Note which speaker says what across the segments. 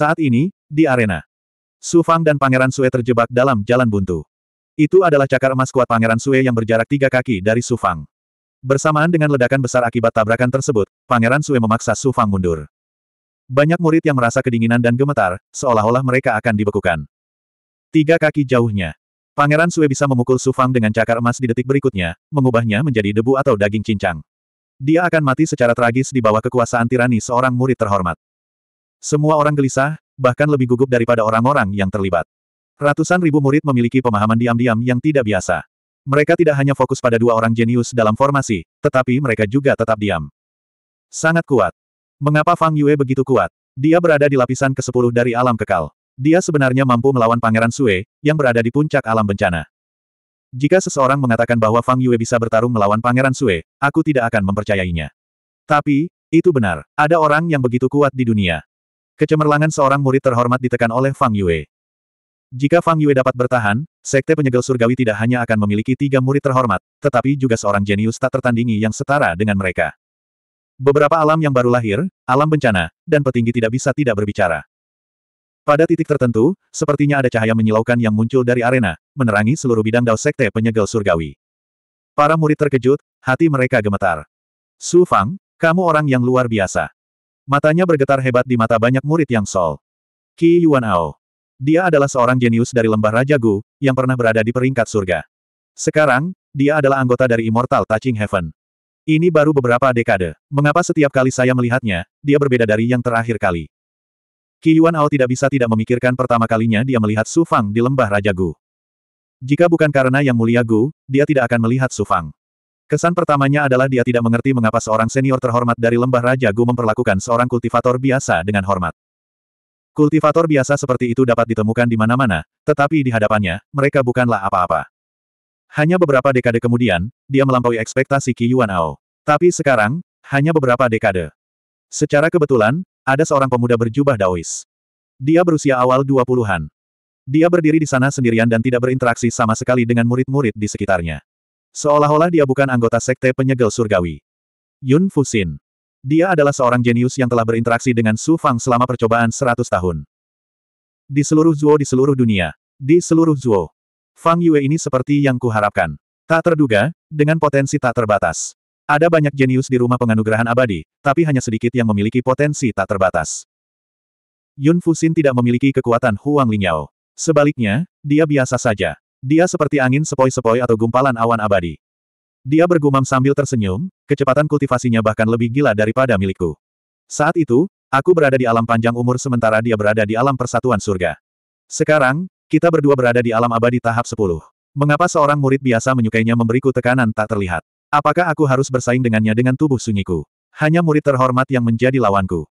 Speaker 1: Saat ini, di arena, Su Fang dan Pangeran Sue terjebak dalam jalan buntu. Itu adalah cakar emas kuat Pangeran Sue yang berjarak tiga kaki dari Su Fang. Bersamaan dengan ledakan besar akibat tabrakan tersebut, Pangeran Sue memaksa Su Fang mundur. Banyak murid yang merasa kedinginan dan gemetar, seolah-olah mereka akan dibekukan. Tiga kaki jauhnya. Pangeran Sue bisa memukul Su Fang dengan cakar emas di detik berikutnya, mengubahnya menjadi debu atau daging cincang. Dia akan mati secara tragis di bawah kekuasaan tirani seorang murid terhormat. Semua orang gelisah, bahkan lebih gugup daripada orang-orang yang terlibat. Ratusan ribu murid memiliki pemahaman diam-diam yang tidak biasa. Mereka tidak hanya fokus pada dua orang jenius dalam formasi, tetapi mereka juga tetap diam. Sangat kuat. Mengapa Fang Yue begitu kuat? Dia berada di lapisan ke-10 dari alam kekal. Dia sebenarnya mampu melawan Pangeran Sue, yang berada di puncak alam bencana. Jika seseorang mengatakan bahwa Fang Yue bisa bertarung melawan Pangeran Sue, aku tidak akan mempercayainya. Tapi, itu benar, ada orang yang begitu kuat di dunia. Kecemerlangan seorang murid terhormat ditekan oleh Fang Yue. Jika Fang Yue dapat bertahan, Sekte Penyegel Surgawi tidak hanya akan memiliki tiga murid terhormat, tetapi juga seorang jenius tak tertandingi yang setara dengan mereka. Beberapa alam yang baru lahir, alam bencana, dan petinggi tidak bisa tidak berbicara. Pada titik tertentu, sepertinya ada cahaya menyilaukan yang muncul dari arena, menerangi seluruh bidang Dao Sekte Penyegel Surgawi. Para murid terkejut, hati mereka gemetar. Su Fang, kamu orang yang luar biasa. Matanya bergetar hebat di mata banyak murid yang sol. Qi Ao, Dia adalah seorang jenius dari lembah Raja Gu, yang pernah berada di peringkat surga. Sekarang, dia adalah anggota dari Immortal Touching Heaven. Ini baru beberapa dekade. Mengapa setiap kali saya melihatnya, dia berbeda dari yang terakhir kali? Qi Ao tidak bisa tidak memikirkan pertama kalinya dia melihat Su Fang di lembah Raja Gu. Jika bukan karena yang mulia Gu, dia tidak akan melihat Su Fang. Kesan pertamanya adalah dia tidak mengerti mengapa seorang senior terhormat dari lembah Raja Gu memperlakukan seorang kultivator biasa dengan hormat. Kultivator biasa seperti itu dapat ditemukan di mana-mana, tetapi di hadapannya, mereka bukanlah apa-apa. Hanya beberapa dekade kemudian, dia melampaui ekspektasi Qi Yuan Ao. Tapi sekarang, hanya beberapa dekade. Secara kebetulan, ada seorang pemuda berjubah Daois. Dia berusia awal 20-an. Dia berdiri di sana sendirian dan tidak berinteraksi sama sekali dengan murid-murid di sekitarnya. Seolah-olah dia bukan anggota sekte penyegel surgawi. Yun Fuxin. Dia adalah seorang jenius yang telah berinteraksi dengan Su Fang selama percobaan 100 tahun. Di seluruh Zuo di seluruh dunia. Di seluruh Zuo. Fang Yue ini seperti yang kuharapkan. Tak terduga, dengan potensi tak terbatas. Ada banyak jenius di rumah penganugerahan abadi, tapi hanya sedikit yang memiliki potensi tak terbatas. Yun Fuxin tidak memiliki kekuatan Huang Lingyao. Sebaliknya, dia biasa saja. Dia seperti angin sepoi-sepoi atau gumpalan awan abadi. Dia bergumam sambil tersenyum, kecepatan kultivasinya bahkan lebih gila daripada milikku. Saat itu, aku berada di alam panjang umur sementara dia berada di alam persatuan surga. Sekarang, kita berdua berada di alam abadi tahap 10. Mengapa seorang murid biasa menyukainya memberiku tekanan tak terlihat? Apakah aku harus bersaing dengannya dengan tubuh sunyiku? Hanya murid terhormat yang menjadi lawanku.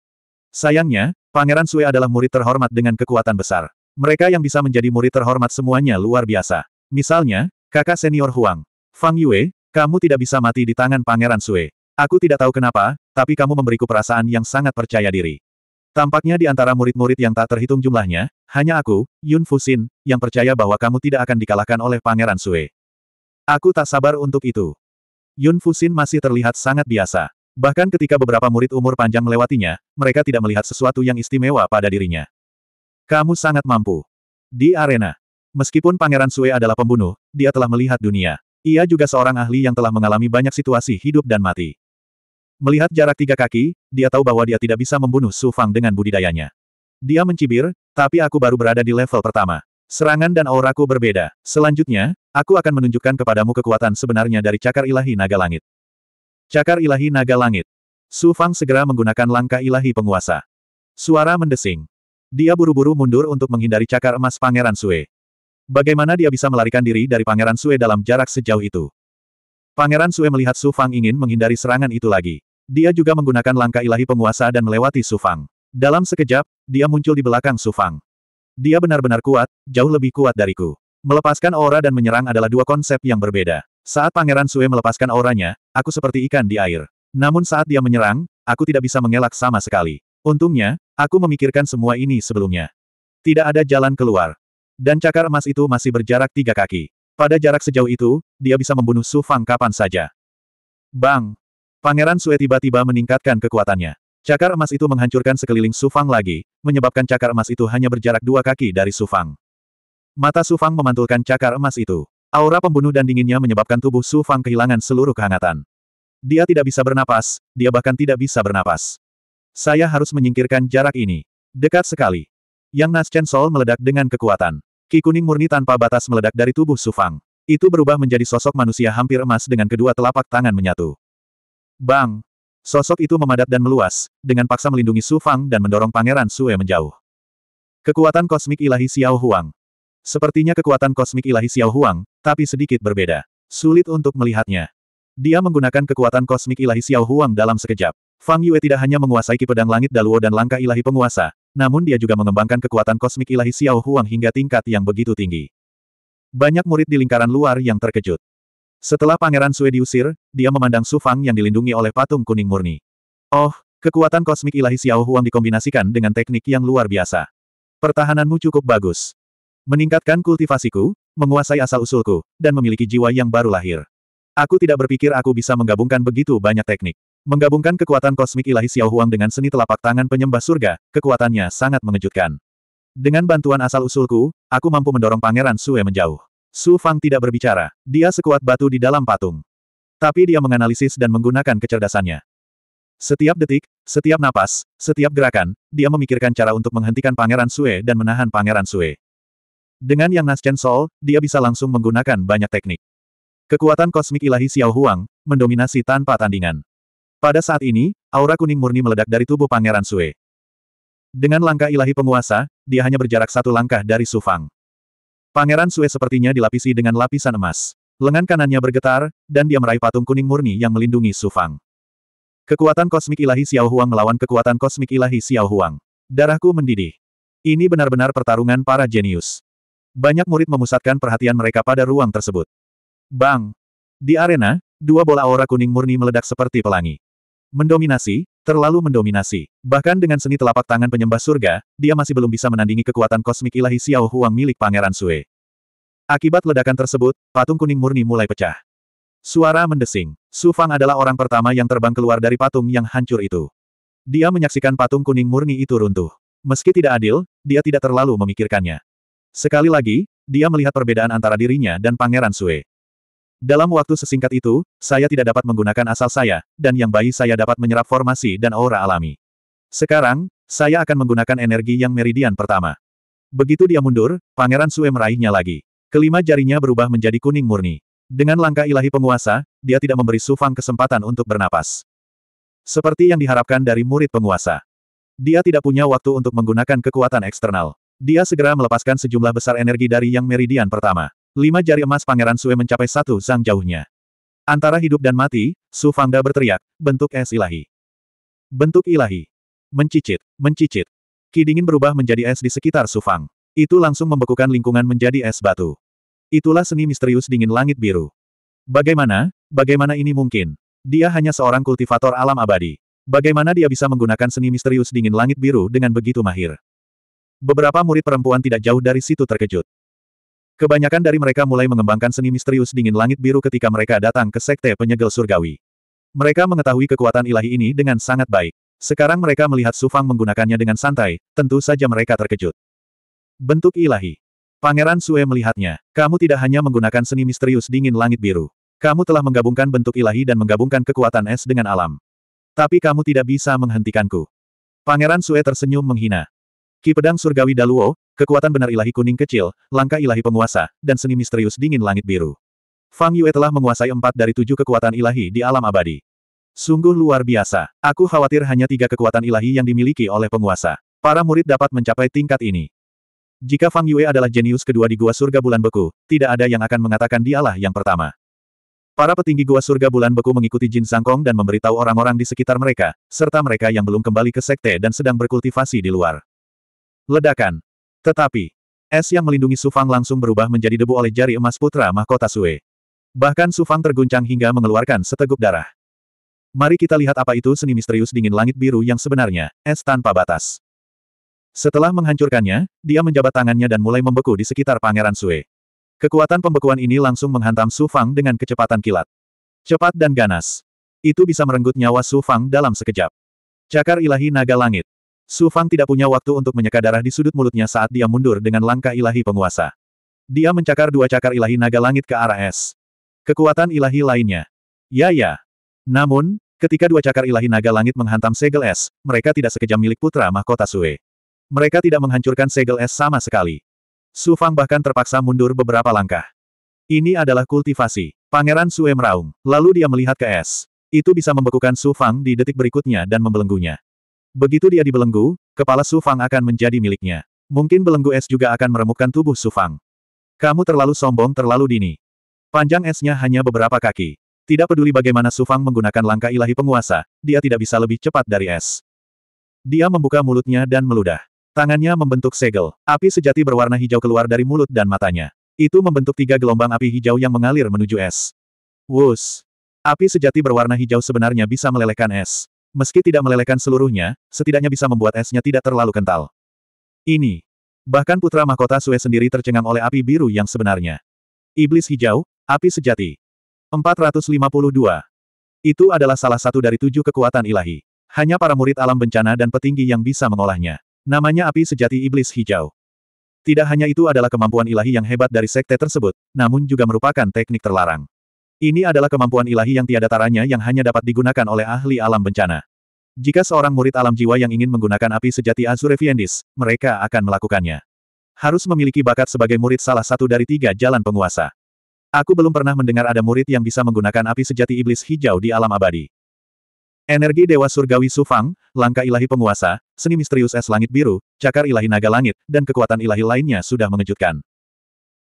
Speaker 1: Sayangnya, Pangeran Sui adalah murid terhormat dengan kekuatan besar. Mereka yang bisa menjadi murid terhormat semuanya luar biasa. Misalnya, kakak senior Huang. Fang Yue, kamu tidak bisa mati di tangan Pangeran Sue. Aku tidak tahu kenapa, tapi kamu memberiku perasaan yang sangat percaya diri. Tampaknya di antara murid-murid yang tak terhitung jumlahnya, hanya aku, Yun Fusin, yang percaya bahwa kamu tidak akan dikalahkan oleh Pangeran Sue. Aku tak sabar untuk itu. Yun Fusin masih terlihat sangat biasa. Bahkan ketika beberapa murid umur panjang melewatinya, mereka tidak melihat sesuatu yang istimewa pada dirinya. Kamu sangat mampu. Di arena. Meskipun Pangeran Sue adalah pembunuh, dia telah melihat dunia. Ia juga seorang ahli yang telah mengalami banyak situasi hidup dan mati. Melihat jarak tiga kaki, dia tahu bahwa dia tidak bisa membunuh Su Fang dengan budidayanya. Dia mencibir, tapi aku baru berada di level pertama. Serangan dan auraku berbeda. Selanjutnya, aku akan menunjukkan kepadamu kekuatan sebenarnya dari cakar ilahi naga langit. Cakar ilahi naga langit. Su Fang segera menggunakan langkah ilahi penguasa. Suara mendesing. Dia buru-buru mundur untuk menghindari cakar emas Pangeran Sue. Bagaimana dia bisa melarikan diri dari Pangeran Sue dalam jarak sejauh itu? Pangeran Sue melihat Su Fang ingin menghindari serangan itu lagi. Dia juga menggunakan langkah ilahi penguasa dan melewati Su Fang. Dalam sekejap, dia muncul di belakang Su Fang. Dia benar-benar kuat, jauh lebih kuat dariku. Melepaskan aura dan menyerang adalah dua konsep yang berbeda. Saat Pangeran Sue melepaskan auranya, aku seperti ikan di air. Namun saat dia menyerang, aku tidak bisa mengelak sama sekali. Untungnya, Aku memikirkan semua ini sebelumnya. Tidak ada jalan keluar. Dan cakar emas itu masih berjarak tiga kaki. Pada jarak sejauh itu, dia bisa membunuh Su Fang kapan saja. Bang! Pangeran Sue tiba-tiba meningkatkan kekuatannya. Cakar emas itu menghancurkan sekeliling Su Fang lagi, menyebabkan cakar emas itu hanya berjarak dua kaki dari Su Fang. Mata Su Fang memantulkan cakar emas itu. Aura pembunuh dan dinginnya menyebabkan tubuh Su Fang kehilangan seluruh kehangatan. Dia tidak bisa bernapas, dia bahkan tidak bisa bernapas. Saya harus menyingkirkan jarak ini. Dekat sekali. Yang Nas Chen Sol meledak dengan kekuatan. Ki kuning murni tanpa batas meledak dari tubuh Sufang. Itu berubah menjadi sosok manusia hampir emas dengan kedua telapak tangan menyatu. Bang! Sosok itu memadat dan meluas, dengan paksa melindungi Sufang dan mendorong Pangeran Sue menjauh. Kekuatan kosmik ilahi Xiao Huang. Sepertinya kekuatan kosmik ilahi Xiao Huang, tapi sedikit berbeda. Sulit untuk melihatnya. Dia menggunakan kekuatan kosmik ilahi Xiao Huang dalam sekejap. Fang Yue tidak hanya menguasai ki pedang langit Daluo dan langkah ilahi penguasa, namun dia juga mengembangkan kekuatan kosmik ilahi Xiao Huang hingga tingkat yang begitu tinggi. Banyak murid di lingkaran luar yang terkejut. Setelah Pangeran Sue diusir, dia memandang Su Fang yang dilindungi oleh patung kuning murni. Oh, kekuatan kosmik ilahi Xiao Huang dikombinasikan dengan teknik yang luar biasa. Pertahananmu cukup bagus. Meningkatkan kultivasiku, menguasai asal-usulku, dan memiliki jiwa yang baru lahir. Aku tidak berpikir aku bisa menggabungkan begitu banyak teknik. Menggabungkan kekuatan kosmik ilahi Xiao Huang dengan seni telapak tangan penyembah surga, kekuatannya sangat mengejutkan. Dengan bantuan asal-usulku, aku mampu mendorong Pangeran Sue menjauh. Su Fang tidak berbicara, dia sekuat batu di dalam patung. Tapi dia menganalisis dan menggunakan kecerdasannya. Setiap detik, setiap napas, setiap gerakan, dia memikirkan cara untuk menghentikan Pangeran Sue dan menahan Pangeran Sue. Dengan yang Naschen Sol, dia bisa langsung menggunakan banyak teknik. Kekuatan kosmik ilahi Xiao Huang, mendominasi tanpa tandingan. Pada saat ini, aura kuning murni meledak dari tubuh Pangeran Sue. Dengan langkah ilahi penguasa, dia hanya berjarak satu langkah dari Sufang. Pangeran Sue sepertinya dilapisi dengan lapisan emas. Lengan kanannya bergetar, dan dia meraih patung kuning murni yang melindungi Sufang. Kekuatan kosmik ilahi Xiao Huang melawan kekuatan kosmik ilahi Xiao Huang. Darahku mendidih. Ini benar-benar pertarungan para jenius. Banyak murid memusatkan perhatian mereka pada ruang tersebut. Bang! Di arena, dua bola aura kuning murni meledak seperti pelangi. Mendominasi, terlalu mendominasi. Bahkan dengan seni telapak tangan penyembah surga, dia masih belum bisa menandingi kekuatan kosmik ilahi Xiao Huang milik Pangeran Sue. Akibat ledakan tersebut, patung kuning murni mulai pecah. Suara mendesing. Su Fang adalah orang pertama yang terbang keluar dari patung yang hancur itu. Dia menyaksikan patung kuning murni itu runtuh. Meski tidak adil, dia tidak terlalu memikirkannya. Sekali lagi, dia melihat perbedaan antara dirinya dan Pangeran Sue. Dalam waktu sesingkat itu, saya tidak dapat menggunakan asal saya, dan yang bayi saya dapat menyerap formasi dan aura alami. Sekarang, saya akan menggunakan energi yang meridian pertama. Begitu dia mundur, Pangeran Sue meraihnya lagi. Kelima jarinya berubah menjadi kuning murni. Dengan langkah ilahi penguasa, dia tidak memberi Sufang kesempatan untuk bernapas. Seperti yang diharapkan dari murid penguasa. Dia tidak punya waktu untuk menggunakan kekuatan eksternal. Dia segera melepaskan sejumlah besar energi dari yang meridian pertama. Lima jari emas Pangeran Sue mencapai satu sang jauhnya. Antara hidup dan mati, Su Fangda berteriak, bentuk es ilahi. Bentuk ilahi. Mencicit, mencicit. Ki dingin berubah menjadi es di sekitar Su Fang. Itu langsung membekukan lingkungan menjadi es batu. Itulah seni misterius dingin langit biru. Bagaimana, bagaimana ini mungkin? Dia hanya seorang kultivator alam abadi. Bagaimana dia bisa menggunakan seni misterius dingin langit biru dengan begitu mahir? Beberapa murid perempuan tidak jauh dari situ terkejut. Kebanyakan dari mereka mulai mengembangkan seni misterius dingin langit biru ketika mereka datang ke Sekte Penyegel Surgawi. Mereka mengetahui kekuatan ilahi ini dengan sangat baik. Sekarang mereka melihat Sufang menggunakannya dengan santai, tentu saja mereka terkejut. Bentuk ilahi. Pangeran Sue melihatnya. Kamu tidak hanya menggunakan seni misterius dingin langit biru. Kamu telah menggabungkan bentuk ilahi dan menggabungkan kekuatan es dengan alam. Tapi kamu tidak bisa menghentikanku. Pangeran Sue tersenyum menghina. Ki pedang surgawi Daluo, kekuatan benar ilahi kuning kecil, langkah ilahi penguasa, dan seni misterius dingin langit biru. Fang Yue telah menguasai empat dari tujuh kekuatan ilahi di alam abadi. Sungguh luar biasa. Aku khawatir hanya tiga kekuatan ilahi yang dimiliki oleh penguasa. Para murid dapat mencapai tingkat ini. Jika Fang Yue adalah jenius kedua di Gua Surga Bulan Beku, tidak ada yang akan mengatakan dialah yang pertama. Para petinggi Gua Surga Bulan Beku mengikuti Jin Sangkong dan memberitahu orang-orang di sekitar mereka, serta mereka yang belum kembali ke sekte dan sedang berkultivasi di luar. Ledakan. Tetapi, es yang melindungi Sufang langsung berubah menjadi debu oleh jari emas putra mahkota Sue. Bahkan Sufang terguncang hingga mengeluarkan seteguk darah. Mari kita lihat apa itu seni misterius dingin langit biru yang sebenarnya, es tanpa batas. Setelah menghancurkannya, dia menjabat tangannya dan mulai membeku di sekitar Pangeran Sue. Kekuatan pembekuan ini langsung menghantam Sufang dengan kecepatan kilat. Cepat dan ganas. Itu bisa merenggut nyawa Sufang dalam sekejap. Cakar ilahi naga langit. Su Fang tidak punya waktu untuk menyeka darah di sudut mulutnya saat dia mundur dengan langkah ilahi penguasa. Dia mencakar dua cakar ilahi naga langit ke arah es. Kekuatan ilahi lainnya. Ya ya. Namun, ketika dua cakar ilahi naga langit menghantam segel es, mereka tidak sekejam milik putra mahkota Sue. Mereka tidak menghancurkan segel es sama sekali. Su Fang bahkan terpaksa mundur beberapa langkah. Ini adalah kultivasi. Pangeran Sue meraung, lalu dia melihat ke es. Itu bisa membekukan Su Fang di detik berikutnya dan membelenggunya. Begitu dia dibelenggu, kepala Su Fang akan menjadi miliknya. Mungkin belenggu es juga akan meremukkan tubuh Su Fang. Kamu terlalu sombong terlalu dini. Panjang esnya hanya beberapa kaki. Tidak peduli bagaimana Su Fang menggunakan langkah ilahi penguasa, dia tidak bisa lebih cepat dari es. Dia membuka mulutnya dan meludah. Tangannya membentuk segel. Api sejati berwarna hijau keluar dari mulut dan matanya. Itu membentuk tiga gelombang api hijau yang mengalir menuju es. Wus! Api sejati berwarna hijau sebenarnya bisa melelehkan es meski tidak melelehkan seluruhnya, setidaknya bisa membuat esnya tidak terlalu kental. Ini. Bahkan putra mahkota Sue sendiri tercengang oleh api biru yang sebenarnya. Iblis hijau, api sejati. 452. Itu adalah salah satu dari tujuh kekuatan ilahi. Hanya para murid alam bencana dan petinggi yang bisa mengolahnya. Namanya api sejati iblis hijau. Tidak hanya itu adalah kemampuan ilahi yang hebat dari sekte tersebut, namun juga merupakan teknik terlarang. Ini adalah kemampuan ilahi yang tiada taranya yang hanya dapat digunakan oleh ahli alam bencana. Jika seorang murid alam jiwa yang ingin menggunakan api sejati Azureviendis, mereka akan melakukannya. Harus memiliki bakat sebagai murid salah satu dari tiga jalan penguasa. Aku belum pernah mendengar ada murid yang bisa menggunakan api sejati iblis hijau di alam abadi. Energi Dewa Surgawi Sufang, langkah ilahi penguasa, seni misterius es langit biru, cakar ilahi naga langit, dan kekuatan ilahi lainnya sudah mengejutkan.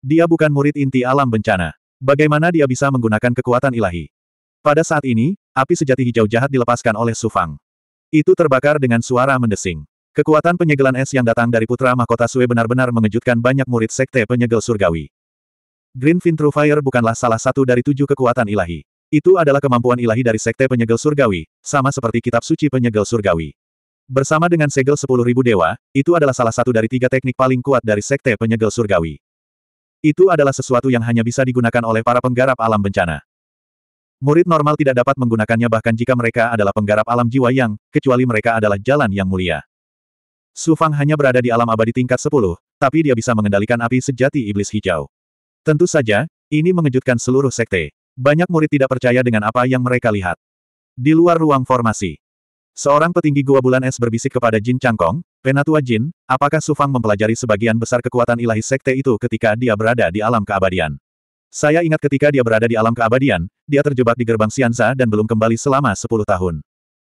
Speaker 1: Dia bukan murid inti alam bencana. Bagaimana dia bisa menggunakan kekuatan ilahi? Pada saat ini, api sejati hijau jahat dilepaskan oleh Sufang. Itu terbakar dengan suara mendesing. Kekuatan penyegelan es yang datang dari putra mahkota Sue benar-benar mengejutkan banyak murid sekte penyegel surgawi. Green Fin True Fire bukanlah salah satu dari tujuh kekuatan ilahi. Itu adalah kemampuan ilahi dari sekte penyegel surgawi, sama seperti kitab suci penyegel surgawi. Bersama dengan segel sepuluh ribu dewa, itu adalah salah satu dari tiga teknik paling kuat dari sekte penyegel surgawi. Itu adalah sesuatu yang hanya bisa digunakan oleh para penggarap alam bencana. Murid normal tidak dapat menggunakannya bahkan jika mereka adalah penggarap alam jiwa yang, kecuali mereka adalah jalan yang mulia. Su Fang hanya berada di alam abadi tingkat 10, tapi dia bisa mengendalikan api sejati iblis hijau. Tentu saja, ini mengejutkan seluruh sekte. Banyak murid tidak percaya dengan apa yang mereka lihat. Di luar ruang formasi, seorang petinggi gua bulan es berbisik kepada Jin Changkong, Penatua Jin, apakah Sufang mempelajari sebagian besar kekuatan ilahi sekte itu ketika dia berada di alam keabadian? Saya ingat ketika dia berada di alam keabadian, dia terjebak di gerbang Sianza dan belum kembali selama 10 tahun.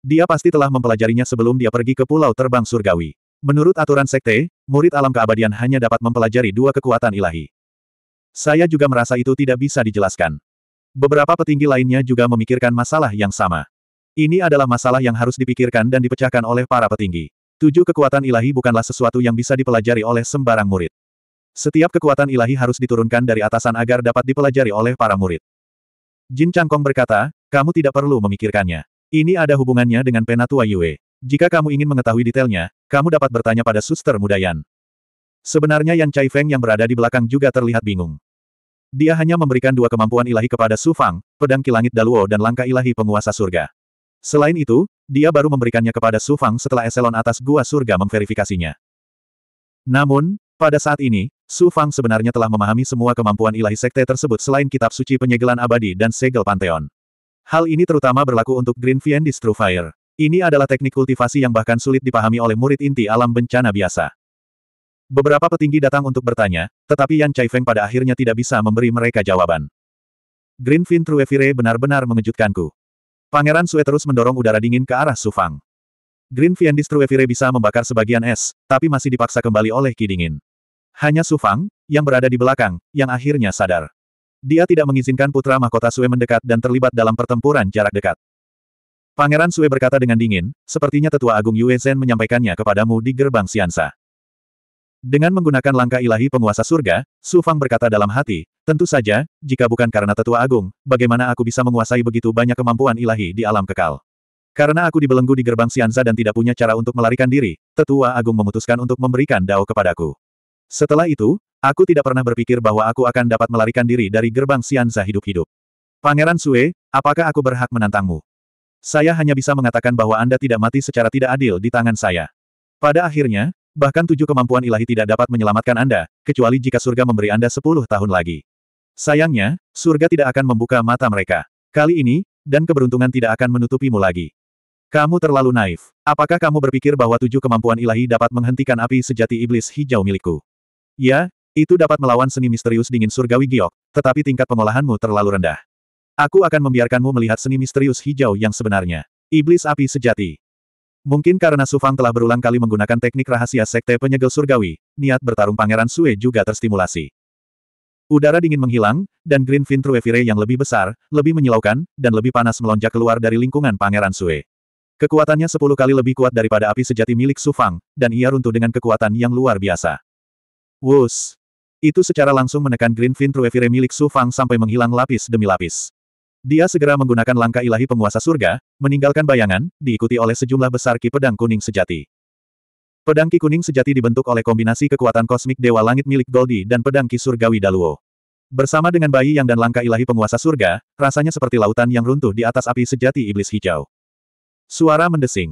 Speaker 1: Dia pasti telah mempelajarinya sebelum dia pergi ke pulau terbang surgawi. Menurut aturan sekte, murid alam keabadian hanya dapat mempelajari dua kekuatan ilahi. Saya juga merasa itu tidak bisa dijelaskan. Beberapa petinggi lainnya juga memikirkan masalah yang sama. Ini adalah masalah yang harus dipikirkan dan dipecahkan oleh para petinggi. Tujuh kekuatan ilahi bukanlah sesuatu yang bisa dipelajari oleh sembarang murid. Setiap kekuatan ilahi harus diturunkan dari atasan agar dapat dipelajari oleh para murid. Jin Changkong berkata, kamu tidak perlu memikirkannya. Ini ada hubungannya dengan Penatua Yue. Jika kamu ingin mengetahui detailnya, kamu dapat bertanya pada suster Mudayan. Sebenarnya Yan Chai Feng yang berada di belakang juga terlihat bingung. Dia hanya memberikan dua kemampuan ilahi kepada Su Fang, pedang kilangit Daluo dan langkah ilahi penguasa surga. Selain itu, dia baru memberikannya kepada Su Fang setelah eselon atas gua surga memverifikasinya. Namun, pada saat ini, Su Fang sebenarnya telah memahami semua kemampuan ilahi sekte tersebut selain kitab suci penyegelan abadi dan segel panteon. Hal ini terutama berlaku untuk Green Fiendis Truefire. Ini adalah teknik kultivasi yang bahkan sulit dipahami oleh murid inti alam bencana biasa. Beberapa petinggi datang untuk bertanya, tetapi Yan Feng pada akhirnya tidak bisa memberi mereka jawaban. Green True Truefire benar-benar mengejutkanku. Pangeran Sue terus mendorong udara dingin ke arah Sufang. Green Fiendis Truevire bisa membakar sebagian es, tapi masih dipaksa kembali oleh ki dingin. Hanya Sufang, yang berada di belakang, yang akhirnya sadar. Dia tidak mengizinkan putra mahkota Sue mendekat dan terlibat dalam pertempuran jarak dekat. Pangeran Sue berkata dengan dingin, sepertinya tetua agung Yue Zhen menyampaikannya kepadamu di gerbang Siansa. Dengan menggunakan langkah ilahi penguasa surga, Su Fang berkata dalam hati, tentu saja, jika bukan karena tetua agung, bagaimana aku bisa menguasai begitu banyak kemampuan ilahi di alam kekal? Karena aku dibelenggu di gerbang Sianza dan tidak punya cara untuk melarikan diri, tetua agung memutuskan untuk memberikan dao kepadaku. Setelah itu, aku tidak pernah berpikir bahwa aku akan dapat melarikan diri dari gerbang Sianza hidup-hidup. Pangeran Sue, apakah aku berhak menantangmu? Saya hanya bisa mengatakan bahwa Anda tidak mati secara tidak adil di tangan saya. Pada akhirnya, Bahkan tujuh kemampuan ilahi tidak dapat menyelamatkan Anda, kecuali jika surga memberi Anda sepuluh tahun lagi. Sayangnya, surga tidak akan membuka mata mereka. Kali ini, dan keberuntungan tidak akan menutupimu lagi. Kamu terlalu naif. Apakah kamu berpikir bahwa tujuh kemampuan ilahi dapat menghentikan api sejati iblis hijau milikku? Ya, itu dapat melawan seni misterius dingin surgawi giok, tetapi tingkat pengolahanmu terlalu rendah. Aku akan membiarkanmu melihat seni misterius hijau yang sebenarnya. Iblis api sejati. Mungkin karena Sufang telah berulang kali menggunakan teknik rahasia sekte penyegel surgawi, niat bertarung Pangeran Sue juga terstimulasi. Udara dingin menghilang, dan Green Fin Truevire yang lebih besar, lebih menyilaukan, dan lebih panas melonjak keluar dari lingkungan Pangeran Sue. Kekuatannya sepuluh kali lebih kuat daripada api sejati milik Sufang, dan ia runtuh dengan kekuatan yang luar biasa. Wus! Itu secara langsung menekan Green Fin Truevire milik Sufang sampai menghilang lapis demi lapis. Dia segera menggunakan langkah ilahi penguasa surga, meninggalkan bayangan, diikuti oleh sejumlah besar ki pedang kuning sejati. Pedang ki kuning sejati dibentuk oleh kombinasi kekuatan kosmik Dewa Langit milik Goldie dan pedang ki surgawi Daluo. Bersama dengan bayi yang dan langkah ilahi penguasa surga, rasanya seperti lautan yang runtuh di atas api sejati iblis hijau. Suara mendesing.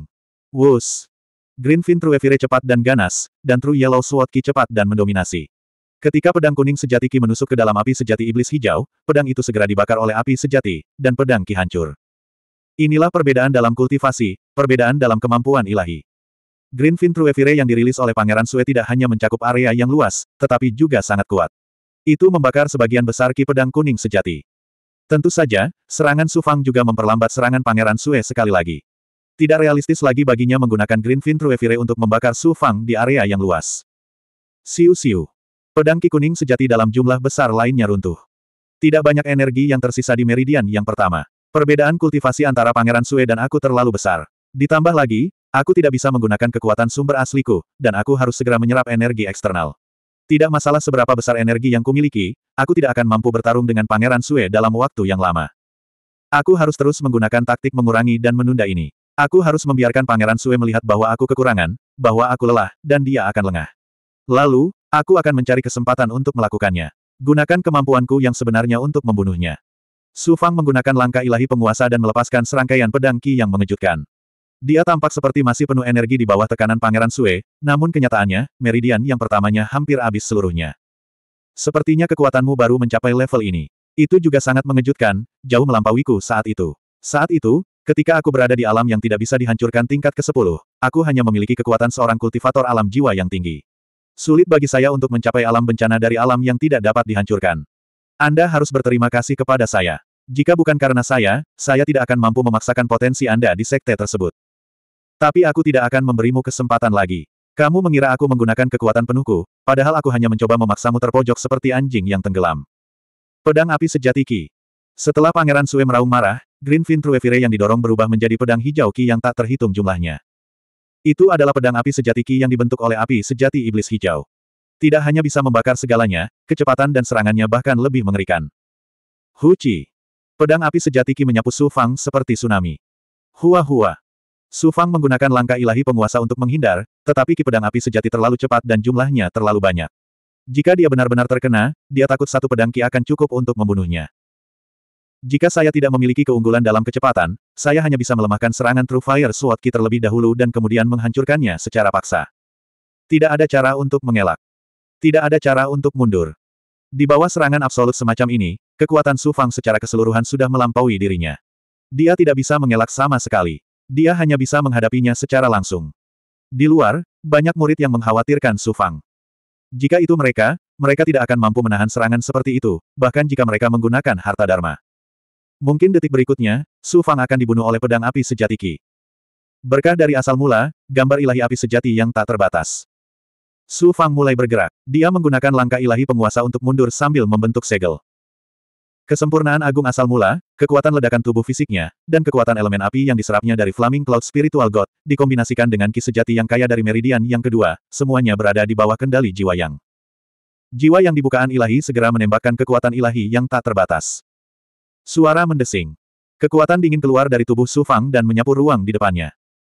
Speaker 1: Wus. Greenfin Truevire cepat dan ganas, dan True Yellow Sword Ki cepat dan mendominasi. Ketika pedang kuning sejati Ki menusuk ke dalam api sejati iblis hijau, pedang itu segera dibakar oleh api sejati, dan pedang Ki hancur. Inilah perbedaan dalam kultivasi, perbedaan dalam kemampuan ilahi. Greenfin Fin Truevire yang dirilis oleh Pangeran Sue tidak hanya mencakup area yang luas, tetapi juga sangat kuat. Itu membakar sebagian besar Ki pedang kuning sejati. Tentu saja, serangan Sufang juga memperlambat serangan Pangeran Sue sekali lagi. Tidak realistis lagi baginya menggunakan Greenfin Fin Truevire untuk membakar Sufang di area yang luas. Siu-siu. Pedang Ki Kuning sejati dalam jumlah besar lainnya runtuh. Tidak banyak energi yang tersisa di meridian yang pertama. Perbedaan kultivasi antara Pangeran Sue dan aku terlalu besar. Ditambah lagi, aku tidak bisa menggunakan kekuatan sumber asliku, dan aku harus segera menyerap energi eksternal. Tidak masalah seberapa besar energi yang kumiliki, aku tidak akan mampu bertarung dengan Pangeran Sue dalam waktu yang lama. Aku harus terus menggunakan taktik mengurangi dan menunda ini. Aku harus membiarkan Pangeran Sue melihat bahwa aku kekurangan, bahwa aku lelah, dan dia akan lengah. Lalu, Aku akan mencari kesempatan untuk melakukannya. Gunakan kemampuanku yang sebenarnya untuk membunuhnya. Su Fang menggunakan langkah ilahi penguasa dan melepaskan serangkaian pedang Qi yang mengejutkan. Dia tampak seperti masih penuh energi di bawah tekanan Pangeran Sue, namun kenyataannya, meridian yang pertamanya hampir habis seluruhnya. Sepertinya kekuatanmu baru mencapai level ini. Itu juga sangat mengejutkan, jauh melampauiku saat itu. Saat itu, Ketika aku berada di alam yang tidak bisa dihancurkan tingkat ke-10, aku hanya memiliki kekuatan seorang kultivator alam jiwa yang tinggi. Sulit bagi saya untuk mencapai alam bencana dari alam yang tidak dapat dihancurkan. Anda harus berterima kasih kepada saya. Jika bukan karena saya, saya tidak akan mampu memaksakan potensi Anda di sekte tersebut. Tapi aku tidak akan memberimu kesempatan lagi. Kamu mengira aku menggunakan kekuatan penuhku, padahal aku hanya mencoba memaksamu terpojok seperti anjing yang tenggelam. Pedang api sejati Ki. Setelah Pangeran Sue meraung marah, Green Fin Truefire yang didorong berubah menjadi pedang hijau Ki yang tak terhitung jumlahnya. Itu adalah pedang api sejati Ki yang dibentuk oleh api sejati iblis hijau. Tidak hanya bisa membakar segalanya, kecepatan dan serangannya bahkan lebih mengerikan. Hu Chi. Pedang api sejati Ki menyapu Su Fang seperti tsunami. Hua Hua. Su Fang menggunakan langkah ilahi penguasa untuk menghindar, tetapi Ki pedang api sejati terlalu cepat dan jumlahnya terlalu banyak. Jika dia benar-benar terkena, dia takut satu pedang Ki akan cukup untuk membunuhnya. Jika saya tidak memiliki keunggulan dalam kecepatan, saya hanya bisa melemahkan serangan True Fire Sword Ki terlebih dahulu dan kemudian menghancurkannya secara paksa. Tidak ada cara untuk mengelak. Tidak ada cara untuk mundur. Di bawah serangan absolut semacam ini, kekuatan Su Fang secara keseluruhan sudah melampaui dirinya. Dia tidak bisa mengelak sama sekali. Dia hanya bisa menghadapinya secara langsung. Di luar, banyak murid yang mengkhawatirkan Su Fang. Jika itu mereka, mereka tidak akan mampu menahan serangan seperti itu, bahkan jika mereka menggunakan harta dharma. Mungkin detik berikutnya, Su Fang akan dibunuh oleh pedang api sejati Qi. Berkah dari asal mula, gambar ilahi api sejati yang tak terbatas. Su Fang mulai bergerak. Dia menggunakan langkah ilahi penguasa untuk mundur sambil membentuk segel. Kesempurnaan agung asal mula, kekuatan ledakan tubuh fisiknya, dan kekuatan elemen api yang diserapnya dari Flaming Cloud Spiritual God, dikombinasikan dengan ki sejati yang kaya dari meridian yang kedua, semuanya berada di bawah kendali jiwa yang. Jiwa yang dibukaan ilahi segera menembakkan kekuatan ilahi yang tak terbatas. Suara mendesing. Kekuatan dingin keluar dari tubuh Su Fang dan menyapu ruang di depannya.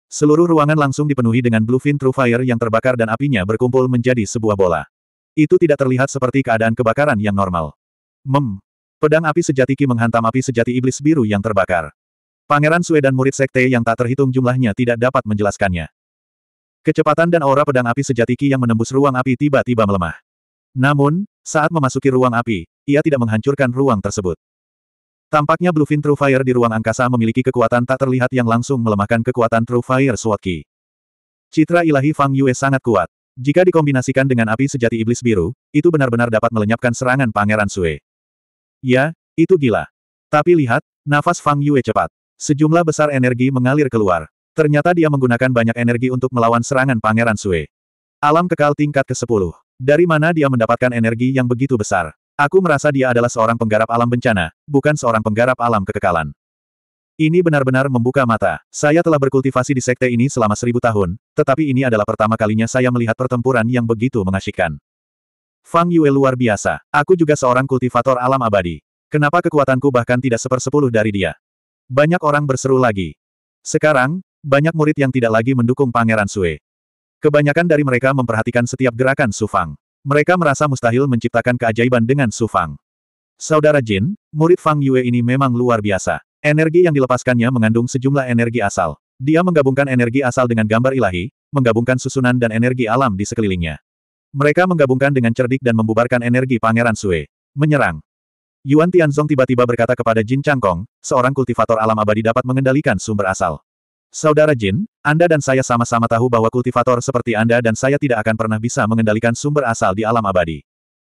Speaker 1: Seluruh ruangan langsung dipenuhi dengan bluefin true fire yang terbakar dan apinya berkumpul menjadi sebuah bola. Itu tidak terlihat seperti keadaan kebakaran yang normal. Mem. Pedang api sejati Ki menghantam api sejati iblis biru yang terbakar. Pangeran Sue dan murid sekte yang tak terhitung jumlahnya tidak dapat menjelaskannya. Kecepatan dan aura pedang api sejati Ki yang menembus ruang api tiba-tiba melemah. Namun, saat memasuki ruang api, ia tidak menghancurkan ruang tersebut. Tampaknya Bluefin True Fire di ruang angkasa memiliki kekuatan tak terlihat yang langsung melemahkan kekuatan True Fire Sword Ki. Citra ilahi Fang Yue sangat kuat. Jika dikombinasikan dengan api sejati iblis biru, itu benar-benar dapat melenyapkan serangan Pangeran Sue. Ya, itu gila. Tapi lihat, nafas Fang Yue cepat. Sejumlah besar energi mengalir keluar. Ternyata dia menggunakan banyak energi untuk melawan serangan Pangeran Sue. Alam kekal tingkat ke-10. Dari mana dia mendapatkan energi yang begitu besar? Aku merasa dia adalah seorang penggarap alam bencana, bukan seorang penggarap alam kekekalan. Ini benar-benar membuka mata. Saya telah berkultivasi di sekte ini selama seribu tahun, tetapi ini adalah pertama kalinya saya melihat pertempuran yang begitu mengasyikkan. Fang Yue luar biasa. Aku juga seorang kultivator alam abadi. Kenapa kekuatanku bahkan tidak sepersepuluh dari dia? Banyak orang berseru lagi. Sekarang, banyak murid yang tidak lagi mendukung Pangeran Sue. Kebanyakan dari mereka memperhatikan setiap gerakan Su Fang. Mereka merasa mustahil menciptakan keajaiban dengan Su Fang. Saudara Jin, murid Fang Yue ini memang luar biasa. Energi yang dilepaskannya mengandung sejumlah energi asal. Dia menggabungkan energi asal dengan gambar ilahi, menggabungkan susunan dan energi alam di sekelilingnya. Mereka menggabungkan dengan cerdik dan membubarkan energi Pangeran Sue. Menyerang. Yuan Tianzong tiba-tiba berkata kepada Jin Changkong, seorang kultivator alam abadi dapat mengendalikan sumber asal. Saudara Jin, Anda dan saya sama-sama tahu bahwa kultivator seperti Anda dan saya tidak akan pernah bisa mengendalikan sumber asal di alam abadi.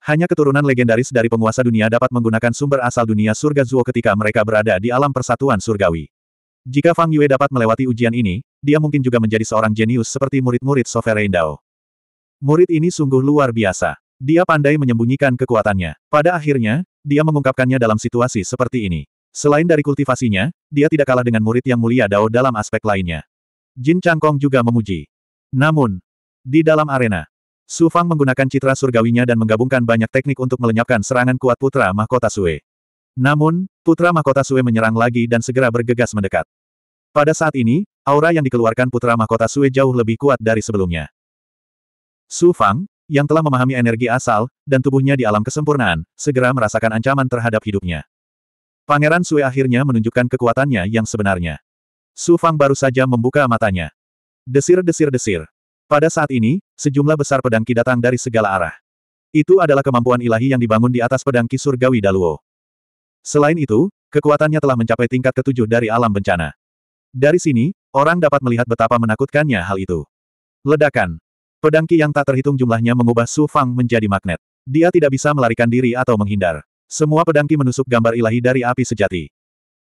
Speaker 1: Hanya keturunan legendaris dari penguasa dunia dapat menggunakan sumber asal dunia surga Zuo ketika mereka berada di alam persatuan surgawi. Jika Fang Yue dapat melewati ujian ini, dia mungkin juga menjadi seorang jenius seperti murid-murid Sovereign Dao. Murid ini sungguh luar biasa. Dia pandai menyembunyikan kekuatannya. Pada akhirnya, dia mengungkapkannya dalam situasi seperti ini. Selain dari kultivasinya, dia tidak kalah dengan murid yang mulia Dao dalam aspek lainnya. Jin Changkong juga memuji. Namun, di dalam arena, Su Fang menggunakan citra surgawinya dan menggabungkan banyak teknik untuk melenyapkan serangan kuat Putra Mahkota Sue. Namun, Putra Mahkota Sue menyerang lagi dan segera bergegas mendekat. Pada saat ini, aura yang dikeluarkan Putra Mahkota Sue jauh lebih kuat dari sebelumnya. Su Fang, yang telah memahami energi asal, dan tubuhnya di alam kesempurnaan, segera merasakan ancaman terhadap hidupnya. Pangeran Sui akhirnya menunjukkan kekuatannya yang sebenarnya. Su Fang baru saja membuka matanya. Desir-desir-desir. Pada saat ini, sejumlah besar pedangki datang dari segala arah. Itu adalah kemampuan ilahi yang dibangun di atas pedangki surgawi Daluo. Selain itu, kekuatannya telah mencapai tingkat ketujuh dari alam bencana. Dari sini, orang dapat melihat betapa menakutkannya hal itu. Ledakan. Pedangki yang tak terhitung jumlahnya mengubah Su Fang menjadi magnet. Dia tidak bisa melarikan diri atau menghindar. Semua pedangki menusuk gambar ilahi dari api sejati.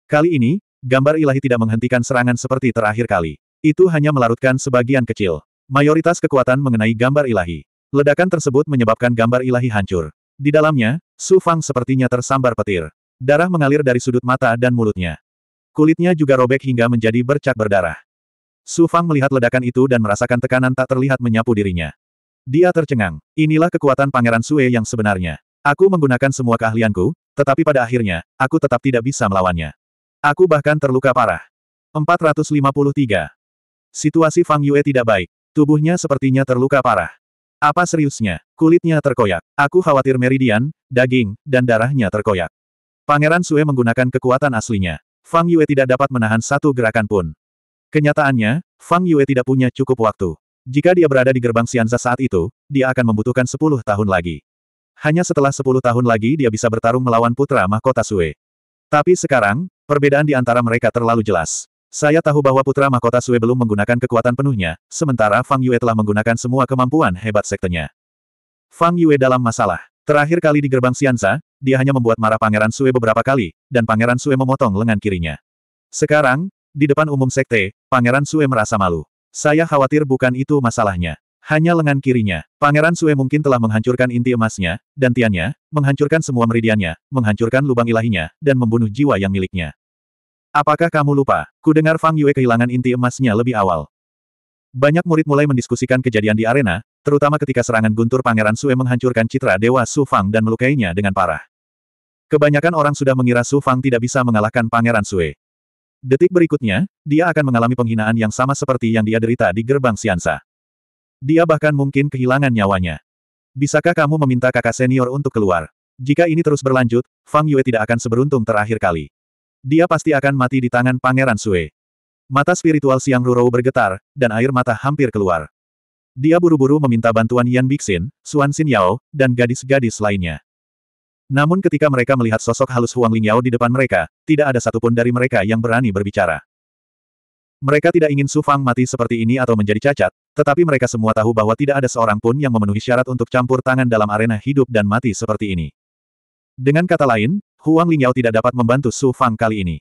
Speaker 1: Kali ini, gambar ilahi tidak menghentikan serangan seperti terakhir kali. Itu hanya melarutkan sebagian kecil. Mayoritas kekuatan mengenai gambar ilahi. Ledakan tersebut menyebabkan gambar ilahi hancur. Di dalamnya, Su Fang sepertinya tersambar petir. Darah mengalir dari sudut mata dan mulutnya. Kulitnya juga robek hingga menjadi bercak berdarah. Su Fang melihat ledakan itu dan merasakan tekanan tak terlihat menyapu dirinya. Dia tercengang. Inilah kekuatan Pangeran Sue yang sebenarnya. Aku menggunakan semua keahlianku, tetapi pada akhirnya, aku tetap tidak bisa melawannya. Aku bahkan terluka parah. 453. Situasi Fang Yue tidak baik. Tubuhnya sepertinya terluka parah. Apa seriusnya? Kulitnya terkoyak. Aku khawatir meridian, daging, dan darahnya terkoyak. Pangeran Sue menggunakan kekuatan aslinya. Fang Yue tidak dapat menahan satu gerakan pun. Kenyataannya, Fang Yue tidak punya cukup waktu. Jika dia berada di gerbang Sianza saat itu, dia akan membutuhkan 10 tahun lagi. Hanya setelah 10 tahun lagi dia bisa bertarung melawan putra mahkota Sue. Tapi sekarang, perbedaan di antara mereka terlalu jelas. Saya tahu bahwa putra mahkota Sue belum menggunakan kekuatan penuhnya, sementara Fang Yue telah menggunakan semua kemampuan hebat sektenya. Fang Yue dalam masalah. Terakhir kali di gerbang Xianza, dia hanya membuat marah Pangeran Sue beberapa kali, dan Pangeran Sue memotong lengan kirinya. Sekarang, di depan umum sekte, Pangeran Sue merasa malu. Saya khawatir bukan itu masalahnya. Hanya lengan kirinya. Pangeran Sue mungkin telah menghancurkan inti emasnya, dan tiannya, menghancurkan semua meridiannya, menghancurkan lubang ilahinya, dan membunuh jiwa yang miliknya. Apakah kamu lupa? Ku dengar Fang Yue kehilangan inti emasnya lebih awal. Banyak murid mulai mendiskusikan kejadian di arena, terutama ketika serangan guntur Pangeran Sue menghancurkan citra Dewa Su Fang dan melukainya dengan parah. Kebanyakan orang sudah mengira Su Fang tidak bisa mengalahkan Pangeran Sue. Detik berikutnya, dia akan mengalami penghinaan yang sama seperti yang dia derita di gerbang Siansa. Dia bahkan mungkin kehilangan nyawanya. Bisakah kamu meminta kakak senior untuk keluar? Jika ini terus berlanjut, Fang Yue tidak akan seberuntung terakhir kali. Dia pasti akan mati di tangan Pangeran Sue. Mata spiritual Siang Rurou bergetar, dan air mata hampir keluar. Dia buru-buru meminta bantuan Yan Bixin, Xuan Xin Yao, dan gadis-gadis lainnya. Namun ketika mereka melihat sosok halus Huang Lingyao di depan mereka, tidak ada satupun dari mereka yang berani berbicara. Mereka tidak ingin Su Fang mati seperti ini atau menjadi cacat, tetapi mereka semua tahu bahwa tidak ada seorang pun yang memenuhi syarat untuk campur tangan dalam arena hidup dan mati seperti ini. Dengan kata lain, Huang Lingyao tidak dapat membantu Su Fang kali ini.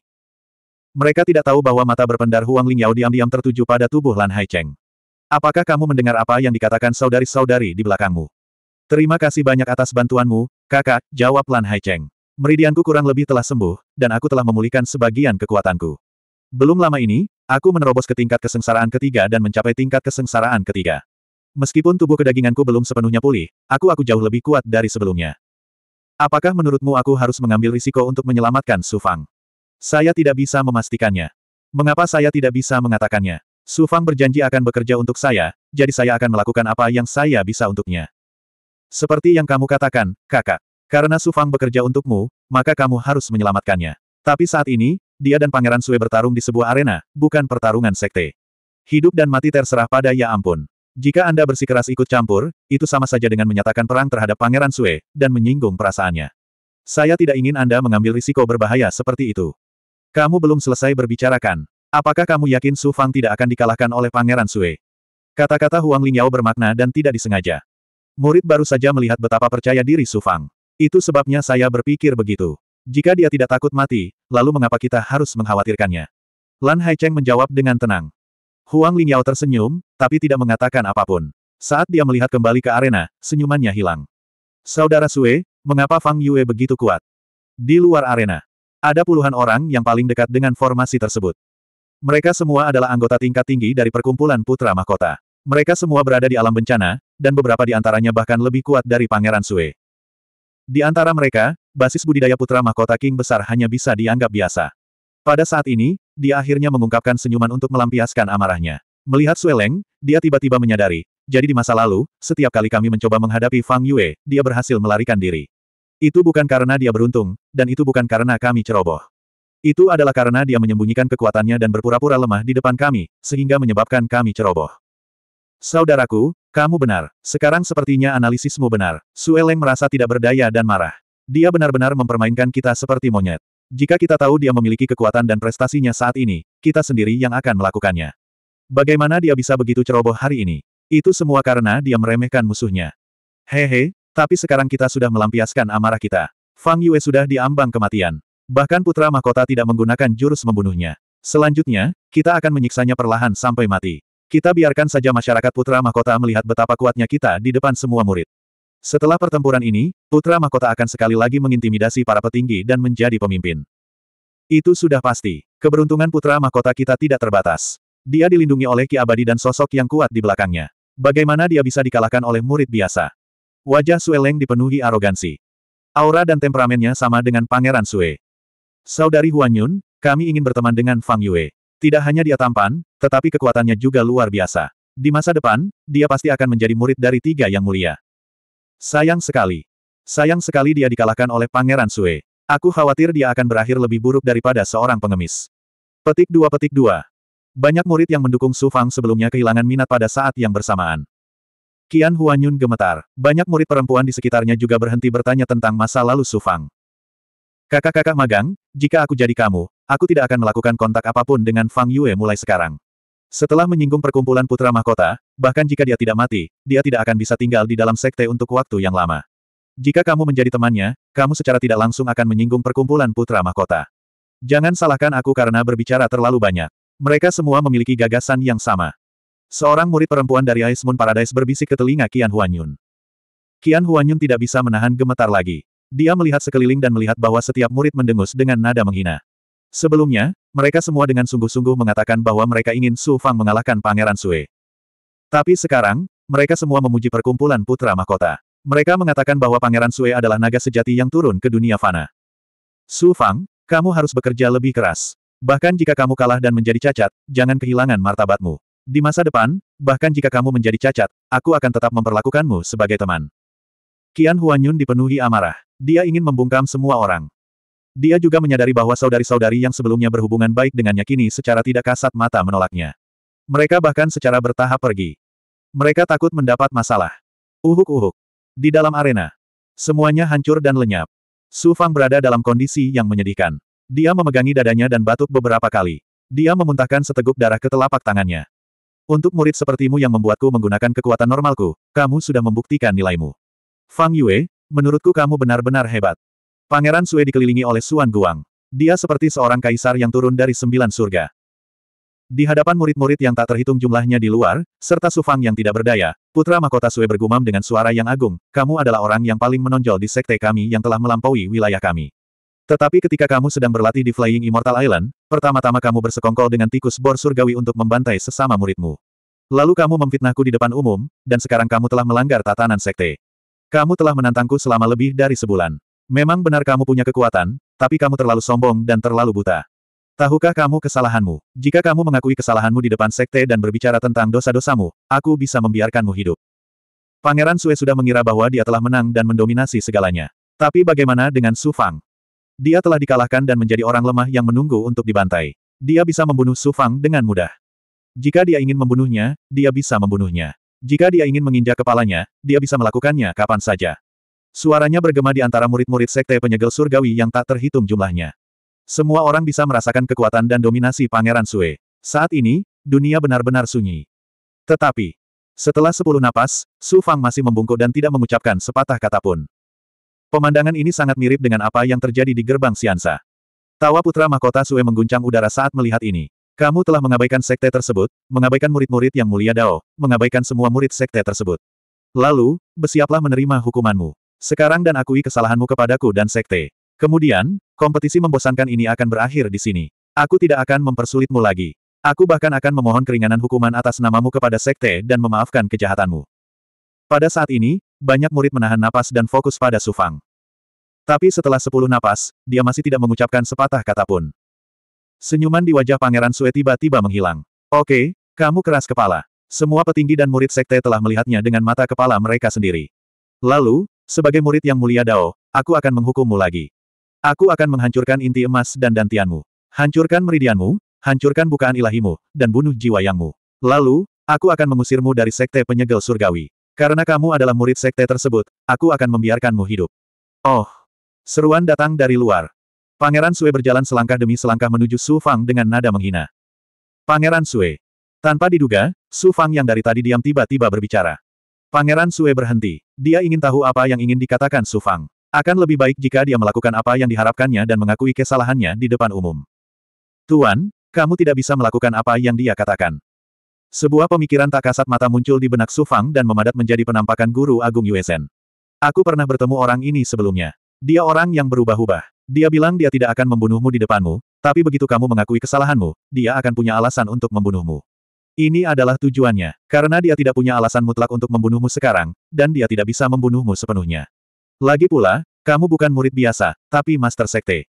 Speaker 1: Mereka tidak tahu bahwa mata berpendar Huang Lingyao diam-diam tertuju pada tubuh Lan Haicheng. Apakah kamu mendengar apa yang dikatakan saudari-saudari di belakangmu? Terima kasih banyak atas bantuanmu, kakak, jawab Lan Haicheng. Meridianku kurang lebih telah sembuh, dan aku telah memulihkan sebagian kekuatanku. Belum lama ini, Aku menerobos ke tingkat kesengsaraan ketiga dan mencapai tingkat kesengsaraan ketiga. Meskipun tubuh kedaginganku belum sepenuhnya pulih, aku aku jauh lebih kuat dari sebelumnya. Apakah menurutmu aku harus mengambil risiko untuk menyelamatkan Sufang? Saya tidak bisa memastikannya. Mengapa saya tidak bisa mengatakannya? Sufang berjanji akan bekerja untuk saya, jadi saya akan melakukan apa yang saya bisa untuknya. Seperti yang kamu katakan, kakak. Karena Sufang bekerja untukmu, maka kamu harus menyelamatkannya. Tapi saat ini, dia dan Pangeran Sue bertarung di sebuah arena, bukan pertarungan sekte. Hidup dan mati terserah pada ya ampun. Jika Anda bersikeras ikut campur, itu sama saja dengan menyatakan perang terhadap Pangeran Sue, dan menyinggung perasaannya. Saya tidak ingin Anda mengambil risiko berbahaya seperti itu. Kamu belum selesai berbicarakan. Apakah kamu yakin Su Fang tidak akan dikalahkan oleh Pangeran Sue? Kata-kata Huang Lingyao bermakna dan tidak disengaja. Murid baru saja melihat betapa percaya diri Su Fang. Itu sebabnya saya berpikir begitu. Jika dia tidak takut mati, lalu mengapa kita harus mengkhawatirkannya? Lan Haicheng menjawab dengan tenang. Huang Lingyao tersenyum, tapi tidak mengatakan apapun. Saat dia melihat kembali ke arena, senyumannya hilang. Saudara Sue, mengapa Fang Yue begitu kuat? Di luar arena, ada puluhan orang yang paling dekat dengan formasi tersebut. Mereka semua adalah anggota tingkat tinggi dari perkumpulan putra mahkota. Mereka semua berada di alam bencana, dan beberapa di antaranya bahkan lebih kuat dari Pangeran Sue. Di antara mereka, basis budidaya putra mahkota King besar hanya bisa dianggap biasa. Pada saat ini, dia akhirnya mengungkapkan senyuman untuk melampiaskan amarahnya. Melihat Sueleng, dia tiba-tiba menyadari, jadi di masa lalu, setiap kali kami mencoba menghadapi Fang Yue, dia berhasil melarikan diri. Itu bukan karena dia beruntung, dan itu bukan karena kami ceroboh. Itu adalah karena dia menyembunyikan kekuatannya dan berpura-pura lemah di depan kami, sehingga menyebabkan kami ceroboh. Saudaraku, kamu benar. Sekarang sepertinya analisismu benar. Sueleng merasa tidak berdaya dan marah. Dia benar-benar mempermainkan kita seperti monyet. Jika kita tahu dia memiliki kekuatan dan prestasinya saat ini, kita sendiri yang akan melakukannya. Bagaimana dia bisa begitu ceroboh hari ini? Itu semua karena dia meremehkan musuhnya. Hehe, tapi sekarang kita sudah melampiaskan amarah kita. Fang Yue sudah diambang kematian. Bahkan putra mahkota tidak menggunakan jurus membunuhnya. Selanjutnya, kita akan menyiksanya perlahan sampai mati. Kita biarkan saja masyarakat putra mahkota melihat betapa kuatnya kita di depan semua murid. Setelah pertempuran ini, Putra Mahkota akan sekali lagi mengintimidasi para petinggi dan menjadi pemimpin. Itu sudah pasti. Keberuntungan Putra Mahkota kita tidak terbatas. Dia dilindungi oleh Ki Abadi dan sosok yang kuat di belakangnya. Bagaimana dia bisa dikalahkan oleh murid biasa? Wajah Sueleng dipenuhi arogansi. Aura dan temperamennya sama dengan Pangeran Sue. Saudari Huan Yun, kami ingin berteman dengan Fang Yue. Tidak hanya dia tampan, tetapi kekuatannya juga luar biasa. Di masa depan, dia pasti akan menjadi murid dari tiga yang mulia. Sayang sekali. Sayang sekali dia dikalahkan oleh Pangeran Sue. Aku khawatir dia akan berakhir lebih buruk daripada seorang pengemis. Petik dua petik dua. Banyak murid yang mendukung Su Fang sebelumnya kehilangan minat pada saat yang bersamaan. Kian Huanyun gemetar. Banyak murid perempuan di sekitarnya juga berhenti bertanya tentang masa lalu Su Fang. Kakak-kakak magang, jika aku jadi kamu, aku tidak akan melakukan kontak apapun dengan Fang Yue mulai sekarang. Setelah menyinggung perkumpulan putra mahkota, Bahkan jika dia tidak mati, dia tidak akan bisa tinggal di dalam sekte untuk waktu yang lama. Jika kamu menjadi temannya, kamu secara tidak langsung akan menyinggung perkumpulan putra mahkota. Jangan salahkan aku karena berbicara terlalu banyak. Mereka semua memiliki gagasan yang sama. Seorang murid perempuan dari Ice Moon Paradise berbisik ke telinga Qian Huanyun. Qian Huanyun tidak bisa menahan gemetar lagi. Dia melihat sekeliling dan melihat bahwa setiap murid mendengus dengan nada menghina. Sebelumnya, mereka semua dengan sungguh-sungguh mengatakan bahwa mereka ingin Su Fang mengalahkan Pangeran Sue. Tapi sekarang, mereka semua memuji perkumpulan putra mahkota. Mereka mengatakan bahwa Pangeran Sue adalah naga sejati yang turun ke dunia fana. Su Fang, kamu harus bekerja lebih keras. Bahkan jika kamu kalah dan menjadi cacat, jangan kehilangan martabatmu. Di masa depan, bahkan jika kamu menjadi cacat, aku akan tetap memperlakukanmu sebagai teman. Qian Huanyun dipenuhi amarah. Dia ingin membungkam semua orang. Dia juga menyadari bahwa saudari-saudari yang sebelumnya berhubungan baik dengannya kini secara tidak kasat mata menolaknya. Mereka bahkan secara bertahap pergi. Mereka takut mendapat masalah. Uhuk-uhuk. Di dalam arena. Semuanya hancur dan lenyap. Su Fang berada dalam kondisi yang menyedihkan. Dia memegangi dadanya dan batuk beberapa kali. Dia memuntahkan seteguk darah ke telapak tangannya. Untuk murid sepertimu yang membuatku menggunakan kekuatan normalku, kamu sudah membuktikan nilaimu. Fang Yue, menurutku kamu benar-benar hebat. Pangeran Sue dikelilingi oleh Suan Guang. Dia seperti seorang kaisar yang turun dari sembilan surga. Di hadapan murid-murid yang tak terhitung jumlahnya di luar, serta Sufang yang tidak berdaya, Putra Mahkota Sue bergumam dengan suara yang agung, kamu adalah orang yang paling menonjol di sekte kami yang telah melampaui wilayah kami. Tetapi ketika kamu sedang berlatih di Flying Immortal Island, pertama-tama kamu bersekongkol dengan tikus bor surgawi untuk membantai sesama muridmu. Lalu kamu memfitnahku di depan umum, dan sekarang kamu telah melanggar tatanan sekte. Kamu telah menantangku selama lebih dari sebulan. Memang benar kamu punya kekuatan, tapi kamu terlalu sombong dan terlalu buta. Tahukah kamu kesalahanmu? Jika kamu mengakui kesalahanmu di depan sekte dan berbicara tentang dosa-dosamu, aku bisa membiarkanmu hidup. Pangeran Sue sudah mengira bahwa dia telah menang dan mendominasi segalanya. Tapi bagaimana dengan Su Fang? Dia telah dikalahkan dan menjadi orang lemah yang menunggu untuk dibantai. Dia bisa membunuh Su Fang dengan mudah. Jika dia ingin membunuhnya, dia bisa membunuhnya. Jika dia ingin menginjak kepalanya, dia bisa melakukannya kapan saja. Suaranya bergema di antara murid-murid sekte penyegel surgawi yang tak terhitung jumlahnya. Semua orang bisa merasakan kekuatan dan dominasi Pangeran Sue. Saat ini, dunia benar-benar sunyi. Tetapi, setelah sepuluh napas, Su Fang masih membungkuk dan tidak mengucapkan sepatah kata pun. Pemandangan ini sangat mirip dengan apa yang terjadi di gerbang Siansa. Tawa putra mahkota Sue mengguncang udara saat melihat ini. Kamu telah mengabaikan sekte tersebut, mengabaikan murid-murid yang mulia Dao, mengabaikan semua murid sekte tersebut. Lalu, bersiaplah menerima hukumanmu. Sekarang dan akui kesalahanmu kepadaku dan sekte. Kemudian, kompetisi membosankan ini akan berakhir di sini. Aku tidak akan mempersulitmu lagi. Aku bahkan akan memohon keringanan hukuman atas namamu kepada sekte dan memaafkan kejahatanmu. Pada saat ini, banyak murid menahan napas dan fokus pada Sufang. Tapi setelah sepuluh napas, dia masih tidak mengucapkan sepatah kata pun. Senyuman di wajah Pangeran Sue tiba-tiba menghilang. Oke, kamu keras kepala. Semua petinggi dan murid sekte telah melihatnya dengan mata kepala mereka sendiri. Lalu, sebagai murid yang mulia Dao, aku akan menghukummu lagi. Aku akan menghancurkan inti emas dan dantianmu. Hancurkan meridianmu, hancurkan bukaan ilahimu, dan bunuh jiwa yangmu. Lalu, aku akan mengusirmu dari sekte penyegel surgawi. Karena kamu adalah murid sekte tersebut, aku akan membiarkanmu hidup. Oh! Seruan datang dari luar. Pangeran Sue berjalan selangkah demi selangkah menuju Su Fang dengan nada menghina. Pangeran Sue. Tanpa diduga, Su Fang yang dari tadi diam tiba-tiba berbicara. Pangeran Sue berhenti. Dia ingin tahu apa yang ingin dikatakan Su Fang. Akan lebih baik jika dia melakukan apa yang diharapkannya dan mengakui kesalahannya di depan umum. Tuan, kamu tidak bisa melakukan apa yang dia katakan. Sebuah pemikiran tak kasat mata muncul di benak Sufang dan memadat menjadi penampakan guru agung USN. Aku pernah bertemu orang ini sebelumnya. Dia orang yang berubah-ubah. Dia bilang dia tidak akan membunuhmu di depanmu, tapi begitu kamu mengakui kesalahanmu, dia akan punya alasan untuk membunuhmu. Ini adalah tujuannya, karena dia tidak punya alasan mutlak untuk membunuhmu sekarang, dan dia tidak bisa membunuhmu sepenuhnya. Lagi pula, kamu bukan murid biasa, tapi master sekte.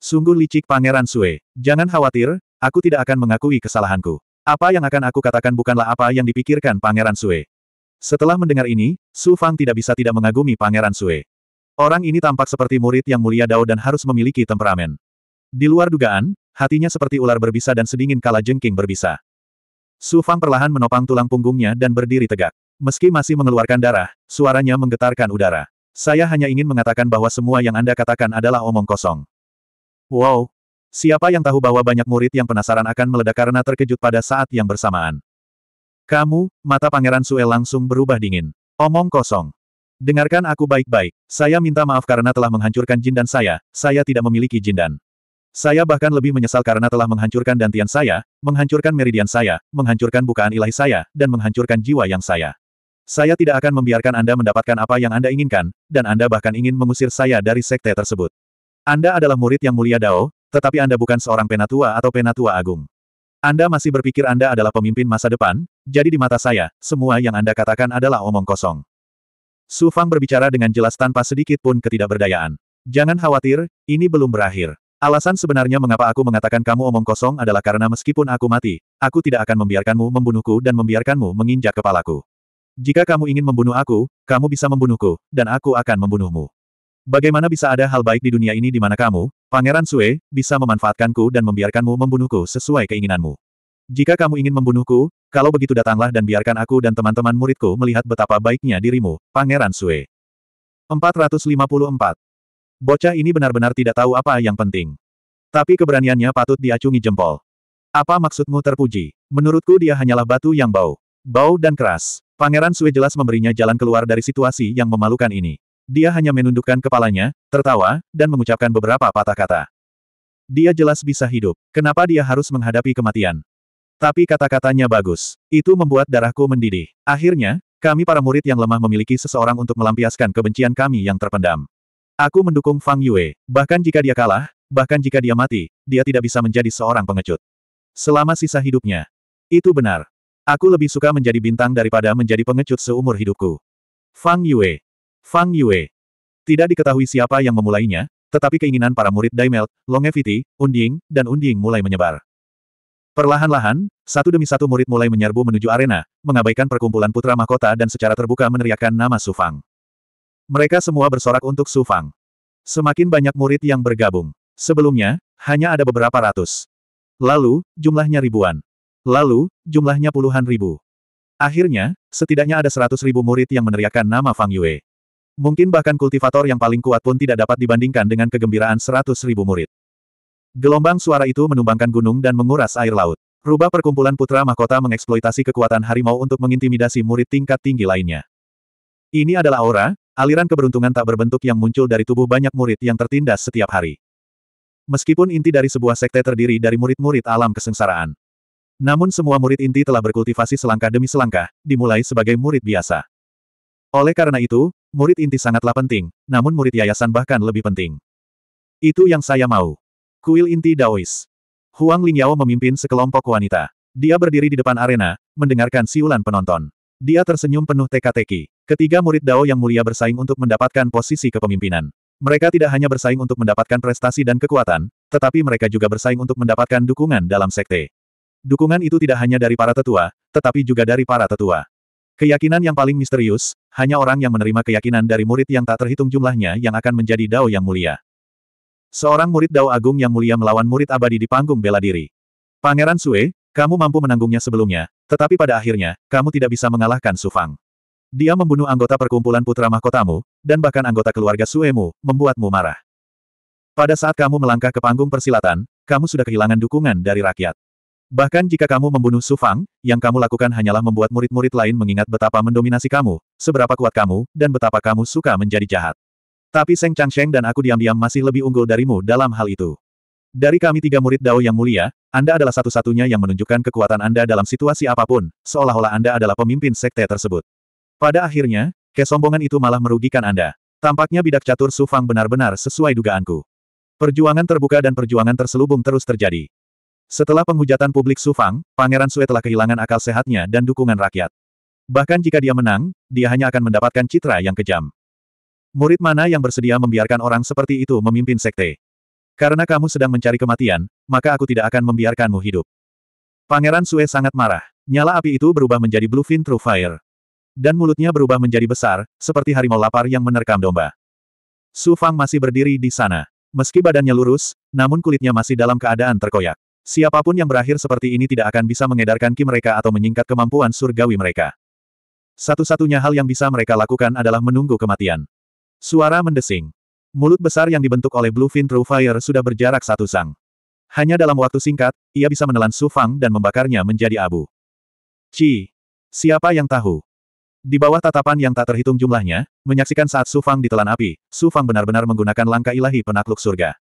Speaker 1: Sungguh licik Pangeran Sue. Jangan khawatir, aku tidak akan mengakui kesalahanku. Apa yang akan aku katakan bukanlah apa yang dipikirkan Pangeran Sue. Setelah mendengar ini, Su Fang tidak bisa tidak mengagumi Pangeran Sue. Orang ini tampak seperti murid yang mulia Dao dan harus memiliki temperamen. Di luar dugaan, hatinya seperti ular berbisa dan sedingin kala jengking berbisa. Su Fang perlahan menopang tulang punggungnya dan berdiri tegak. Meski masih mengeluarkan darah, suaranya menggetarkan udara. Saya hanya ingin mengatakan bahwa semua yang Anda katakan adalah omong kosong. Wow! Siapa yang tahu bahwa banyak murid yang penasaran akan meledak karena terkejut pada saat yang bersamaan? Kamu, mata Pangeran Sue langsung berubah dingin. Omong kosong. Dengarkan aku baik-baik. Saya minta maaf karena telah menghancurkan jin dan saya, saya tidak memiliki jin dan. Saya bahkan lebih menyesal karena telah menghancurkan dantian saya, menghancurkan meridian saya, menghancurkan bukaan ilahi saya, dan menghancurkan jiwa yang saya. Saya tidak akan membiarkan Anda mendapatkan apa yang Anda inginkan, dan Anda bahkan ingin mengusir saya dari sekte tersebut. Anda adalah murid yang mulia Dao, tetapi Anda bukan seorang penatua atau penatua agung. Anda masih berpikir Anda adalah pemimpin masa depan, jadi di mata saya, semua yang Anda katakan adalah omong kosong. Su Fang berbicara dengan jelas tanpa sedikit pun ketidakberdayaan. Jangan khawatir, ini belum berakhir. Alasan sebenarnya mengapa aku mengatakan kamu omong kosong adalah karena meskipun aku mati, aku tidak akan membiarkanmu membunuhku dan membiarkanmu menginjak kepalaku. Jika kamu ingin membunuh aku, kamu bisa membunuhku, dan aku akan membunuhmu. Bagaimana bisa ada hal baik di dunia ini di mana kamu, Pangeran Sue, bisa memanfaatkanku dan membiarkanmu membunuhku sesuai keinginanmu. Jika kamu ingin membunuhku, kalau begitu datanglah dan biarkan aku dan teman-teman muridku melihat betapa baiknya dirimu, Pangeran Sue. 454. Bocah ini benar-benar tidak tahu apa yang penting. Tapi keberaniannya patut diacungi jempol. Apa maksudmu terpuji? Menurutku dia hanyalah batu yang bau. Bau dan keras. Pangeran Sui jelas memberinya jalan keluar dari situasi yang memalukan ini. Dia hanya menundukkan kepalanya, tertawa, dan mengucapkan beberapa patah kata. Dia jelas bisa hidup. Kenapa dia harus menghadapi kematian? Tapi kata-katanya bagus. Itu membuat darahku mendidih. Akhirnya, kami para murid yang lemah memiliki seseorang untuk melampiaskan kebencian kami yang terpendam. Aku mendukung Fang Yue. Bahkan jika dia kalah, bahkan jika dia mati, dia tidak bisa menjadi seorang pengecut. Selama sisa hidupnya. Itu benar. Aku lebih suka menjadi bintang daripada menjadi pengecut seumur hidupku. Fang Yue. Fang Yue. Tidak diketahui siapa yang memulainya, tetapi keinginan para murid Daimel, Longevity, Unding, dan Unding mulai menyebar. Perlahan-lahan, satu demi satu murid mulai menyerbu menuju arena, mengabaikan perkumpulan putra mahkota dan secara terbuka meneriakkan nama Su Fang. Mereka semua bersorak untuk Su Fang. Semakin banyak murid yang bergabung. Sebelumnya, hanya ada beberapa ratus. Lalu, jumlahnya ribuan. Lalu, jumlahnya puluhan ribu. Akhirnya, setidaknya ada seratus ribu murid yang meneriakkan nama Fang Yue. Mungkin bahkan kultivator yang paling kuat pun tidak dapat dibandingkan dengan kegembiraan seratus ribu murid. Gelombang suara itu menumbangkan gunung dan menguras air laut. Rubah perkumpulan putra mahkota mengeksploitasi kekuatan harimau untuk mengintimidasi murid tingkat tinggi lainnya. Ini adalah aura, aliran keberuntungan tak berbentuk yang muncul dari tubuh banyak murid yang tertindas setiap hari. Meskipun inti dari sebuah sekte terdiri dari murid-murid alam kesengsaraan. Namun semua murid inti telah berkultivasi selangkah demi selangkah, dimulai sebagai murid biasa. Oleh karena itu, murid inti sangatlah penting, namun murid yayasan bahkan lebih penting. Itu yang saya mau. Kuil inti Daois. Huang Lingyao memimpin sekelompok wanita. Dia berdiri di depan arena, mendengarkan siulan penonton. Dia tersenyum penuh teka-teki. Ketiga murid Dao yang mulia bersaing untuk mendapatkan posisi kepemimpinan. Mereka tidak hanya bersaing untuk mendapatkan prestasi dan kekuatan, tetapi mereka juga bersaing untuk mendapatkan dukungan dalam sekte. Dukungan itu tidak hanya dari para tetua, tetapi juga dari para tetua. Keyakinan yang paling misterius, hanya orang yang menerima keyakinan dari murid yang tak terhitung jumlahnya yang akan menjadi dao yang mulia. Seorang murid dao agung yang mulia melawan murid abadi di panggung bela diri. Pangeran Sue, kamu mampu menanggungnya sebelumnya, tetapi pada akhirnya, kamu tidak bisa mengalahkan Sufang. Dia membunuh anggota perkumpulan putra mahkotamu, dan bahkan anggota keluarga Suemu, membuatmu marah. Pada saat kamu melangkah ke panggung persilatan, kamu sudah kehilangan dukungan dari rakyat. Bahkan jika kamu membunuh Sufang, yang kamu lakukan hanyalah membuat murid-murid lain mengingat betapa mendominasi kamu, seberapa kuat kamu, dan betapa kamu suka menjadi jahat. Tapi Seng Changsheng dan aku diam-diam masih lebih unggul darimu dalam hal itu. Dari kami tiga murid Dao yang mulia, Anda adalah satu-satunya yang menunjukkan kekuatan Anda dalam situasi apapun, seolah-olah Anda adalah pemimpin sekte tersebut. Pada akhirnya, kesombongan itu malah merugikan Anda. Tampaknya bidak catur Sufang benar-benar sesuai dugaanku. Perjuangan terbuka dan perjuangan terselubung terus terjadi. Setelah penghujatan publik Sufang, Pangeran Sue telah kehilangan akal sehatnya dan dukungan rakyat. Bahkan jika dia menang, dia hanya akan mendapatkan citra yang kejam. Murid mana yang bersedia membiarkan orang seperti itu memimpin sekte? Karena kamu sedang mencari kematian, maka aku tidak akan membiarkanmu hidup. Pangeran Sue sangat marah. Nyala api itu berubah menjadi bluefin true fire. Dan mulutnya berubah menjadi besar, seperti harimau lapar yang menerkam domba. Su Fang masih berdiri di sana. Meski badannya lurus, namun kulitnya masih dalam keadaan terkoyak. Siapapun yang berakhir seperti ini tidak akan bisa mengedarkan ki mereka atau menyingkat kemampuan surgawi mereka. Satu-satunya hal yang bisa mereka lakukan adalah menunggu kematian. Suara mendesing. Mulut besar yang dibentuk oleh Bluefin Truefire sudah berjarak satu sang. Hanya dalam waktu singkat, ia bisa menelan Su Fang dan membakarnya menjadi abu. Ci. Siapa yang tahu? Di bawah tatapan yang tak terhitung jumlahnya, menyaksikan saat Su Fang ditelan api, Su Fang benar-benar menggunakan langkah ilahi penakluk surga.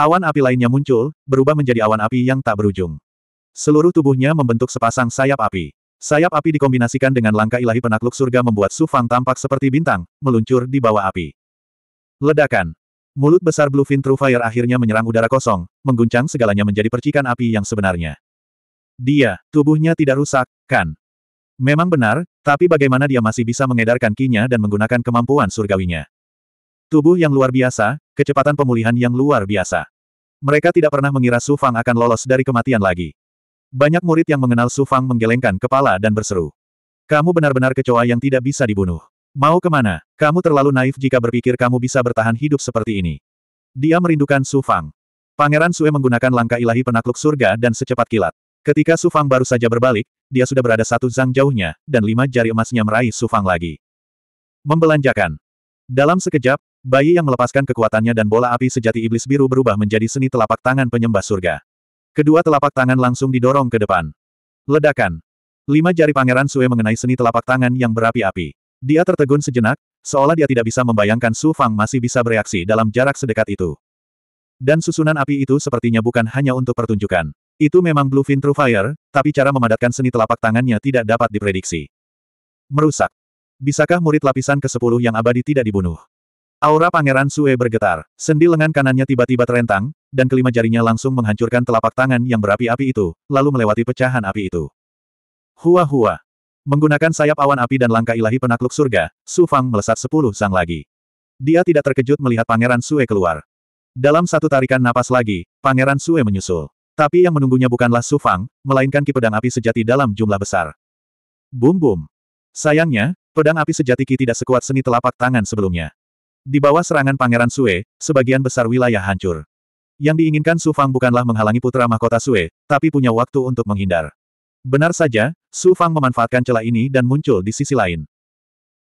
Speaker 1: Awan api lainnya muncul, berubah menjadi awan api yang tak berujung. Seluruh tubuhnya membentuk sepasang sayap api. Sayap api dikombinasikan dengan langkah ilahi penakluk surga membuat Su Fang tampak seperti bintang, meluncur di bawah api. Ledakan. Mulut besar Bluefin Fire akhirnya menyerang udara kosong, mengguncang segalanya menjadi percikan api yang sebenarnya. Dia, tubuhnya tidak rusak, kan? Memang benar, tapi bagaimana dia masih bisa mengedarkan kinya dan menggunakan kemampuan surgawinya? Tubuh yang luar biasa, kecepatan pemulihan yang luar biasa. Mereka tidak pernah mengira Su Fang akan lolos dari kematian lagi. Banyak murid yang mengenal Su Fang menggelengkan kepala dan berseru. Kamu benar-benar kecoa yang tidak bisa dibunuh. Mau kemana? Kamu terlalu naif jika berpikir kamu bisa bertahan hidup seperti ini. Dia merindukan Su Fang. Pangeran Sue menggunakan langkah ilahi penakluk surga dan secepat kilat. Ketika Su Fang baru saja berbalik, dia sudah berada satu zang jauhnya, dan lima jari emasnya meraih Su Fang lagi. Membelanjakan. Dalam sekejap, Bayi yang melepaskan kekuatannya dan bola api sejati iblis biru berubah menjadi seni telapak tangan penyembah surga. Kedua telapak tangan langsung didorong ke depan. Ledakan. Lima jari pangeran Sue mengenai seni telapak tangan yang berapi-api. Dia tertegun sejenak, seolah dia tidak bisa membayangkan Su Fang masih bisa bereaksi dalam jarak sedekat itu. Dan susunan api itu sepertinya bukan hanya untuk pertunjukan. Itu memang Bluefin True Fire, tapi cara memadatkan seni telapak tangannya tidak dapat diprediksi. Merusak. Bisakah murid lapisan ke-10 yang abadi tidak dibunuh? Aura Pangeran Sue bergetar, sendi lengan kanannya tiba-tiba terentang, dan kelima jarinya langsung menghancurkan telapak tangan yang berapi-api itu, lalu melewati pecahan api itu. Hua-hua. Menggunakan sayap awan api dan langkah ilahi penakluk surga, Su Fang melesat sepuluh sang lagi. Dia tidak terkejut melihat Pangeran Sue keluar. Dalam satu tarikan napas lagi, Pangeran Sue menyusul. Tapi yang menunggunya bukanlah Su Fang, melainkan ki pedang api sejati dalam jumlah besar. Bum-bum. Sayangnya, pedang api sejati ki tidak sekuat seni telapak tangan sebelumnya. Di bawah serangan Pangeran Sue, sebagian besar wilayah hancur. Yang diinginkan Su Fang bukanlah menghalangi putra mahkota Sue, tapi punya waktu untuk menghindar. Benar saja, Su Fang memanfaatkan celah ini dan muncul di sisi lain.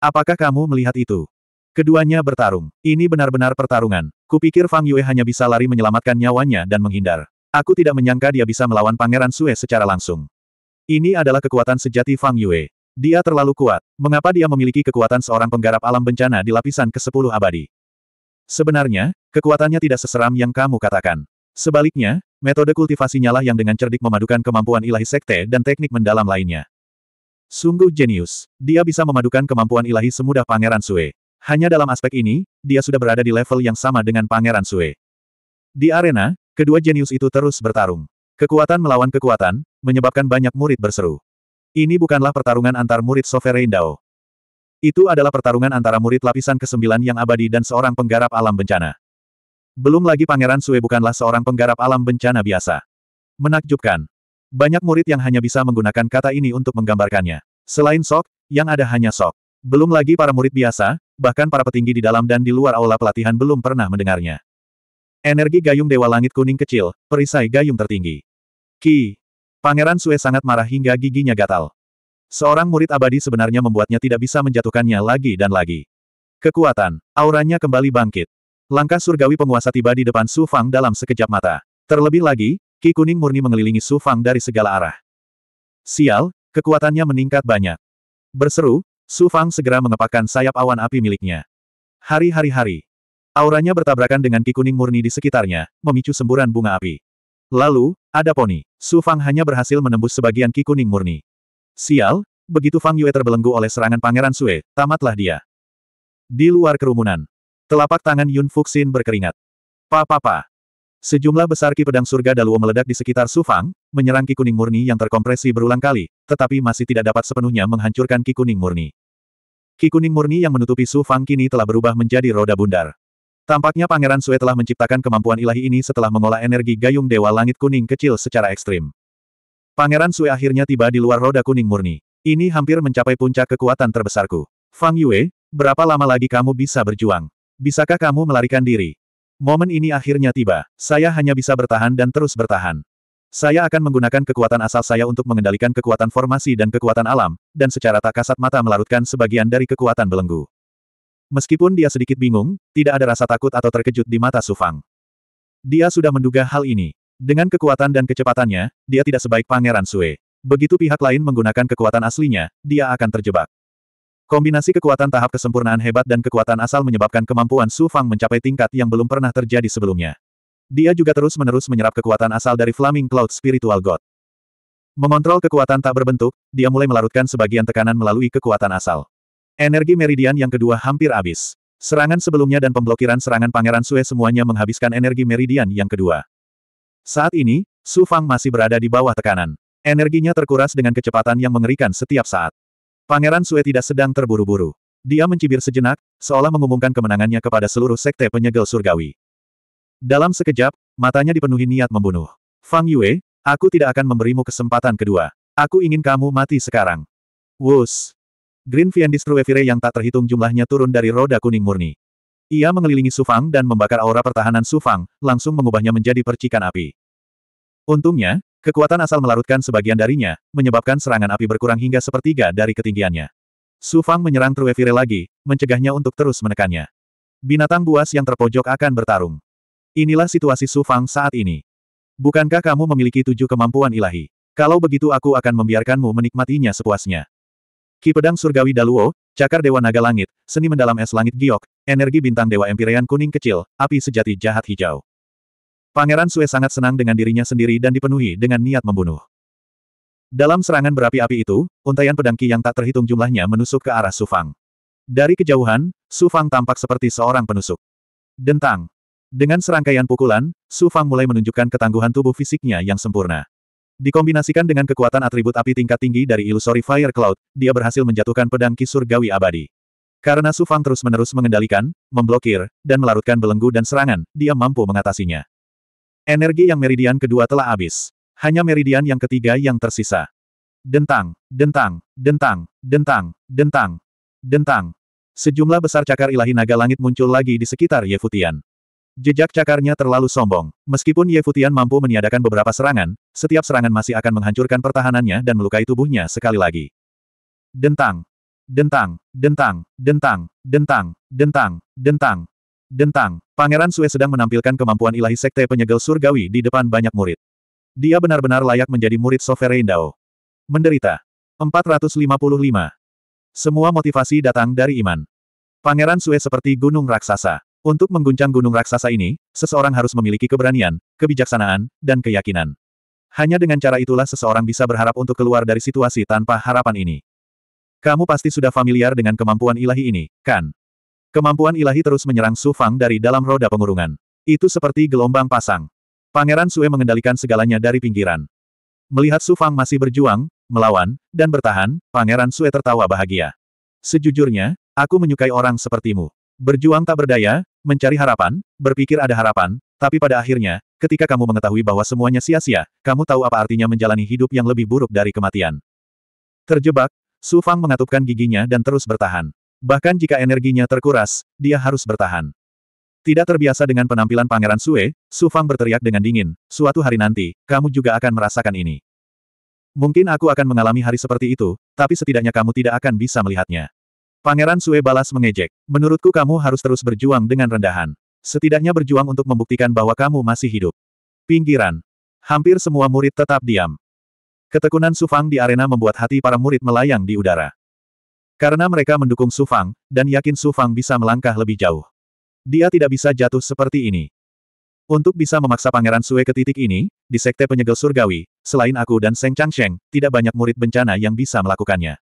Speaker 1: Apakah kamu melihat itu? Keduanya bertarung. Ini benar-benar pertarungan. Kupikir Fang Yue hanya bisa lari menyelamatkan nyawanya dan menghindar. Aku tidak menyangka dia bisa melawan Pangeran Sue secara langsung. Ini adalah kekuatan sejati Fang Yue. Dia terlalu kuat. Mengapa dia memiliki kekuatan seorang penggarap alam bencana di lapisan ke-10 abadi? Sebenarnya, kekuatannya tidak seseram yang kamu katakan. Sebaliknya, metode kultivasinya lah yang dengan cerdik memadukan kemampuan ilahi sekte dan teknik mendalam lainnya. Sungguh jenius. Dia bisa memadukan kemampuan ilahi semudah Pangeran Sue. Hanya dalam aspek ini, dia sudah berada di level yang sama dengan Pangeran Sue. Di arena, kedua jenius itu terus bertarung. Kekuatan melawan kekuatan, menyebabkan banyak murid berseru. Ini bukanlah pertarungan antar murid Sovereign Dao. Itu adalah pertarungan antara murid lapisan ke-9 yang abadi dan seorang penggarap alam bencana. Belum lagi Pangeran Sue bukanlah seorang penggarap alam bencana biasa. Menakjubkan. Banyak murid yang hanya bisa menggunakan kata ini untuk menggambarkannya. Selain sok, yang ada hanya sok. Belum lagi para murid biasa, bahkan para petinggi di dalam dan di luar aula pelatihan belum pernah mendengarnya. Energi gayung Dewa Langit Kuning kecil, perisai gayung tertinggi. Ki, Pangeran Sue sangat marah hingga giginya gatal. Seorang murid abadi sebenarnya membuatnya tidak bisa menjatuhkannya lagi dan lagi. Kekuatan, auranya kembali bangkit. Langkah surgawi penguasa tiba di depan Su Fang dalam sekejap mata. Terlebih lagi, Ki Kuning murni mengelilingi Su Fang dari segala arah. Sial, kekuatannya meningkat banyak. Berseru, Su Fang segera mengepakkan sayap awan api miliknya. Hari-hari-hari. Auranya bertabrakan dengan Ki Kuning murni di sekitarnya, memicu semburan bunga api. Lalu, ada poni. Su Fang hanya berhasil menembus sebagian ki kuning murni. Sial, begitu Fang Yue terbelenggu oleh serangan Pangeran Sue, tamatlah dia. Di luar kerumunan, telapak tangan Yun Fuxin berkeringat. pa pa Sejumlah besar ki pedang surga Daluo meledak di sekitar Su Fang, menyerang ki kuning murni yang terkompresi berulang kali, tetapi masih tidak dapat sepenuhnya menghancurkan ki kuning murni. Ki kuning murni yang menutupi Su Fang kini telah berubah menjadi roda bundar. Tampaknya Pangeran Sue telah menciptakan kemampuan ilahi ini setelah mengolah energi gayung Dewa Langit Kuning kecil secara ekstrim. Pangeran Sue akhirnya tiba di luar roda kuning murni. Ini hampir mencapai puncak kekuatan terbesarku. Fang Yue, berapa lama lagi kamu bisa berjuang? Bisakah kamu melarikan diri? Momen ini akhirnya tiba. Saya hanya bisa bertahan dan terus bertahan. Saya akan menggunakan kekuatan asal saya untuk mengendalikan kekuatan formasi dan kekuatan alam, dan secara tak kasat mata melarutkan sebagian dari kekuatan belenggu. Meskipun dia sedikit bingung, tidak ada rasa takut atau terkejut di mata Sufang. Dia sudah menduga hal ini. Dengan kekuatan dan kecepatannya, dia tidak sebaik Pangeran Sue. Begitu pihak lain menggunakan kekuatan aslinya, dia akan terjebak. Kombinasi kekuatan tahap kesempurnaan hebat dan kekuatan asal menyebabkan kemampuan Su Fang mencapai tingkat yang belum pernah terjadi sebelumnya. Dia juga terus-menerus menyerap kekuatan asal dari Flaming Cloud Spiritual God. Mengontrol kekuatan tak berbentuk, dia mulai melarutkan sebagian tekanan melalui kekuatan asal. Energi meridian yang kedua hampir habis. Serangan sebelumnya dan pemblokiran serangan Pangeran Sue semuanya menghabiskan energi meridian yang kedua. Saat ini, Su Fang masih berada di bawah tekanan. Energinya terkuras dengan kecepatan yang mengerikan setiap saat. Pangeran Sue tidak sedang terburu-buru. Dia mencibir sejenak, seolah mengumumkan kemenangannya kepada seluruh sekte penyegel surgawi. Dalam sekejap, matanya dipenuhi niat membunuh. Fang Yue, aku tidak akan memberimu kesempatan kedua. Aku ingin kamu mati sekarang. Wus! Green Fiendis Truevire yang tak terhitung jumlahnya turun dari roda kuning murni. Ia mengelilingi Sufang dan membakar aura pertahanan Sufang, langsung mengubahnya menjadi percikan api. Untungnya, kekuatan asal melarutkan sebagian darinya, menyebabkan serangan api berkurang hingga sepertiga dari ketinggiannya. Sufang menyerang Truevire lagi, mencegahnya untuk terus menekannya. Binatang buas yang terpojok akan bertarung. Inilah situasi Sufang saat ini. Bukankah kamu memiliki tujuh kemampuan ilahi? Kalau begitu aku akan membiarkanmu menikmatinya sepuasnya. Ki Pedang Surgawi Daluo, Cakar Dewa Naga Langit, Seni Mendalam Es Langit Giok, Energi Bintang Dewa Empirean Kuning Kecil, Api Sejati Jahat Hijau. Pangeran Sue sangat senang dengan dirinya sendiri dan dipenuhi dengan niat membunuh. Dalam serangan berapi-api itu, untaian pedang Ki yang tak terhitung jumlahnya menusuk ke arah Sufang. Dari kejauhan, Sufang tampak seperti seorang penusuk. Dentang. Dengan serangkaian pukulan, Sufang mulai menunjukkan ketangguhan tubuh fisiknya yang sempurna. Dikombinasikan dengan kekuatan atribut api tingkat tinggi dari Illusory Fire Cloud, dia berhasil menjatuhkan pedang kisurgawi gawi Abadi. Karena Su Fang terus-menerus mengendalikan, memblokir, dan melarutkan belenggu dan serangan, dia mampu mengatasinya. Energi yang meridian kedua telah habis. Hanya meridian yang ketiga yang tersisa. Dentang, dentang, dentang, dentang, dentang, dentang. Sejumlah besar cakar ilahi naga langit muncul lagi di sekitar Yefutian. Jejak cakarnya terlalu sombong. Meskipun Ye Futian mampu meniadakan beberapa serangan, setiap serangan masih akan menghancurkan pertahanannya dan melukai tubuhnya sekali lagi. Dentang. Dentang, dentang, dentang, dentang, dentang, dentang, dentang. Pangeran Sue sedang menampilkan kemampuan ilahi sekte penyegel surgawi di depan banyak murid. Dia benar-benar layak menjadi murid Sovereign Dao. Menderita. 455. Semua motivasi datang dari iman. Pangeran Sue seperti gunung raksasa. Untuk mengguncang gunung raksasa ini, seseorang harus memiliki keberanian, kebijaksanaan, dan keyakinan. Hanya dengan cara itulah seseorang bisa berharap untuk keluar dari situasi tanpa harapan ini. Kamu pasti sudah familiar dengan kemampuan ilahi ini, kan? Kemampuan ilahi terus menyerang Su Fang dari dalam roda pengurungan. Itu seperti gelombang pasang. Pangeran Sue mengendalikan segalanya dari pinggiran. Melihat Su Fang masih berjuang, melawan, dan bertahan, Pangeran Sue tertawa bahagia. Sejujurnya, aku menyukai orang sepertimu. Berjuang tak berdaya, mencari harapan, berpikir ada harapan, tapi pada akhirnya, ketika kamu mengetahui bahwa semuanya sia-sia, kamu tahu apa artinya menjalani hidup yang lebih buruk dari kematian. Terjebak, Su Fang mengatupkan giginya dan terus bertahan. Bahkan jika energinya terkuras, dia harus bertahan. Tidak terbiasa dengan penampilan Pangeran Sue, Su Fang berteriak dengan dingin, suatu hari nanti, kamu juga akan merasakan ini. Mungkin aku akan mengalami hari seperti itu, tapi setidaknya kamu tidak akan bisa melihatnya. Pangeran Sue balas mengejek. Menurutku kamu harus terus berjuang dengan rendahan. Setidaknya berjuang untuk membuktikan bahwa kamu masih hidup. Pinggiran. Hampir semua murid tetap diam. Ketekunan Sufang di arena membuat hati para murid melayang di udara. Karena mereka mendukung Sufang, dan yakin Sufang bisa melangkah lebih jauh. Dia tidak bisa jatuh seperti ini. Untuk bisa memaksa Pangeran Sue ke titik ini, di Sekte Penyegel Surgawi, selain aku dan Seng Changsheng, tidak banyak murid bencana yang bisa melakukannya.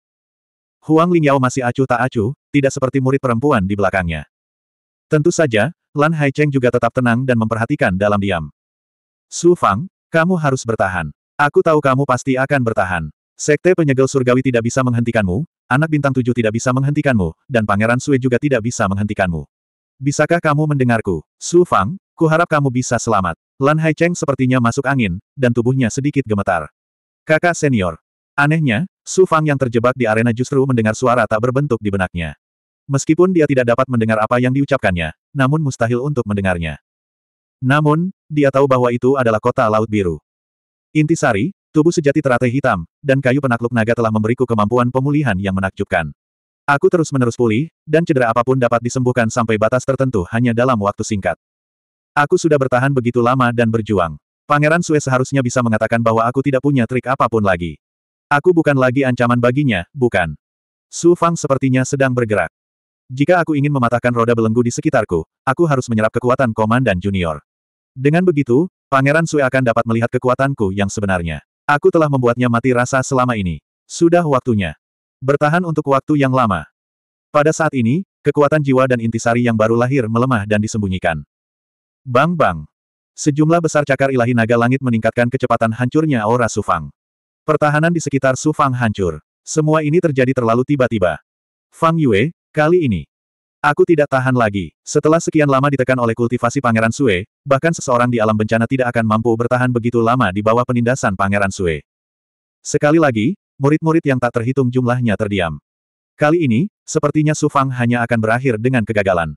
Speaker 1: Huang Lingyao masih acuh tak acuh, tidak seperti murid perempuan di belakangnya. Tentu saja, Lan Haicheng juga tetap tenang dan memperhatikan dalam diam. Su Fang, kamu harus bertahan. Aku tahu kamu pasti akan bertahan. Sekte penyegel surgawi tidak bisa menghentikanmu, anak bintang tujuh tidak bisa menghentikanmu, dan Pangeran Sui juga tidak bisa menghentikanmu. Bisakah kamu mendengarku? Su Fang, kuharap kamu bisa selamat. Lan Haicheng sepertinya masuk angin, dan tubuhnya sedikit gemetar. Kakak senior, Anehnya, Su Fang yang terjebak di arena justru mendengar suara tak berbentuk di benaknya. Meskipun dia tidak dapat mendengar apa yang diucapkannya, namun mustahil untuk mendengarnya. Namun, dia tahu bahwa itu adalah kota Laut Biru. Intisari, tubuh sejati teratai hitam, dan kayu penakluk naga telah memberiku kemampuan pemulihan yang menakjubkan. Aku terus-menerus pulih, dan cedera apapun dapat disembuhkan sampai batas tertentu hanya dalam waktu singkat. Aku sudah bertahan begitu lama dan berjuang. Pangeran Sue seharusnya bisa mengatakan bahwa aku tidak punya trik apapun lagi. Aku bukan lagi ancaman baginya, bukan. Su Fang sepertinya sedang bergerak. Jika aku ingin mematahkan roda belenggu di sekitarku, aku harus menyerap kekuatan komandan junior. Dengan begitu, Pangeran Sui akan dapat melihat kekuatanku yang sebenarnya. Aku telah membuatnya mati rasa selama ini. Sudah waktunya. Bertahan untuk waktu yang lama. Pada saat ini, kekuatan jiwa dan intisari yang baru lahir melemah dan disembunyikan. Bang-bang. Sejumlah besar cakar ilahi naga langit meningkatkan kecepatan hancurnya aura Sufang. Pertahanan di sekitar Su Fang hancur. Semua ini terjadi terlalu tiba-tiba. Fang Yue, kali ini. Aku tidak tahan lagi. Setelah sekian lama ditekan oleh kultivasi Pangeran Sue, bahkan seseorang di alam bencana tidak akan mampu bertahan begitu lama di bawah penindasan Pangeran Sue. Sekali lagi, murid-murid yang tak terhitung jumlahnya terdiam. Kali ini, sepertinya Su Fang hanya akan berakhir dengan kegagalan.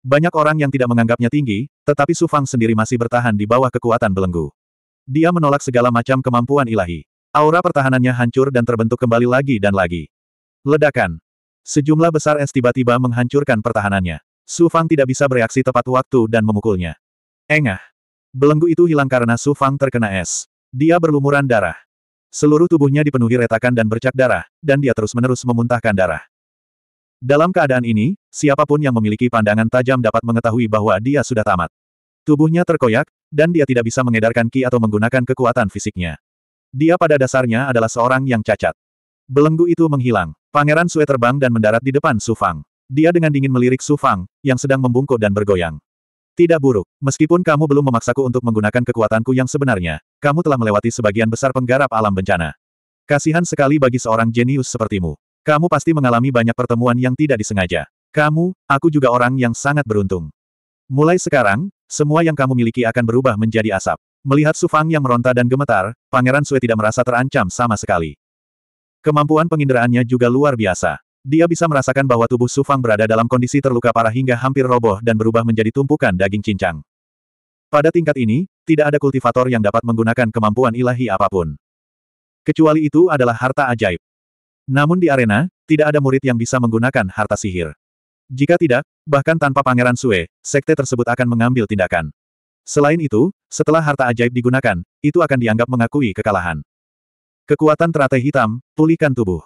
Speaker 1: Banyak orang yang tidak menganggapnya tinggi, tetapi Su Fang sendiri masih bertahan di bawah kekuatan belenggu. Dia menolak segala macam kemampuan ilahi. Aura pertahanannya hancur dan terbentuk kembali lagi dan lagi. Ledakan. Sejumlah besar es tiba-tiba menghancurkan pertahanannya. Su Fang tidak bisa bereaksi tepat waktu dan memukulnya. Engah. Belenggu itu hilang karena Su Fang terkena es. Dia berlumuran darah. Seluruh tubuhnya dipenuhi retakan dan bercak darah, dan dia terus-menerus memuntahkan darah. Dalam keadaan ini, siapapun yang memiliki pandangan tajam dapat mengetahui bahwa dia sudah tamat. Tubuhnya terkoyak, dan dia tidak bisa mengedarkan ki atau menggunakan kekuatan fisiknya. Dia pada dasarnya adalah seorang yang cacat. Belenggu itu menghilang. Pangeran Sue terbang dan mendarat di depan Su Fang. Dia dengan dingin melirik Su Fang, yang sedang membungkuk dan bergoyang. Tidak buruk. Meskipun kamu belum memaksaku untuk menggunakan kekuatanku yang sebenarnya, kamu telah melewati sebagian besar penggarap alam bencana. Kasihan sekali bagi seorang jenius sepertimu. Kamu pasti mengalami banyak pertemuan yang tidak disengaja. Kamu, aku juga orang yang sangat beruntung. Mulai sekarang, semua yang kamu miliki akan berubah menjadi asap. Melihat Sufang yang meronta dan gemetar, Pangeran Sue tidak merasa terancam sama sekali. Kemampuan penginderaannya juga luar biasa. Dia bisa merasakan bahwa tubuh Sufang berada dalam kondisi terluka parah hingga hampir roboh dan berubah menjadi tumpukan daging cincang. Pada tingkat ini, tidak ada kultivator yang dapat menggunakan kemampuan ilahi apapun. Kecuali itu adalah harta ajaib. Namun di arena, tidak ada murid yang bisa menggunakan harta sihir. Jika tidak, bahkan tanpa Pangeran Sue, sekte tersebut akan mengambil tindakan. Selain itu, setelah harta ajaib digunakan, itu akan dianggap mengakui kekalahan. Kekuatan teratai hitam, pulihkan tubuh.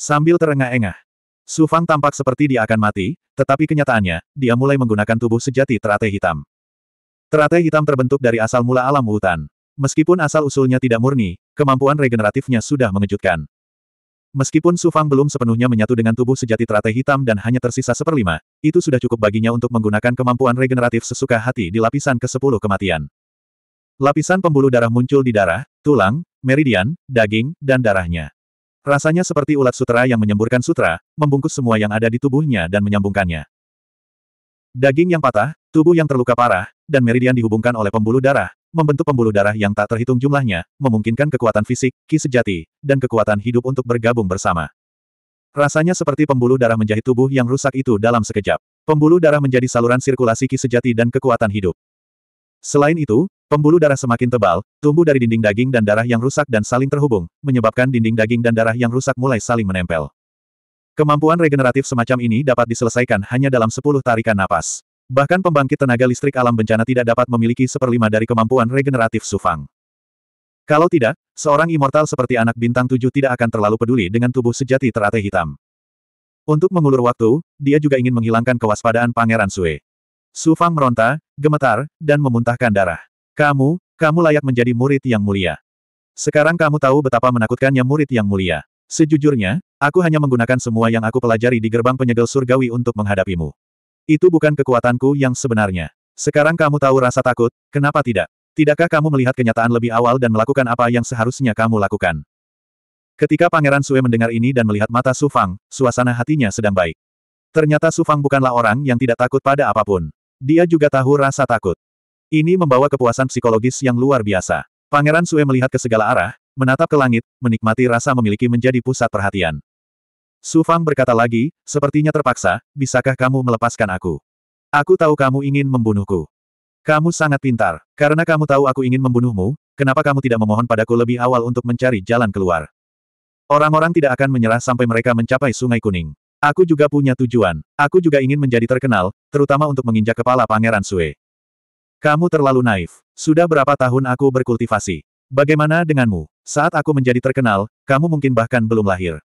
Speaker 1: Sambil terengah-engah, Su Fang tampak seperti dia akan mati, tetapi kenyataannya, dia mulai menggunakan tubuh sejati teratai hitam. Teratai hitam terbentuk dari asal mula alam hutan. Meskipun asal-usulnya tidak murni, kemampuan regeneratifnya sudah mengejutkan. Meskipun Su Fang belum sepenuhnya menyatu dengan tubuh sejati teratai hitam dan hanya tersisa seperlima, itu sudah cukup baginya untuk menggunakan kemampuan regeneratif sesuka hati di lapisan ke-10 kematian. Lapisan pembuluh darah muncul di darah, tulang, meridian, daging, dan darahnya. Rasanya seperti ulat sutera yang menyemburkan sutra, membungkus semua yang ada di tubuhnya dan menyambungkannya. Daging yang patah, tubuh yang terluka parah, dan meridian dihubungkan oleh pembuluh darah, membentuk pembuluh darah yang tak terhitung jumlahnya, memungkinkan kekuatan fisik, ki sejati, dan kekuatan hidup untuk bergabung bersama. Rasanya seperti pembuluh darah menjahit tubuh yang rusak itu dalam sekejap. Pembuluh darah menjadi saluran sirkulasi ki sejati dan kekuatan hidup. Selain itu, pembuluh darah semakin tebal, tumbuh dari dinding daging dan darah yang rusak dan saling terhubung, menyebabkan dinding daging dan darah yang rusak mulai saling menempel. Kemampuan regeneratif semacam ini dapat diselesaikan hanya dalam 10 tarikan napas. Bahkan pembangkit tenaga listrik alam bencana tidak dapat memiliki seperlima dari kemampuan regeneratif Sufang. Kalau tidak, seorang immortal seperti anak bintang tujuh tidak akan terlalu peduli dengan tubuh sejati terate hitam. Untuk mengulur waktu, dia juga ingin menghilangkan kewaspadaan Pangeran Sue. Sufang meronta, gemetar, dan memuntahkan darah. Kamu, kamu layak menjadi murid yang mulia. Sekarang kamu tahu betapa menakutkannya murid yang mulia. Sejujurnya, Aku hanya menggunakan semua yang aku pelajari di gerbang penyegel surgawi untuk menghadapimu. Itu bukan kekuatanku yang sebenarnya. Sekarang kamu tahu rasa takut, kenapa tidak? Tidakkah kamu melihat kenyataan lebih awal dan melakukan apa yang seharusnya kamu lakukan? Ketika Pangeran Sue mendengar ini dan melihat mata Su Fang, suasana hatinya sedang baik. Ternyata Su Fang bukanlah orang yang tidak takut pada apapun. Dia juga tahu rasa takut. Ini membawa kepuasan psikologis yang luar biasa. Pangeran Sue melihat ke segala arah, menatap ke langit, menikmati rasa memiliki menjadi pusat perhatian. Su Fang berkata lagi, sepertinya terpaksa, bisakah kamu melepaskan aku? Aku tahu kamu ingin membunuhku. Kamu sangat pintar. Karena kamu tahu aku ingin membunuhmu, kenapa kamu tidak memohon padaku lebih awal untuk mencari jalan keluar? Orang-orang tidak akan menyerah sampai mereka mencapai sungai kuning. Aku juga punya tujuan. Aku juga ingin menjadi terkenal, terutama untuk menginjak kepala Pangeran Sue. Kamu terlalu naif. Sudah berapa tahun aku berkultivasi. Bagaimana denganmu? Saat aku menjadi terkenal, kamu mungkin bahkan belum lahir.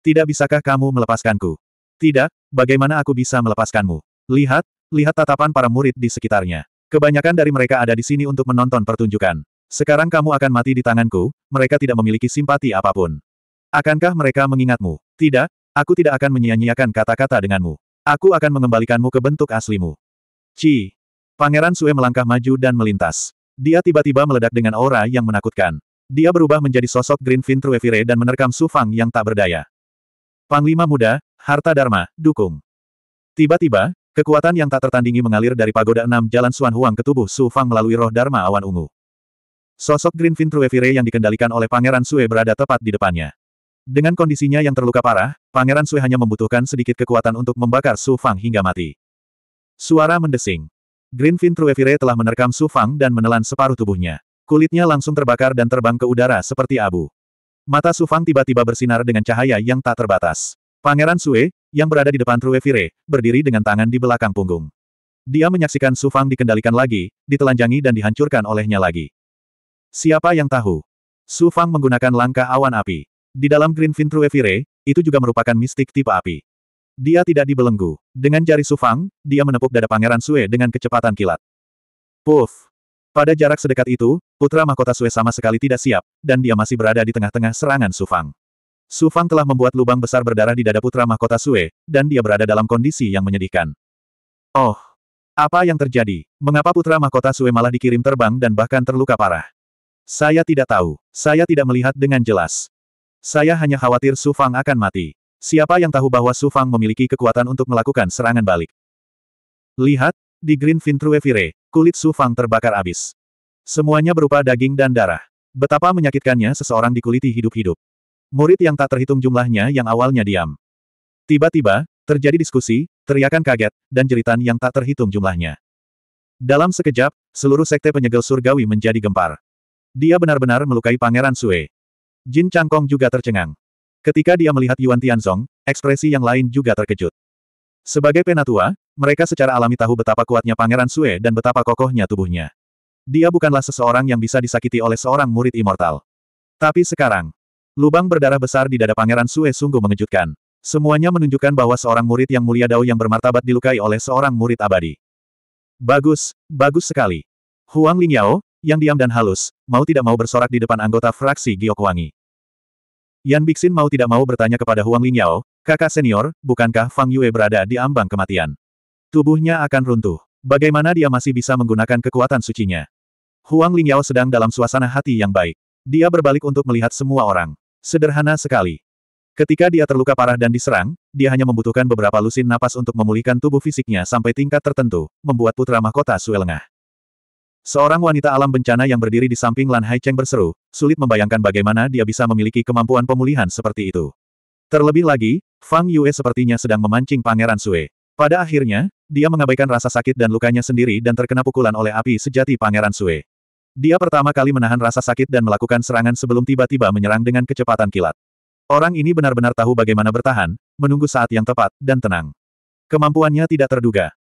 Speaker 1: Tidak bisakah kamu melepaskanku? Tidak, bagaimana aku bisa melepaskanmu? Lihat, lihat tatapan para murid di sekitarnya. Kebanyakan dari mereka ada di sini untuk menonton pertunjukan. Sekarang kamu akan mati di tanganku, mereka tidak memiliki simpati apapun. Akankah mereka mengingatmu? Tidak, aku tidak akan menyia-nyiakan kata-kata denganmu. Aku akan mengembalikanmu ke bentuk aslimu. Ci. Pangeran Sue melangkah maju dan melintas. Dia tiba-tiba meledak dengan aura yang menakutkan. Dia berubah menjadi sosok Green Fin Truevire dan menerkam Sufang yang tak berdaya. Panglima Muda, Harta Dharma, Dukung. Tiba-tiba, kekuatan yang tak tertandingi mengalir dari pagoda enam Jalan Suan Huang ke tubuh Su Fang melalui roh Dharma Awan Ungu. Sosok Greenfin Truevire yang dikendalikan oleh Pangeran Sue berada tepat di depannya. Dengan kondisinya yang terluka parah, Pangeran Sue hanya membutuhkan sedikit kekuatan untuk membakar Su Fang hingga mati. Suara mendesing. Greenfin Truevire telah menerkam Su Fang dan menelan separuh tubuhnya. Kulitnya langsung terbakar dan terbang ke udara seperti abu. Mata Sufang tiba-tiba bersinar dengan cahaya yang tak terbatas. Pangeran Sue, yang berada di depan True Vire, berdiri dengan tangan di belakang punggung. Dia menyaksikan Sufang dikendalikan lagi, ditelanjangi dan dihancurkan olehnya lagi. Siapa yang tahu? Sufang menggunakan langkah awan api. Di dalam Greenfin True Vire, itu juga merupakan mistik tipe api. Dia tidak dibelenggu. Dengan jari Sufang, dia menepuk dada Pangeran Sue dengan kecepatan kilat. Puff! Pada jarak sedekat itu, putra mahkota Sue sama sekali tidak siap, dan dia masih berada di tengah-tengah serangan Sufang. Sufang telah membuat lubang besar berdarah di dada putra mahkota Sue, dan dia berada dalam kondisi yang menyedihkan. Oh! Apa yang terjadi? Mengapa putra mahkota Sue malah dikirim terbang dan bahkan terluka parah? Saya tidak tahu. Saya tidak melihat dengan jelas. Saya hanya khawatir Sufang akan mati. Siapa yang tahu bahwa Sufang memiliki kekuatan untuk melakukan serangan balik? Lihat, di Green Vintrue Kulit Su Fang terbakar abis. Semuanya berupa daging dan darah. Betapa menyakitkannya seseorang dikuliti hidup-hidup. Murid yang tak terhitung jumlahnya yang awalnya diam. Tiba-tiba, terjadi diskusi, teriakan kaget, dan jeritan yang tak terhitung jumlahnya. Dalam sekejap, seluruh sekte penyegel surgawi menjadi gempar. Dia benar-benar melukai Pangeran Sue. Jin Changkong juga tercengang. Ketika dia melihat Yuan Tianzong, ekspresi yang lain juga terkejut. Sebagai penatua, mereka secara alami tahu betapa kuatnya Pangeran Sue dan betapa kokohnya tubuhnya. Dia bukanlah seseorang yang bisa disakiti oleh seorang murid immortal. Tapi sekarang, lubang berdarah besar di dada Pangeran Sue sungguh mengejutkan. Semuanya menunjukkan bahwa seorang murid yang mulia Dao yang bermartabat dilukai oleh seorang murid abadi. Bagus, bagus sekali. Huang Lingyao, yang diam dan halus, mau tidak mau bersorak di depan anggota fraksi Giokwangi. Yan Bixin mau tidak mau bertanya kepada Huang Lingyao, Kakak senior, bukankah Fang Yue berada di ambang kematian? Tubuhnya akan runtuh. Bagaimana dia masih bisa menggunakan kekuatan sucinya? Huang Lingyao sedang dalam suasana hati yang baik. Dia berbalik untuk melihat semua orang. Sederhana sekali. Ketika dia terluka parah dan diserang, dia hanya membutuhkan beberapa lusin napas untuk memulihkan tubuh fisiknya sampai tingkat tertentu, membuat putra mahkota Sue lengah. Seorang wanita alam bencana yang berdiri di samping Lan Haicheng berseru, sulit membayangkan bagaimana dia bisa memiliki kemampuan pemulihan seperti itu. Terlebih lagi, Fang Yue sepertinya sedang memancing Pangeran Sue. Pada akhirnya, dia mengabaikan rasa sakit dan lukanya sendiri dan terkena pukulan oleh api sejati Pangeran Sue. Dia pertama kali menahan rasa sakit dan melakukan serangan sebelum tiba-tiba menyerang dengan kecepatan kilat. Orang ini benar-benar tahu bagaimana bertahan, menunggu saat yang tepat, dan tenang. Kemampuannya tidak terduga.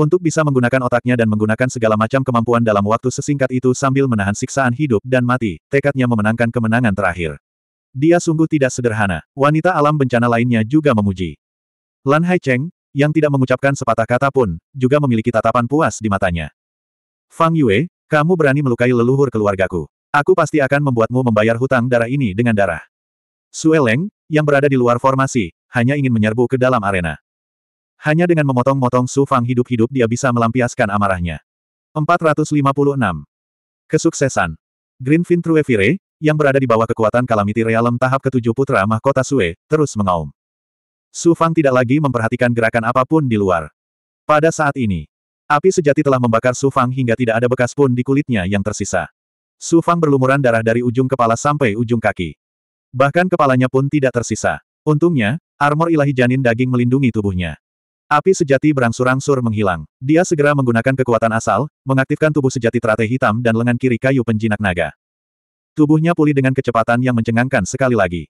Speaker 1: Untuk bisa menggunakan otaknya dan menggunakan segala macam kemampuan dalam waktu sesingkat itu sambil menahan siksaan hidup dan mati, tekadnya memenangkan kemenangan terakhir. Dia sungguh tidak sederhana. Wanita alam bencana lainnya juga memuji. Lan Hai Cheng, yang tidak mengucapkan sepatah kata pun, juga memiliki tatapan puas di matanya. Fang Yue, kamu berani melukai leluhur keluargaku. Aku pasti akan membuatmu membayar hutang darah ini dengan darah. Sue Leng, yang berada di luar formasi, hanya ingin menyerbu ke dalam arena. Hanya dengan memotong-motong Su Fang hidup-hidup dia bisa melampiaskan amarahnya. 456. Kesuksesan. Greenfin Truevire, yang berada di bawah kekuatan Kalamiti Realem tahap ketujuh Putra Mahkota Sue, terus mengaum. Su Fang tidak lagi memperhatikan gerakan apapun di luar. Pada saat ini, api sejati telah membakar Su Fang hingga tidak ada bekas pun di kulitnya yang tersisa. Su Fang berlumuran darah dari ujung kepala sampai ujung kaki. Bahkan kepalanya pun tidak tersisa. Untungnya, armor ilahi janin daging melindungi tubuhnya. Api sejati berangsur-angsur menghilang. Dia segera menggunakan kekuatan asal, mengaktifkan tubuh sejati teratai hitam dan lengan kiri kayu penjinak naga. Tubuhnya pulih dengan kecepatan yang mencengangkan sekali lagi.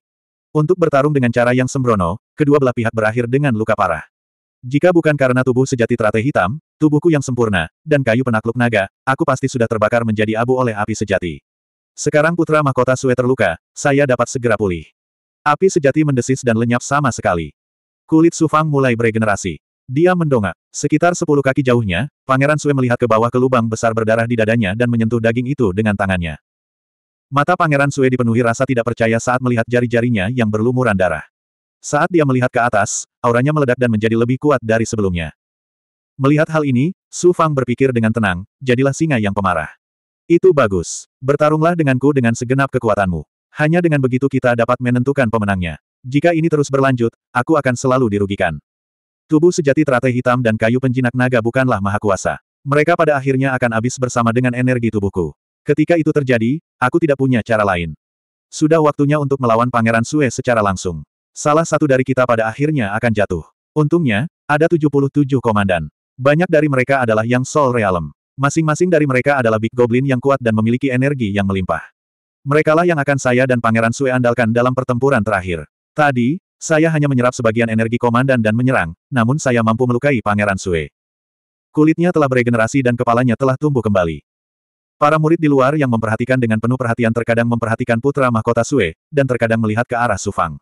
Speaker 1: Untuk bertarung dengan cara yang sembrono, kedua belah pihak berakhir dengan luka parah. Jika bukan karena tubuh sejati Trate hitam, tubuhku yang sempurna, dan kayu penakluk naga, aku pasti sudah terbakar menjadi abu oleh api sejati. Sekarang putra mahkota Sue terluka, saya dapat segera pulih. Api sejati mendesis dan lenyap sama sekali. Kulit Sufang mulai beregenerasi. Dia mendongak. Sekitar sepuluh kaki jauhnya, Pangeran Sue melihat ke bawah ke lubang besar berdarah di dadanya dan menyentuh daging itu dengan tangannya. Mata Pangeran Sue dipenuhi rasa tidak percaya saat melihat jari-jarinya yang berlumuran darah. Saat dia melihat ke atas, auranya meledak dan menjadi lebih kuat dari sebelumnya. Melihat hal ini, Su Fang berpikir dengan tenang, jadilah singa yang pemarah. Itu bagus. Bertarunglah denganku dengan segenap kekuatanmu. Hanya dengan begitu kita dapat menentukan pemenangnya. Jika ini terus berlanjut, aku akan selalu dirugikan. Tubuh sejati teratai hitam dan kayu penjinak naga bukanlah maha kuasa. Mereka pada akhirnya akan habis bersama dengan energi tubuhku. Ketika itu terjadi, aku tidak punya cara lain. Sudah waktunya untuk melawan Pangeran Sue secara langsung. Salah satu dari kita pada akhirnya akan jatuh. Untungnya, ada 77 komandan. Banyak dari mereka adalah yang Soul Realm. Masing-masing dari mereka adalah Big Goblin yang kuat dan memiliki energi yang melimpah. Merekalah yang akan saya dan Pangeran Sue andalkan dalam pertempuran terakhir. Tadi, saya hanya menyerap sebagian energi komandan dan menyerang, namun saya mampu melukai Pangeran Sue. Kulitnya telah beregenerasi dan kepalanya telah tumbuh kembali. Para murid di luar yang memperhatikan dengan penuh perhatian terkadang memperhatikan putra mahkota Sue, dan terkadang melihat ke arah Sufang.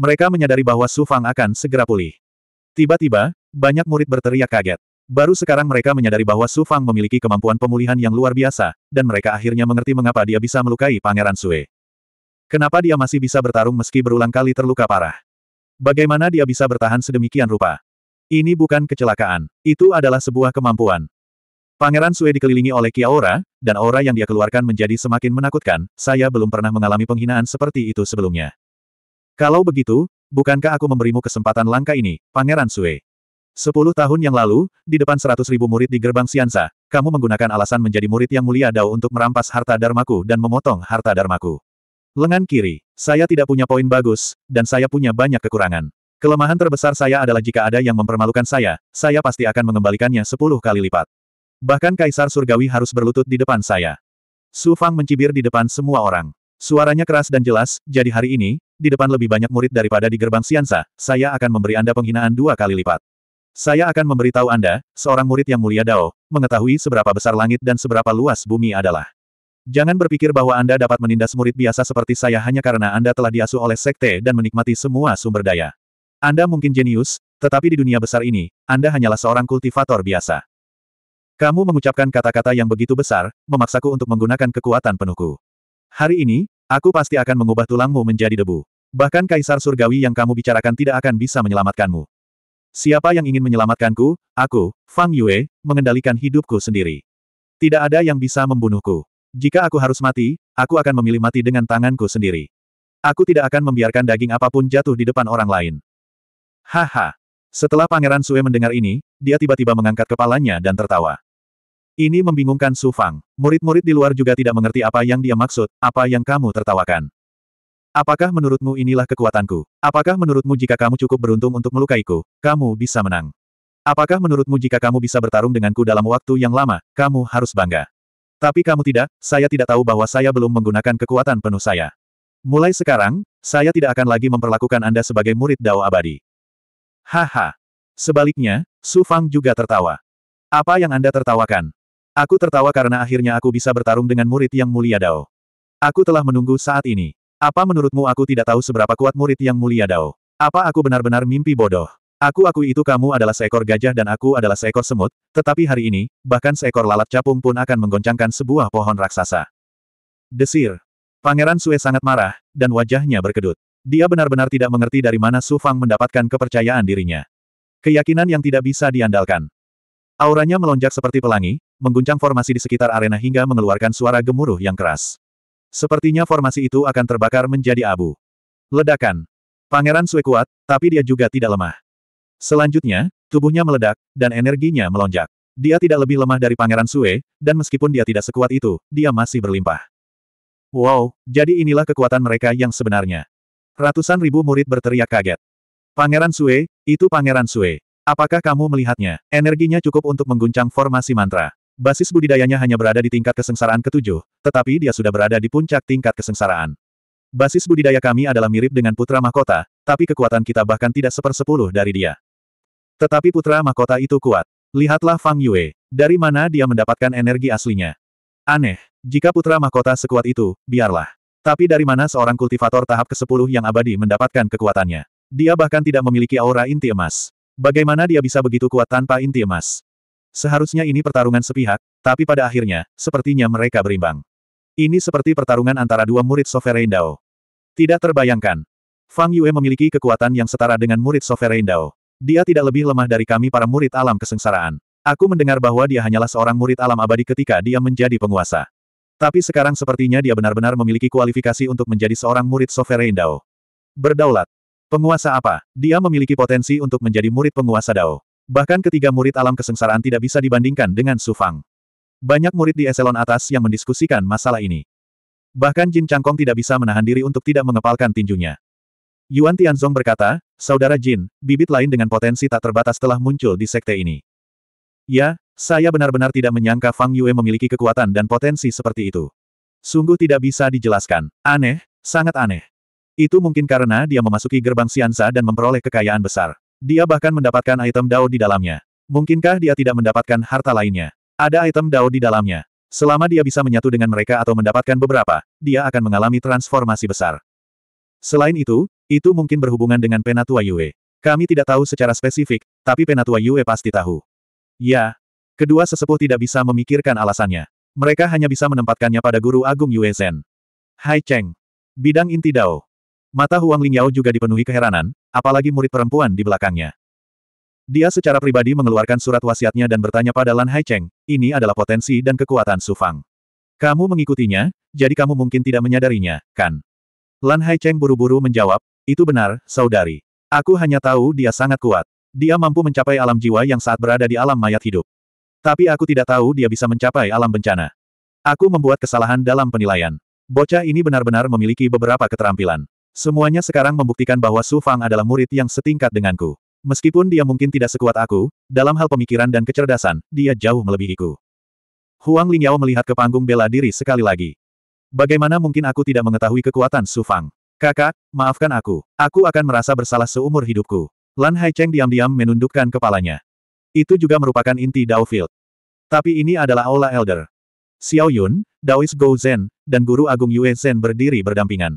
Speaker 1: Mereka menyadari bahwa Sufang akan segera pulih. Tiba-tiba, banyak murid berteriak kaget. Baru sekarang mereka menyadari bahwa Sufang memiliki kemampuan pemulihan yang luar biasa, dan mereka akhirnya mengerti mengapa dia bisa melukai Pangeran Sue. Kenapa dia masih bisa bertarung meski berulang kali terluka parah? Bagaimana dia bisa bertahan sedemikian rupa? Ini bukan kecelakaan. Itu adalah sebuah kemampuan. Pangeran Sue dikelilingi oleh Kiaora, dan aura yang dia keluarkan menjadi semakin menakutkan, saya belum pernah mengalami penghinaan seperti itu sebelumnya. Kalau begitu, bukankah aku memberimu kesempatan langka ini, Pangeran Sue? Sepuluh tahun yang lalu, di depan seratus ribu murid di gerbang Siansa, kamu menggunakan alasan menjadi murid yang mulia Dao untuk merampas harta darmaku dan memotong harta darmaku. Lengan kiri, saya tidak punya poin bagus, dan saya punya banyak kekurangan. Kelemahan terbesar saya adalah jika ada yang mempermalukan saya, saya pasti akan mengembalikannya sepuluh kali lipat. Bahkan Kaisar Surgawi harus berlutut di depan saya. Su Fang mencibir di depan semua orang. Suaranya keras dan jelas, jadi hari ini, di depan lebih banyak murid daripada di gerbang Siansa, saya akan memberi Anda penghinaan dua kali lipat. Saya akan memberitahu Anda, seorang murid yang mulia Dao, mengetahui seberapa besar langit dan seberapa luas bumi adalah. Jangan berpikir bahwa Anda dapat menindas murid biasa seperti saya hanya karena Anda telah diasuh oleh sekte dan menikmati semua sumber daya. Anda mungkin jenius, tetapi di dunia besar ini, Anda hanyalah seorang kultivator biasa. Kamu mengucapkan kata-kata yang begitu besar, memaksaku untuk menggunakan kekuatan penuhku. Hari ini, aku pasti akan mengubah tulangmu menjadi debu. Bahkan kaisar surgawi yang kamu bicarakan tidak akan bisa menyelamatkanmu. Siapa yang ingin menyelamatkanku? Aku, Fang Yue, mengendalikan hidupku sendiri. Tidak ada yang bisa membunuhku. Jika aku harus mati, aku akan memilih mati dengan tanganku sendiri. Aku tidak akan membiarkan daging apapun jatuh di depan orang lain. Haha. Setelah Pangeran Sue mendengar ini, dia tiba-tiba mengangkat kepalanya dan tertawa. Ini membingungkan Su Fang. Murid-murid di luar juga tidak mengerti apa yang dia maksud, apa yang kamu tertawakan. Apakah menurutmu inilah kekuatanku? Apakah menurutmu jika kamu cukup beruntung untuk melukaiku, kamu bisa menang? Apakah menurutmu jika kamu bisa bertarung denganku dalam waktu yang lama, kamu harus bangga? Tapi kamu tidak, saya tidak tahu bahwa saya belum menggunakan kekuatan penuh saya. Mulai sekarang, saya tidak akan lagi memperlakukan Anda sebagai murid Dao abadi. Haha. Sebaliknya, Su Fang juga tertawa. Apa yang Anda tertawakan? Aku tertawa karena akhirnya aku bisa bertarung dengan murid yang mulia Dao. Aku telah menunggu saat ini. Apa menurutmu aku tidak tahu seberapa kuat murid yang mulia Dao? Apa aku benar-benar mimpi bodoh? Aku-aku itu kamu adalah seekor gajah dan aku adalah seekor semut, tetapi hari ini, bahkan seekor lalat capung pun akan menggoncangkan sebuah pohon raksasa. Desir. Pangeran Sue sangat marah, dan wajahnya berkedut. Dia benar-benar tidak mengerti dari mana Su Fang mendapatkan kepercayaan dirinya. Keyakinan yang tidak bisa diandalkan. Auranya melonjak seperti pelangi, mengguncang formasi di sekitar arena hingga mengeluarkan suara gemuruh yang keras. Sepertinya formasi itu akan terbakar menjadi abu. Ledakan. Pangeran Sue kuat, tapi dia juga tidak lemah. Selanjutnya, tubuhnya meledak, dan energinya melonjak. Dia tidak lebih lemah dari Pangeran Sue, dan meskipun dia tidak sekuat itu, dia masih berlimpah. Wow, jadi inilah kekuatan mereka yang sebenarnya. Ratusan ribu murid berteriak kaget. Pangeran Sue, itu Pangeran Sue. Apakah kamu melihatnya? Energinya cukup untuk mengguncang formasi mantra. Basis budidayanya hanya berada di tingkat kesengsaraan ketujuh, tetapi dia sudah berada di puncak tingkat kesengsaraan. Basis budidaya kami adalah mirip dengan putra mahkota, tapi kekuatan kita bahkan tidak sepersepuluh dari dia. Tetapi putra mahkota itu kuat. Lihatlah Fang Yue, dari mana dia mendapatkan energi aslinya. Aneh, jika putra mahkota sekuat itu, biarlah. Tapi dari mana seorang kultivator tahap ke-10 yang abadi mendapatkan kekuatannya? Dia bahkan tidak memiliki aura inti emas. Bagaimana dia bisa begitu kuat tanpa inti emas? Seharusnya ini pertarungan sepihak, tapi pada akhirnya, sepertinya mereka berimbang. Ini seperti pertarungan antara dua murid Sovereign Dao. Tidak terbayangkan. Fang Yue memiliki kekuatan yang setara dengan murid Sovereign Dao. Dia tidak lebih lemah dari kami para murid alam kesengsaraan. Aku mendengar bahwa dia hanyalah seorang murid alam abadi ketika dia menjadi penguasa. Tapi sekarang sepertinya dia benar-benar memiliki kualifikasi untuk menjadi seorang murid Sovereign Dao. Berdaulat. Penguasa apa? Dia memiliki potensi untuk menjadi murid penguasa Dao. Bahkan ketiga murid alam kesengsaraan tidak bisa dibandingkan dengan Su Fang. Banyak murid di eselon atas yang mendiskusikan masalah ini. Bahkan Jin Changkong tidak bisa menahan diri untuk tidak mengepalkan tinjunya. Yuan Tianzong berkata, Saudara Jin, bibit lain dengan potensi tak terbatas telah muncul di sekte ini. Ya, saya benar-benar tidak menyangka Fang Yue memiliki kekuatan dan potensi seperti itu. Sungguh tidak bisa dijelaskan. Aneh, sangat aneh. Itu mungkin karena dia memasuki gerbang Siansa dan memperoleh kekayaan besar. Dia bahkan mendapatkan item Dao di dalamnya. Mungkinkah dia tidak mendapatkan harta lainnya? Ada item Dao di dalamnya. Selama dia bisa menyatu dengan mereka atau mendapatkan beberapa, dia akan mengalami transformasi besar. Selain itu, itu mungkin berhubungan dengan Penatua Yue. Kami tidak tahu secara spesifik, tapi Penatua Yue pasti tahu. Ya, kedua sesepuh tidak bisa memikirkan alasannya. Mereka hanya bisa menempatkannya pada guru agung Yue Zen. Hai Cheng. Bidang inti Dao. Mata Huang Lingyao juga dipenuhi keheranan, apalagi murid perempuan di belakangnya. Dia secara pribadi mengeluarkan surat wasiatnya dan bertanya pada Lan Haicheng, ini adalah potensi dan kekuatan Sufang. Kamu mengikutinya, jadi kamu mungkin tidak menyadarinya, kan? Lan Haicheng buru-buru menjawab, itu benar, saudari. Aku hanya tahu dia sangat kuat. Dia mampu mencapai alam jiwa yang saat berada di alam mayat hidup. Tapi aku tidak tahu dia bisa mencapai alam bencana. Aku membuat kesalahan dalam penilaian. Bocah ini benar-benar memiliki beberapa keterampilan. Semuanya sekarang membuktikan bahwa Su Fang adalah murid yang setingkat denganku. Meskipun dia mungkin tidak sekuat aku, dalam hal pemikiran dan kecerdasan, dia jauh melebihiku. Huang Lingyao melihat ke panggung bela diri sekali lagi. Bagaimana mungkin aku tidak mengetahui kekuatan Su Fang? Kakak, maafkan aku. Aku akan merasa bersalah seumur hidupku. Lan Haicheng diam-diam menundukkan kepalanya. Itu juga merupakan inti Dao Field. Tapi ini adalah Aula Elder. Xiao Yun, Daois Gou Zhen, dan Guru Agung Yue Zhen berdiri berdampingan.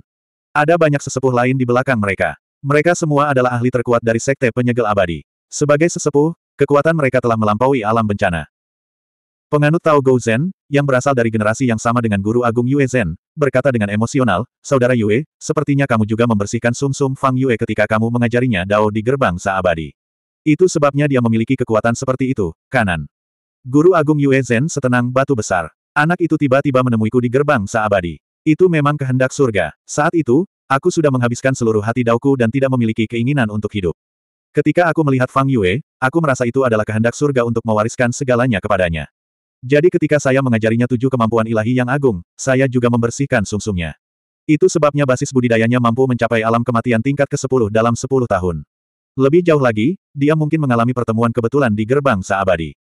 Speaker 1: Ada banyak sesepuh lain di belakang mereka. Mereka semua adalah ahli terkuat dari Sekte Penyegel Abadi. Sebagai sesepuh, kekuatan mereka telah melampaui alam bencana. Penganut Tao Zen, yang berasal dari generasi yang sama dengan Guru Agung Yue Zen, berkata dengan emosional, Saudara Yue, sepertinya kamu juga membersihkan sum -sum Fang Yue ketika kamu mengajarinya Dao di gerbang Saabadi. Itu sebabnya dia memiliki kekuatan seperti itu, kanan. Guru Agung Yue Zen setenang batu besar. Anak itu tiba-tiba menemuiku di gerbang Saabadi. Itu memang kehendak surga. Saat itu, aku sudah menghabiskan seluruh hati dauku dan tidak memiliki keinginan untuk hidup. Ketika aku melihat Fang Yue, aku merasa itu adalah kehendak surga untuk mewariskan segalanya kepadanya. Jadi ketika saya mengajarinya tujuh kemampuan ilahi yang agung, saya juga membersihkan sumsumnya. Itu sebabnya basis budidayanya mampu mencapai alam kematian tingkat ke-10 dalam 10 tahun. Lebih jauh lagi, dia mungkin mengalami pertemuan kebetulan di gerbang seabadi.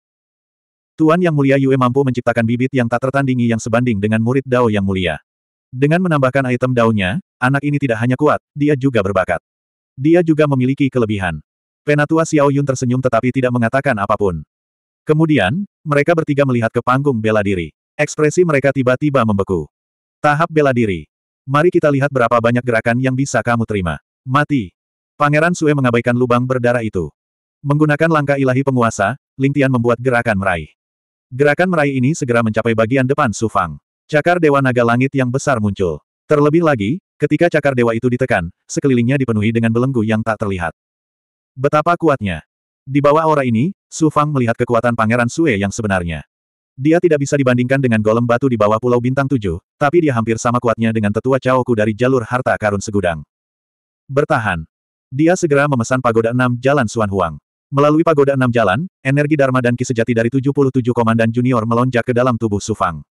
Speaker 1: Tuan Yang Mulia Yue mampu menciptakan bibit yang tak tertandingi yang sebanding dengan murid Dao Yang Mulia. Dengan menambahkan item daunnya, anak ini tidak hanya kuat, dia juga berbakat. Dia juga memiliki kelebihan. Penatua Xiao Yun tersenyum tetapi tidak mengatakan apapun. Kemudian, mereka bertiga melihat ke panggung bela diri. Ekspresi mereka tiba-tiba membeku. Tahap bela diri. Mari kita lihat berapa banyak gerakan yang bisa kamu terima. Mati. Pangeran Sue mengabaikan lubang berdarah itu. Menggunakan langkah ilahi penguasa, Ling Tian membuat gerakan meraih. Gerakan meraih ini segera mencapai bagian depan Su Fang. Cakar Dewa Naga Langit yang besar muncul. Terlebih lagi, ketika cakar dewa itu ditekan, sekelilingnya dipenuhi dengan belenggu yang tak terlihat. Betapa kuatnya. Di bawah aura ini, Su Fang melihat kekuatan Pangeran Sue yang sebenarnya. Dia tidak bisa dibandingkan dengan golem batu di bawah Pulau Bintang Tujuh, tapi dia hampir sama kuatnya dengan tetua Chaoku dari jalur harta karun segudang. Bertahan. Dia segera memesan Pagoda Enam Jalan Suan Huang. Melalui Pagoda Enam Jalan, energi Dharma dan Ki Sejati dari 77 Komandan Junior melonjak ke dalam tubuh Su Fang.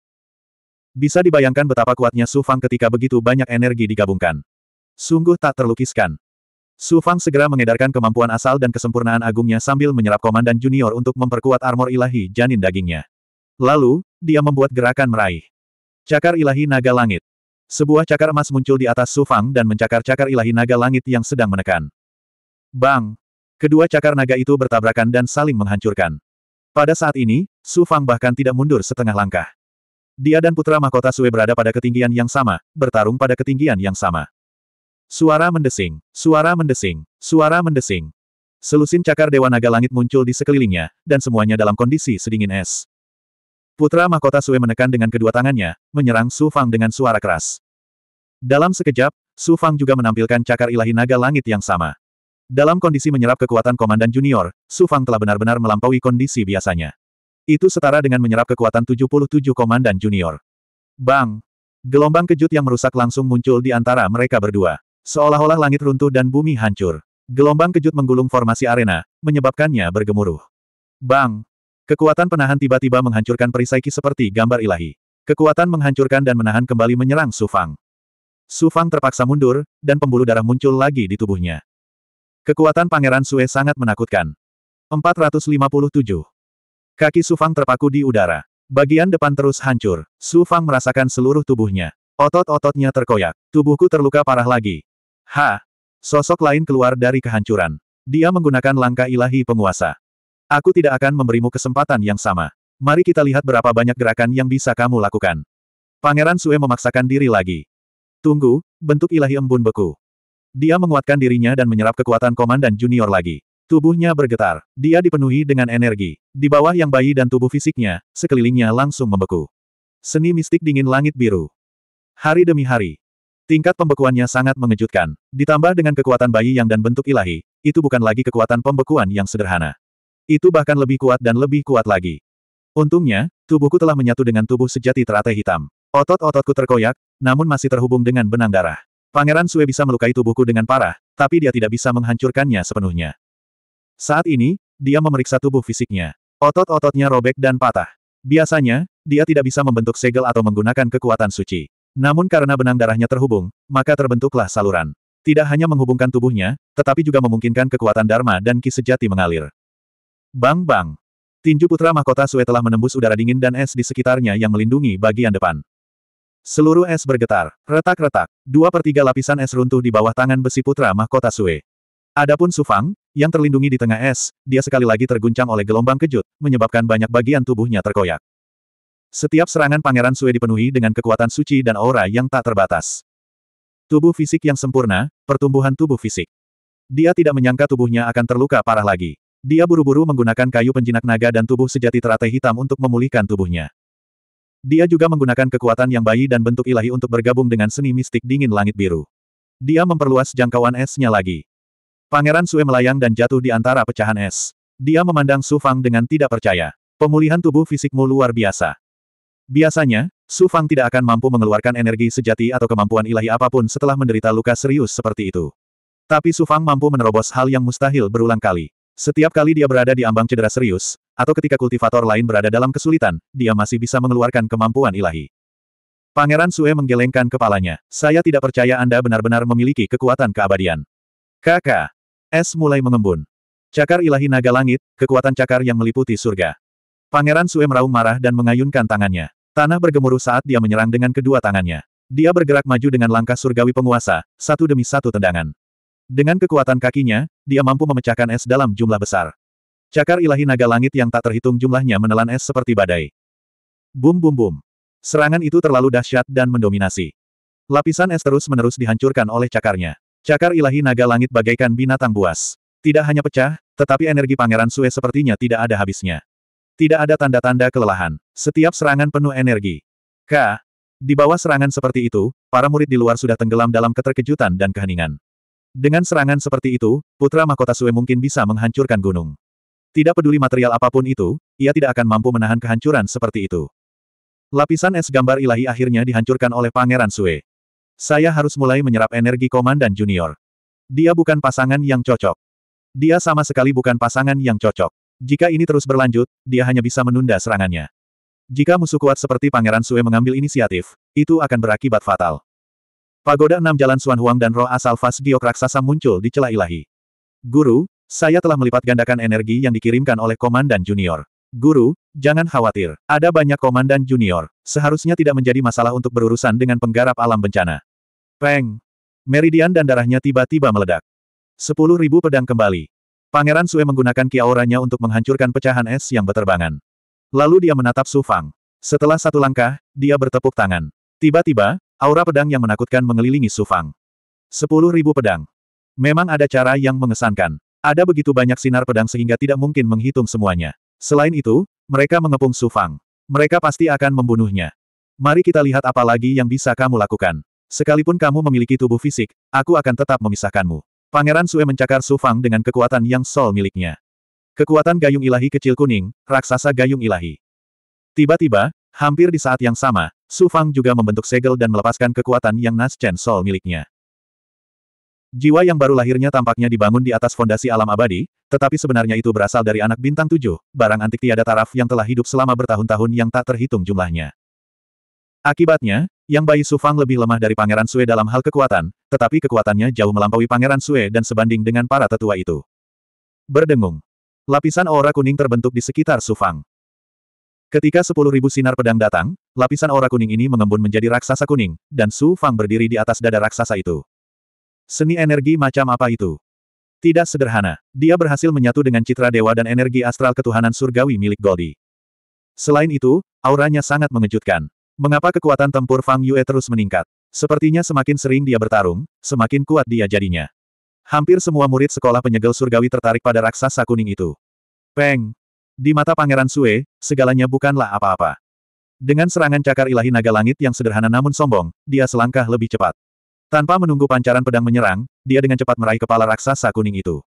Speaker 1: Bisa dibayangkan betapa kuatnya Su Fang ketika begitu banyak energi digabungkan. Sungguh tak terlukiskan. Su Fang segera mengedarkan kemampuan asal dan kesempurnaan agungnya sambil menyerap komandan junior untuk memperkuat armor ilahi janin dagingnya. Lalu, dia membuat gerakan meraih. Cakar ilahi naga langit. Sebuah cakar emas muncul di atas Su Fang dan mencakar cakar ilahi naga langit yang sedang menekan. Bang! Kedua cakar naga itu bertabrakan dan saling menghancurkan. Pada saat ini, Su Fang bahkan tidak mundur setengah langkah. Dia dan putra mahkota Sue berada pada ketinggian yang sama, bertarung pada ketinggian yang sama. Suara mendesing, suara mendesing, suara mendesing. Selusin cakar Dewa Naga Langit muncul di sekelilingnya, dan semuanya dalam kondisi sedingin es. Putra mahkota Sue menekan dengan kedua tangannya, menyerang Su Fang dengan suara keras. Dalam sekejap, Su Fang juga menampilkan cakar ilahi naga langit yang sama. Dalam kondisi menyerap kekuatan komandan junior, Su Fang telah benar-benar melampaui kondisi biasanya. Itu setara dengan menyerap kekuatan 77 komandan junior. Bang! Gelombang kejut yang merusak langsung muncul di antara mereka berdua. Seolah-olah langit runtuh dan bumi hancur. Gelombang kejut menggulung formasi arena, menyebabkannya bergemuruh. Bang! Kekuatan penahan tiba-tiba menghancurkan perisai perisaiki seperti gambar ilahi. Kekuatan menghancurkan dan menahan kembali menyerang Sufang. Sufang terpaksa mundur, dan pembuluh darah muncul lagi di tubuhnya. Kekuatan Pangeran Sue sangat menakutkan. 457. Kaki Su Fang terpaku di udara. Bagian depan terus hancur. Su Fang merasakan seluruh tubuhnya. Otot-ototnya terkoyak. Tubuhku terluka parah lagi. Ha! Sosok lain keluar dari kehancuran. Dia menggunakan langkah ilahi penguasa. Aku tidak akan memberimu kesempatan yang sama. Mari kita lihat berapa banyak gerakan yang bisa kamu lakukan. Pangeran Sue memaksakan diri lagi. Tunggu, bentuk ilahi embun beku. Dia menguatkan dirinya dan menyerap kekuatan komandan junior lagi. Tubuhnya bergetar, dia dipenuhi dengan energi. Di bawah yang bayi dan tubuh fisiknya, sekelilingnya langsung membeku. Seni mistik dingin langit biru. Hari demi hari. Tingkat pembekuannya sangat mengejutkan. Ditambah dengan kekuatan bayi yang dan bentuk ilahi, itu bukan lagi kekuatan pembekuan yang sederhana. Itu bahkan lebih kuat dan lebih kuat lagi. Untungnya, tubuhku telah menyatu dengan tubuh sejati teratai hitam. Otot-ototku terkoyak, namun masih terhubung dengan benang darah. Pangeran Sue bisa melukai tubuhku dengan parah, tapi dia tidak bisa menghancurkannya sepenuhnya. Saat ini, dia memeriksa tubuh fisiknya. Otot-ototnya robek dan patah. Biasanya, dia tidak bisa membentuk segel atau menggunakan kekuatan suci. Namun karena benang darahnya terhubung, maka terbentuklah saluran. Tidak hanya menghubungkan tubuhnya, tetapi juga memungkinkan kekuatan Dharma dan Ki sejati mengalir. Bang-bang! Tinju putra mahkota Sue telah menembus udara dingin dan es di sekitarnya yang melindungi bagian depan. Seluruh es bergetar, retak-retak, dua per tiga lapisan es runtuh di bawah tangan besi putra mahkota Sue. Adapun Sufang, yang terlindungi di tengah es, dia sekali lagi terguncang oleh gelombang kejut, menyebabkan banyak bagian tubuhnya terkoyak. Setiap serangan Pangeran Sue dipenuhi dengan kekuatan suci dan aura yang tak terbatas. Tubuh fisik yang sempurna, pertumbuhan tubuh fisik. Dia tidak menyangka tubuhnya akan terluka parah lagi. Dia buru-buru menggunakan kayu penjinak naga dan tubuh sejati teratai hitam untuk memulihkan tubuhnya. Dia juga menggunakan kekuatan yang bayi dan bentuk ilahi untuk bergabung dengan seni mistik dingin langit biru. Dia memperluas jangkauan esnya lagi. Pangeran Sue melayang dan jatuh di antara pecahan es. Dia memandang Su Fang dengan tidak percaya. Pemulihan tubuh fisikmu luar biasa. Biasanya, Su Fang tidak akan mampu mengeluarkan energi sejati atau kemampuan ilahi apapun setelah menderita luka serius seperti itu. Tapi Su Fang mampu menerobos hal yang mustahil berulang kali. Setiap kali dia berada di ambang cedera serius, atau ketika kultivator lain berada dalam kesulitan, dia masih bisa mengeluarkan kemampuan ilahi. Pangeran Sue menggelengkan kepalanya. Saya tidak percaya Anda benar-benar memiliki kekuatan keabadian. Kakak, Es mulai mengembun. Cakar ilahi naga langit, kekuatan cakar yang meliputi surga. Pangeran Sue meraung marah dan mengayunkan tangannya. Tanah bergemuruh saat dia menyerang dengan kedua tangannya. Dia bergerak maju dengan langkah surgawi penguasa, satu demi satu tendangan. Dengan kekuatan kakinya, dia mampu memecahkan es dalam jumlah besar. Cakar ilahi naga langit yang tak terhitung jumlahnya menelan es seperti badai. Bum bum bum. Serangan itu terlalu dahsyat dan mendominasi. Lapisan es terus-menerus dihancurkan oleh cakarnya. Cakar ilahi naga langit bagaikan binatang buas. Tidak hanya pecah, tetapi energi Pangeran Sue sepertinya tidak ada habisnya. Tidak ada tanda-tanda kelelahan. Setiap serangan penuh energi. K. Di bawah serangan seperti itu, para murid di luar sudah tenggelam dalam keterkejutan dan keheningan. Dengan serangan seperti itu, putra mahkota Sue mungkin bisa menghancurkan gunung. Tidak peduli material apapun itu, ia tidak akan mampu menahan kehancuran seperti itu. Lapisan es gambar ilahi akhirnya dihancurkan oleh Pangeran Sue. Saya harus mulai menyerap energi komandan junior. Dia bukan pasangan yang cocok. Dia sama sekali bukan pasangan yang cocok. Jika ini terus berlanjut, dia hanya bisa menunda serangannya. Jika musuh kuat seperti Pangeran Sue mengambil inisiatif, itu akan berakibat fatal. Pagoda enam jalan Suan Huang dan roh asal Fas Giok Raksasa muncul di celah ilahi. Guru, saya telah melipat gandakan energi yang dikirimkan oleh Komandan Junior. Guru, jangan khawatir. Ada banyak komandan junior. Seharusnya tidak menjadi masalah untuk berurusan dengan penggarap alam bencana. Peng! Meridian dan darahnya tiba-tiba meledak. Sepuluh ribu pedang kembali. Pangeran Sue menggunakan ki untuk menghancurkan pecahan es yang berterbangan. Lalu dia menatap Su Fang. Setelah satu langkah, dia bertepuk tangan. Tiba-tiba, aura pedang yang menakutkan mengelilingi Su Fang. Sepuluh ribu pedang. Memang ada cara yang mengesankan. Ada begitu banyak sinar pedang sehingga tidak mungkin menghitung semuanya. Selain itu, mereka mengepung Sufang. Mereka pasti akan membunuhnya. Mari kita lihat apa lagi yang bisa kamu lakukan. Sekalipun kamu memiliki tubuh fisik, aku akan tetap memisahkanmu. Pangeran Sue mencakar Sufang dengan kekuatan yang sol miliknya. Kekuatan gayung ilahi kecil kuning, raksasa gayung ilahi. Tiba-tiba, hampir di saat yang sama, Sufang juga membentuk segel dan melepaskan kekuatan yang Nas Chen Sol miliknya. Jiwa yang baru lahirnya tampaknya dibangun di atas fondasi alam abadi, tetapi sebenarnya itu berasal dari anak bintang tujuh, barang antik tiada taraf yang telah hidup selama bertahun-tahun yang tak terhitung jumlahnya. Akibatnya, Yang Bayi Sufang lebih lemah dari Pangeran Sue dalam hal kekuatan, tetapi kekuatannya jauh melampaui Pangeran Sue dan sebanding dengan para tetua itu. Berdengung. Lapisan aura kuning terbentuk di sekitar Sufang. Ketika 10.000 sinar pedang datang, lapisan aura kuning ini mengembun menjadi raksasa kuning, dan Su Fang berdiri di atas dada raksasa itu. Seni energi macam apa itu? Tidak sederhana, dia berhasil menyatu dengan citra dewa dan energi astral ketuhanan surgawi milik Goldie. Selain itu, auranya sangat mengejutkan. Mengapa kekuatan tempur Fang Yue terus meningkat? Sepertinya semakin sering dia bertarung, semakin kuat dia jadinya. Hampir semua murid sekolah penyegel surgawi tertarik pada raksasa kuning itu. Peng! Di mata Pangeran Sue, segalanya bukanlah apa-apa. Dengan serangan cakar ilahi naga langit yang sederhana namun sombong, dia selangkah lebih cepat. Tanpa menunggu pancaran pedang menyerang, dia dengan cepat meraih kepala raksasa kuning itu.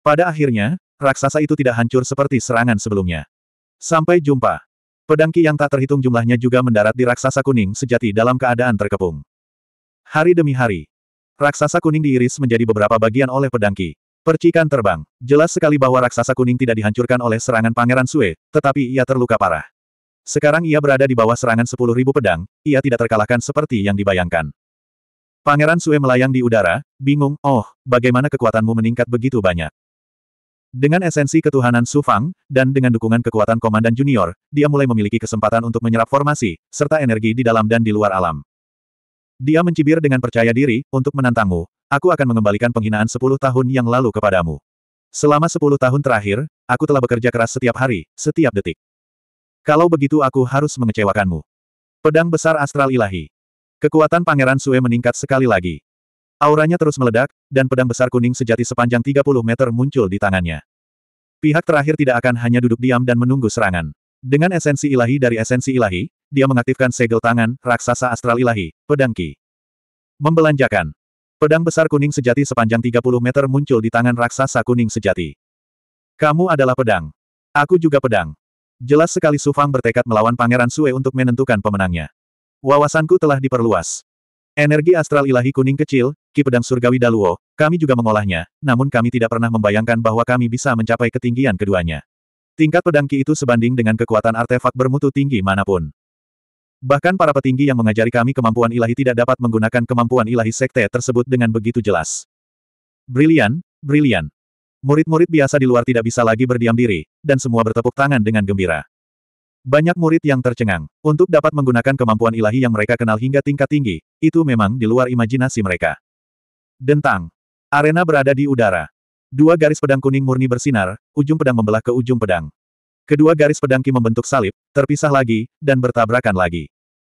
Speaker 1: Pada akhirnya, raksasa itu tidak hancur seperti serangan sebelumnya. Sampai jumpa. Pedangki yang tak terhitung jumlahnya juga mendarat di raksasa kuning sejati dalam keadaan terkepung. Hari demi hari. Raksasa kuning diiris menjadi beberapa bagian oleh pedangki. Percikan terbang. Jelas sekali bahwa raksasa kuning tidak dihancurkan oleh serangan Pangeran Sue, tetapi ia terluka parah. Sekarang ia berada di bawah serangan 10.000 pedang, ia tidak terkalahkan seperti yang dibayangkan. Pangeran Sue melayang di udara, bingung, oh, bagaimana kekuatanmu meningkat begitu banyak. Dengan esensi ketuhanan Su Fang, dan dengan dukungan kekuatan Komandan Junior, dia mulai memiliki kesempatan untuk menyerap formasi, serta energi di dalam dan di luar alam. Dia mencibir dengan percaya diri, untuk menantangmu, aku akan mengembalikan penghinaan 10 tahun yang lalu kepadamu. Selama 10 tahun terakhir, aku telah bekerja keras setiap hari, setiap detik. Kalau begitu aku harus mengecewakanmu. Pedang Besar Astral Ilahi Kekuatan Pangeran Sue meningkat sekali lagi. Auranya terus meledak, dan pedang besar kuning sejati sepanjang 30 meter muncul di tangannya. Pihak terakhir tidak akan hanya duduk diam dan menunggu serangan. Dengan esensi ilahi dari esensi ilahi, dia mengaktifkan segel tangan, raksasa astral ilahi, pedang Ki. Membelanjakan. Pedang besar kuning sejati sepanjang 30 meter muncul di tangan raksasa kuning sejati. Kamu adalah pedang. Aku juga pedang. Jelas sekali Sufang bertekad melawan Pangeran Sue untuk menentukan pemenangnya. Wawasanku telah diperluas. Energi astral ilahi kuning kecil, ki pedang surgawi Daluo, kami juga mengolahnya, namun kami tidak pernah membayangkan bahwa kami bisa mencapai ketinggian keduanya. Tingkat pedang ki itu sebanding dengan kekuatan artefak bermutu tinggi manapun. Bahkan para petinggi yang mengajari kami kemampuan ilahi tidak dapat menggunakan kemampuan ilahi sekte tersebut dengan begitu jelas. Brilian, brilian. Murid-murid biasa di luar tidak bisa lagi berdiam diri, dan semua bertepuk tangan dengan gembira. Banyak murid yang tercengang. Untuk dapat menggunakan kemampuan ilahi yang mereka kenal hingga tingkat tinggi, itu memang di luar imajinasi mereka. Dentang. Arena berada di udara. Dua garis pedang kuning murni bersinar, ujung pedang membelah ke ujung pedang. Kedua garis pedang Ki membentuk salib, terpisah lagi, dan bertabrakan lagi.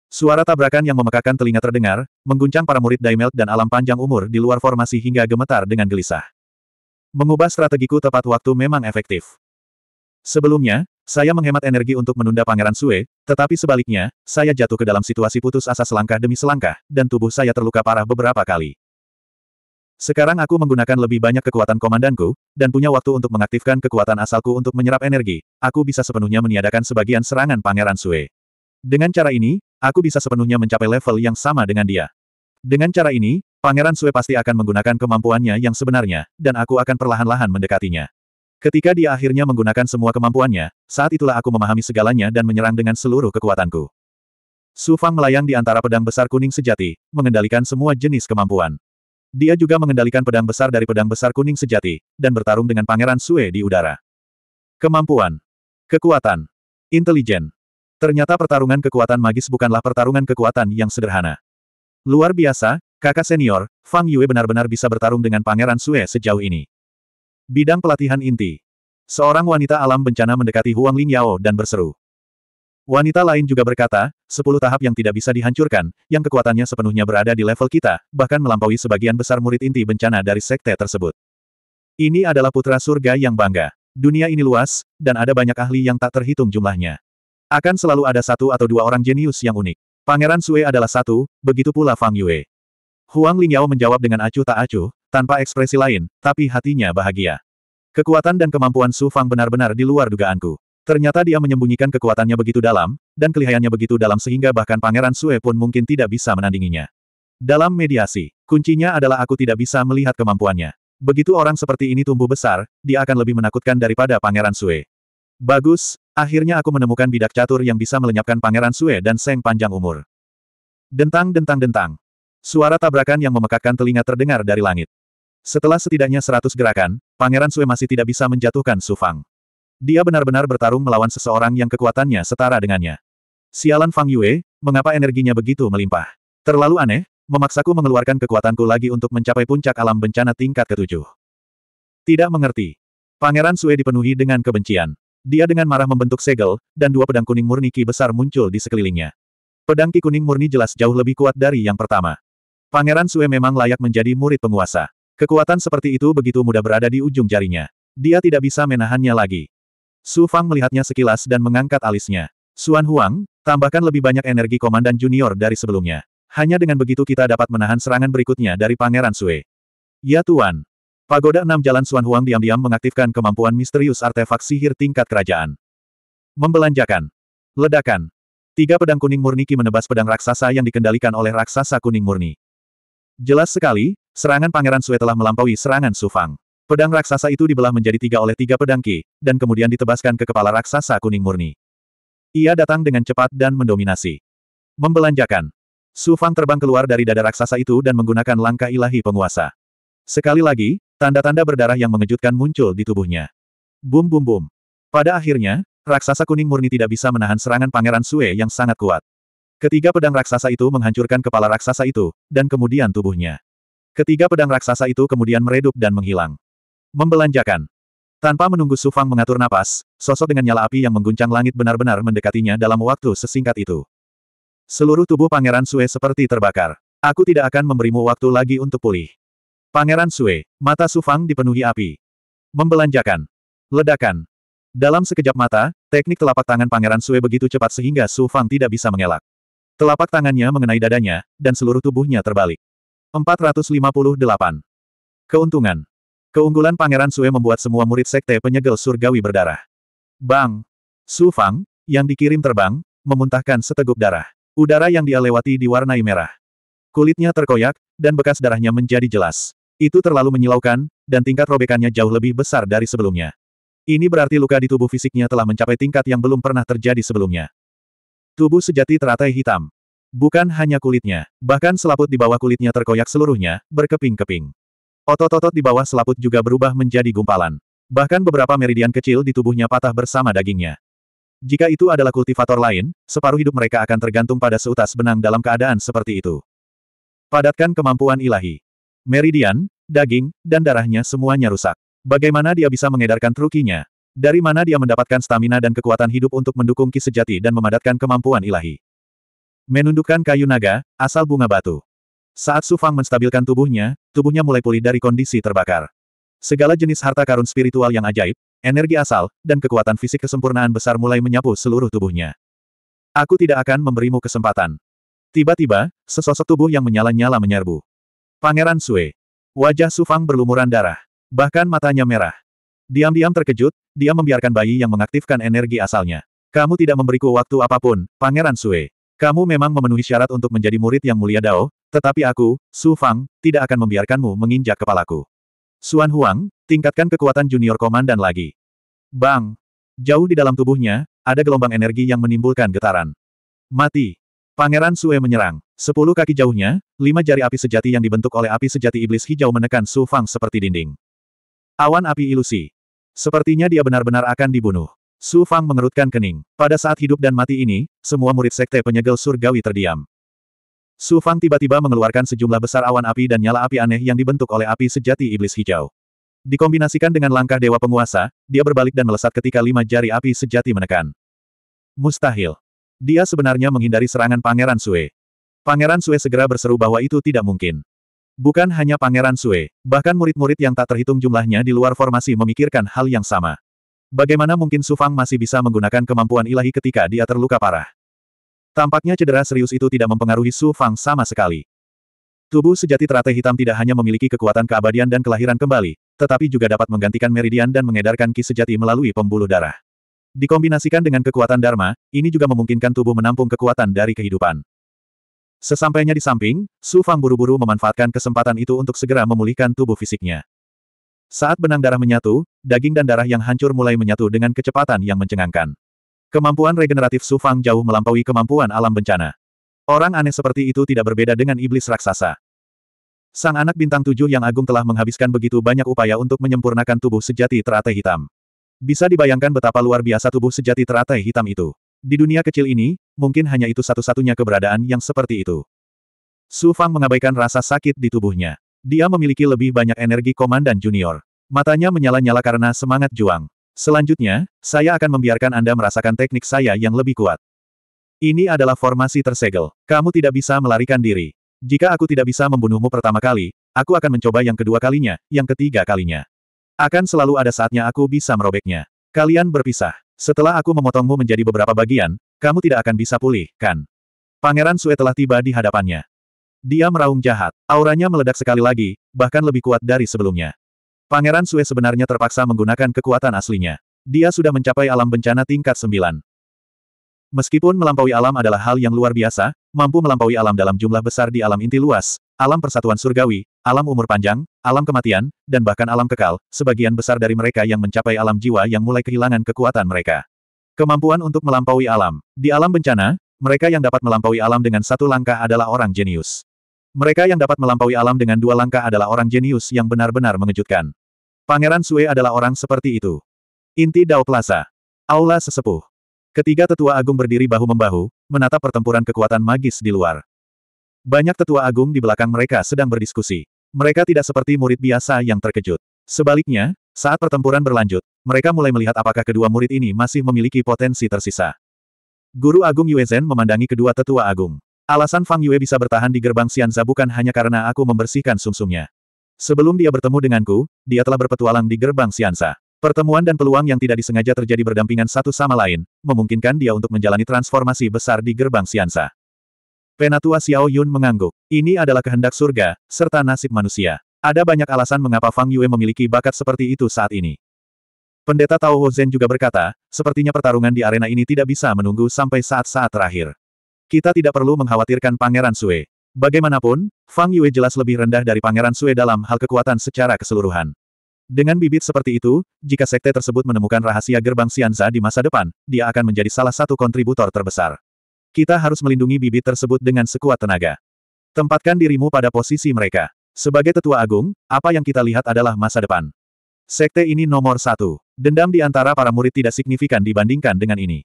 Speaker 1: Suara tabrakan yang memekakan telinga terdengar, mengguncang para murid Daimelt dan alam panjang umur di luar formasi hingga gemetar dengan gelisah. Mengubah strategiku tepat waktu memang efektif. Sebelumnya, saya menghemat energi untuk menunda Pangeran Sue, tetapi sebaliknya, saya jatuh ke dalam situasi putus asa selangkah demi selangkah, dan tubuh saya terluka parah beberapa kali. Sekarang aku menggunakan lebih banyak kekuatan komandanku, dan punya waktu untuk mengaktifkan kekuatan asalku untuk menyerap energi, aku bisa sepenuhnya meniadakan sebagian serangan Pangeran Sue. Dengan cara ini, aku bisa sepenuhnya mencapai level yang sama dengan dia. Dengan cara ini, Pangeran Sue pasti akan menggunakan kemampuannya yang sebenarnya, dan aku akan perlahan-lahan mendekatinya. Ketika dia akhirnya menggunakan semua kemampuannya, saat itulah aku memahami segalanya dan menyerang dengan seluruh kekuatanku. Su Fang melayang di antara pedang besar kuning sejati, mengendalikan semua jenis kemampuan. Dia juga mengendalikan pedang besar dari pedang besar kuning sejati, dan bertarung dengan Pangeran Sue di udara. Kemampuan. Kekuatan. Intelijen. Ternyata pertarungan kekuatan magis bukanlah pertarungan kekuatan yang sederhana. Luar biasa, kakak senior, Fang Yue benar-benar bisa bertarung dengan Pangeran Sue sejauh ini. Bidang pelatihan inti. Seorang wanita alam bencana mendekati Huang Lingyao dan berseru. Wanita lain juga berkata, sepuluh tahap yang tidak bisa dihancurkan, yang kekuatannya sepenuhnya berada di level kita, bahkan melampaui sebagian besar murid inti bencana dari sekte tersebut. Ini adalah putra surga yang bangga. Dunia ini luas, dan ada banyak ahli yang tak terhitung jumlahnya. Akan selalu ada satu atau dua orang jenius yang unik. Pangeran Sue adalah satu, begitu pula Fang Yue. Huang Lingyao menjawab dengan acuh tak acuh, tanpa ekspresi lain, tapi hatinya bahagia. Kekuatan dan kemampuan Su Fang benar-benar di luar dugaanku. Ternyata dia menyembunyikan kekuatannya begitu dalam, dan kelihayannya begitu dalam sehingga bahkan Pangeran Sue pun mungkin tidak bisa menandinginya. Dalam mediasi, kuncinya adalah aku tidak bisa melihat kemampuannya. Begitu orang seperti ini tumbuh besar, dia akan lebih menakutkan daripada Pangeran Sue. Bagus, akhirnya aku menemukan bidak catur yang bisa melenyapkan Pangeran Sue dan Seng panjang umur. Dentang dentang dentang. Suara tabrakan yang memekakkan telinga terdengar dari langit. Setelah setidaknya seratus gerakan, Pangeran Sue masih tidak bisa menjatuhkan Su Fang. Dia benar-benar bertarung melawan seseorang yang kekuatannya setara dengannya. Sialan Fang Yue, mengapa energinya begitu melimpah? Terlalu aneh, memaksaku mengeluarkan kekuatanku lagi untuk mencapai puncak alam bencana tingkat ketujuh. Tidak mengerti. Pangeran Sue dipenuhi dengan kebencian. Dia dengan marah membentuk segel, dan dua pedang kuning murni ki besar muncul di sekelilingnya. Pedang ki kuning murni jelas jauh lebih kuat dari yang pertama. Pangeran Sue memang layak menjadi murid penguasa. Kekuatan seperti itu begitu mudah berada di ujung jarinya. Dia tidak bisa menahannya lagi. Su Fang melihatnya sekilas dan mengangkat alisnya. Suan Huang, tambahkan lebih banyak energi komandan junior dari sebelumnya. Hanya dengan begitu kita dapat menahan serangan berikutnya dari Pangeran Sue. Ya Tuan. Pagoda enam Jalan Suan Huang diam-diam mengaktifkan kemampuan misterius artefak sihir tingkat kerajaan. Membelanjakan. Ledakan. Tiga pedang kuning murni Ki menebas pedang raksasa yang dikendalikan oleh raksasa kuning murni. Jelas sekali, Serangan Pangeran Sue telah melampaui serangan Sufang. Pedang raksasa itu dibelah menjadi tiga oleh tiga pedang Ki, dan kemudian ditebaskan ke kepala raksasa kuning murni. Ia datang dengan cepat dan mendominasi. Membelanjakan. Sufang terbang keluar dari dada raksasa itu dan menggunakan langkah ilahi penguasa. Sekali lagi, tanda-tanda berdarah yang mengejutkan muncul di tubuhnya. Bum bum bum. Pada akhirnya, raksasa kuning murni tidak bisa menahan serangan Pangeran Sue yang sangat kuat. Ketiga pedang raksasa itu menghancurkan kepala raksasa itu, dan kemudian tubuhnya. Ketiga pedang raksasa itu kemudian meredup dan menghilang. Membelanjakan. Tanpa menunggu Sufang mengatur napas, sosok dengan nyala api yang mengguncang langit benar-benar mendekatinya dalam waktu sesingkat itu. Seluruh tubuh Pangeran Sue seperti terbakar. Aku tidak akan memberimu waktu lagi untuk pulih. Pangeran Sue, mata Sufang dipenuhi api. Membelanjakan. Ledakan. Dalam sekejap mata, teknik telapak tangan Pangeran Sue begitu cepat sehingga sufang tidak bisa mengelak. Telapak tangannya mengenai dadanya, dan seluruh tubuhnya terbalik. 458. Keuntungan. Keunggulan Pangeran Sue membuat semua murid sekte penyegel surgawi berdarah. Bang! Su Fang, yang dikirim terbang, memuntahkan seteguk darah. Udara yang dia lewati diwarnai merah. Kulitnya terkoyak, dan bekas darahnya menjadi jelas. Itu terlalu menyilaukan, dan tingkat robekannya jauh lebih besar dari sebelumnya. Ini berarti luka di tubuh fisiknya telah mencapai tingkat yang belum pernah terjadi sebelumnya. Tubuh sejati teratai hitam. Bukan hanya kulitnya, bahkan selaput di bawah kulitnya terkoyak seluruhnya, berkeping-keping. Otot-otot di bawah selaput juga berubah menjadi gumpalan. Bahkan beberapa meridian kecil di tubuhnya patah bersama dagingnya. Jika itu adalah kultivator lain, separuh hidup mereka akan tergantung pada seutas benang dalam keadaan seperti itu. Padatkan kemampuan ilahi. Meridian, daging, dan darahnya semuanya rusak. Bagaimana dia bisa mengedarkan trukinya? Dari mana dia mendapatkan stamina dan kekuatan hidup untuk mendukung ki sejati dan memadatkan kemampuan ilahi? Menundukkan kayu naga, asal bunga batu. Saat Su Fang menstabilkan tubuhnya, tubuhnya mulai pulih dari kondisi terbakar. Segala jenis harta karun spiritual yang ajaib, energi asal, dan kekuatan fisik kesempurnaan besar mulai menyapu seluruh tubuhnya. Aku tidak akan memberimu kesempatan. Tiba-tiba, sesosok tubuh yang menyala-nyala menyerbu. Pangeran Sue. Wajah Su Fang berlumuran darah. Bahkan matanya merah. Diam-diam terkejut, dia membiarkan bayi yang mengaktifkan energi asalnya. Kamu tidak memberiku waktu apapun, Pangeran Sue. Kamu memang memenuhi syarat untuk menjadi murid yang mulia Dao, tetapi aku, Su Fang, tidak akan membiarkanmu menginjak kepalaku. Suan Huang, tingkatkan kekuatan junior komandan lagi. Bang! Jauh di dalam tubuhnya, ada gelombang energi yang menimbulkan getaran. Mati! Pangeran Sue menyerang. Sepuluh kaki jauhnya, lima jari api sejati yang dibentuk oleh api sejati iblis hijau menekan Su Fang seperti dinding. Awan api ilusi. Sepertinya dia benar-benar akan dibunuh. Su Fang mengerutkan kening. Pada saat hidup dan mati ini, semua murid sekte penyegel surgawi terdiam. Su Fang tiba-tiba mengeluarkan sejumlah besar awan api dan nyala api aneh yang dibentuk oleh api sejati iblis hijau. Dikombinasikan dengan langkah dewa penguasa, dia berbalik dan melesat ketika lima jari api sejati menekan. Mustahil. Dia sebenarnya menghindari serangan Pangeran Sue. Pangeran Sue segera berseru bahwa itu tidak mungkin. Bukan hanya Pangeran Sue, bahkan murid-murid yang tak terhitung jumlahnya di luar formasi memikirkan hal yang sama. Bagaimana mungkin Sufang masih bisa menggunakan kemampuan ilahi ketika dia terluka parah? Tampaknya cedera serius itu tidak mempengaruhi Sufang sama sekali. Tubuh sejati teratai hitam tidak hanya memiliki kekuatan keabadian dan kelahiran kembali, tetapi juga dapat menggantikan meridian dan mengedarkan ki sejati melalui pembuluh darah. Dikombinasikan dengan kekuatan Dharma, ini juga memungkinkan tubuh menampung kekuatan dari kehidupan. Sesampainya di samping, Su Fang buru-buru memanfaatkan kesempatan itu untuk segera memulihkan tubuh fisiknya. Saat benang darah menyatu, daging dan darah yang hancur mulai menyatu dengan kecepatan yang mencengangkan. Kemampuan regeneratif Su Fang jauh melampaui kemampuan alam bencana. Orang aneh seperti itu tidak berbeda dengan iblis raksasa. Sang anak bintang tujuh yang agung telah menghabiskan begitu banyak upaya untuk menyempurnakan tubuh sejati teratai hitam. Bisa dibayangkan betapa luar biasa tubuh sejati teratai hitam itu. Di dunia kecil ini, mungkin hanya itu satu-satunya keberadaan yang seperti itu. Su Fang mengabaikan rasa sakit di tubuhnya. Dia memiliki lebih banyak energi komandan junior. Matanya menyala-nyala karena semangat juang. Selanjutnya, saya akan membiarkan Anda merasakan teknik saya yang lebih kuat. Ini adalah formasi tersegel. Kamu tidak bisa melarikan diri. Jika aku tidak bisa membunuhmu pertama kali, aku akan mencoba yang kedua kalinya, yang ketiga kalinya. Akan selalu ada saatnya aku bisa merobeknya. Kalian berpisah. Setelah aku memotongmu menjadi beberapa bagian, kamu tidak akan bisa pulih, kan? Pangeran Sue telah tiba di hadapannya. Dia meraung jahat. Auranya meledak sekali lagi, bahkan lebih kuat dari sebelumnya. Pangeran Sue sebenarnya terpaksa menggunakan kekuatan aslinya. Dia sudah mencapai alam bencana tingkat 9. Meskipun melampaui alam adalah hal yang luar biasa, mampu melampaui alam dalam jumlah besar di alam inti luas, alam persatuan surgawi, alam umur panjang, alam kematian, dan bahkan alam kekal, sebagian besar dari mereka yang mencapai alam jiwa yang mulai kehilangan kekuatan mereka. Kemampuan untuk melampaui alam. Di alam bencana, mereka yang dapat melampaui alam dengan satu langkah adalah orang jenius. Mereka yang dapat melampaui alam dengan dua langkah adalah orang jenius yang benar-benar mengejutkan. Pangeran Sue adalah orang seperti itu. Inti Dao Plaza. Aula Sesepuh. Ketiga tetua agung berdiri bahu-membahu, menatap pertempuran kekuatan magis di luar. Banyak tetua agung di belakang mereka sedang berdiskusi. Mereka tidak seperti murid biasa yang terkejut. Sebaliknya, saat pertempuran berlanjut, mereka mulai melihat apakah kedua murid ini masih memiliki potensi tersisa. Guru Agung Yuezen memandangi kedua tetua agung. Alasan Fang Yue bisa bertahan di gerbang Xianza bukan hanya karena aku membersihkan sumsumnya. Sebelum dia bertemu denganku, dia telah berpetualang di gerbang Xianza. Pertemuan dan peluang yang tidak disengaja terjadi berdampingan satu sama lain, memungkinkan dia untuk menjalani transformasi besar di gerbang Xianza. Penatua Xiao Yun mengangguk. Ini adalah kehendak surga, serta nasib manusia. Ada banyak alasan mengapa Fang Yue memiliki bakat seperti itu saat ini. Pendeta Tao Ho Zen juga berkata, sepertinya pertarungan di arena ini tidak bisa menunggu sampai saat-saat terakhir. Kita tidak perlu mengkhawatirkan Pangeran Sue. Bagaimanapun, Fang Yue jelas lebih rendah dari Pangeran Sue dalam hal kekuatan secara keseluruhan. Dengan bibit seperti itu, jika sekte tersebut menemukan rahasia gerbang Xianza di masa depan, dia akan menjadi salah satu kontributor terbesar. Kita harus melindungi bibit tersebut dengan sekuat tenaga. Tempatkan dirimu pada posisi mereka. Sebagai tetua agung, apa yang kita lihat adalah masa depan. Sekte ini nomor satu. Dendam di antara para murid tidak signifikan dibandingkan dengan ini.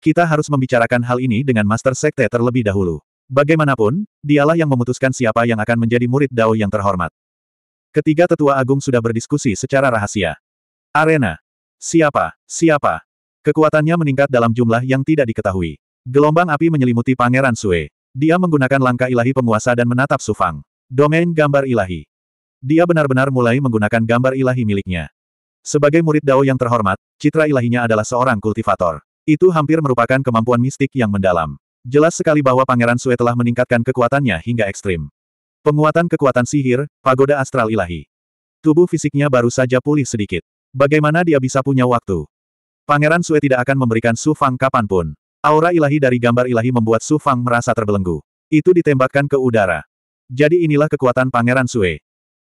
Speaker 1: Kita harus membicarakan hal ini dengan Master Sekte terlebih dahulu. Bagaimanapun, dialah yang memutuskan siapa yang akan menjadi murid Dao yang terhormat. Ketiga tetua agung sudah berdiskusi secara rahasia. Arena. Siapa? Siapa? Kekuatannya meningkat dalam jumlah yang tidak diketahui. Gelombang api menyelimuti Pangeran Sue. Dia menggunakan langkah ilahi penguasa dan menatap Sufang. Domain gambar ilahi. Dia benar-benar mulai menggunakan gambar ilahi miliknya. Sebagai murid Dao yang terhormat, citra ilahinya adalah seorang kultivator. Itu hampir merupakan kemampuan mistik yang mendalam. Jelas sekali bahwa Pangeran Sue telah meningkatkan kekuatannya hingga ekstrim. Penguatan kekuatan sihir, pagoda astral ilahi. Tubuh fisiknya baru saja pulih sedikit. Bagaimana dia bisa punya waktu? Pangeran Sue tidak akan memberikan Su Fang kapanpun. Aura ilahi dari gambar ilahi membuat Su Fang merasa terbelenggu. Itu ditembakkan ke udara. Jadi inilah kekuatan Pangeran Sue.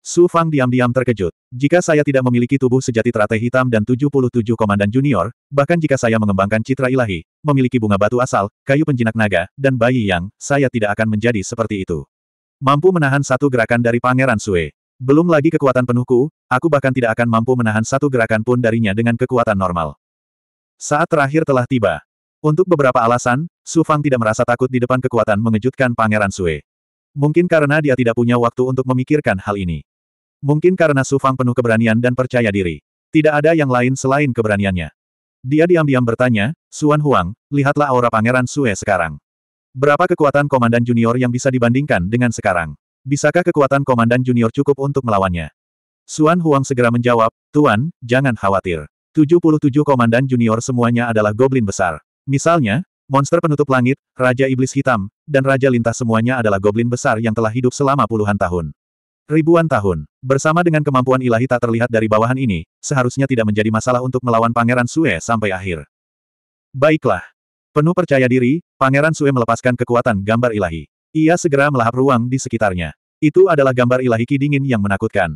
Speaker 1: Su Fang diam-diam terkejut. Jika saya tidak memiliki tubuh sejati teratai hitam dan 77 komandan junior, bahkan jika saya mengembangkan citra ilahi, memiliki bunga batu asal, kayu penjinak naga, dan bayi yang, saya tidak akan menjadi seperti itu. Mampu menahan satu gerakan dari Pangeran Sue. Belum lagi kekuatan penuhku, aku bahkan tidak akan mampu menahan satu gerakan pun darinya dengan kekuatan normal. Saat terakhir telah tiba. Untuk beberapa alasan, Su Fang tidak merasa takut di depan kekuatan mengejutkan Pangeran Sue. Mungkin karena dia tidak punya waktu untuk memikirkan hal ini. Mungkin karena Sufang penuh keberanian dan percaya diri. Tidak ada yang lain selain keberaniannya. Dia diam-diam bertanya, Suan Huang, lihatlah aura Pangeran Sue sekarang. Berapa kekuatan Komandan Junior yang bisa dibandingkan dengan sekarang? Bisakah kekuatan Komandan Junior cukup untuk melawannya? Suan Huang segera menjawab, Tuan, jangan khawatir. 77 Komandan Junior semuanya adalah goblin besar. Misalnya, monster penutup langit, Raja Iblis Hitam, dan Raja lintas semuanya adalah goblin besar yang telah hidup selama puluhan tahun. Ribuan tahun, bersama dengan kemampuan ilahi tak terlihat dari bawahan ini, seharusnya tidak menjadi masalah untuk melawan Pangeran Sue sampai akhir. Baiklah. Penuh percaya diri, Pangeran Sue melepaskan kekuatan gambar ilahi. Ia segera melahap ruang di sekitarnya. Itu adalah gambar ilahi ki dingin yang menakutkan.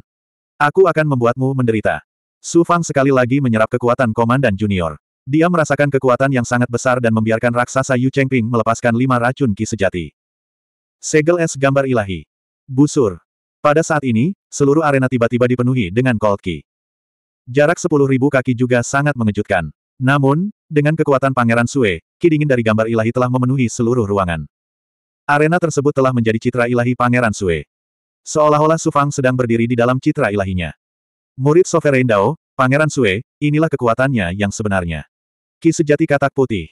Speaker 1: Aku akan membuatmu menderita. Su Fang sekali lagi menyerap kekuatan komandan junior. Dia merasakan kekuatan yang sangat besar dan membiarkan raksasa Yu Chengping melepaskan lima racun ki sejati. Segel es gambar ilahi. Busur. Pada saat ini, seluruh arena tiba-tiba dipenuhi dengan Cold Key. Jarak 10.000 kaki juga sangat mengejutkan. Namun, dengan kekuatan Pangeran Sue, ki dingin dari gambar ilahi telah memenuhi seluruh ruangan. Arena tersebut telah menjadi citra ilahi Pangeran Sue. Seolah-olah Sufang sedang berdiri di dalam citra ilahinya. Murid Sovereign Dao, Pangeran Sue, inilah kekuatannya yang sebenarnya. Ki sejati katak putih.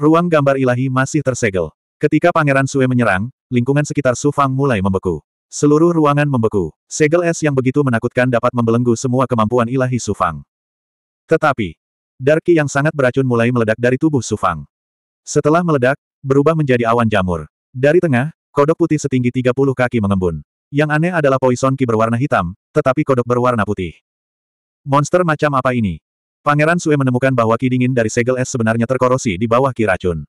Speaker 1: Ruang gambar ilahi masih tersegel. Ketika Pangeran Sue menyerang, lingkungan sekitar Sufang mulai membeku. Seluruh ruangan membeku. Segel es yang begitu menakutkan dapat membelenggu semua kemampuan ilahi Sufang. Tetapi, Darki yang sangat beracun mulai meledak dari tubuh Sufang. Setelah meledak, berubah menjadi awan jamur. Dari tengah, kodok putih setinggi 30 kaki mengembun. Yang aneh adalah poison ki berwarna hitam, tetapi kodok berwarna putih. Monster macam apa ini? Pangeran Sue menemukan bahwa ki dingin dari segel es sebenarnya terkorosi di bawah ki racun.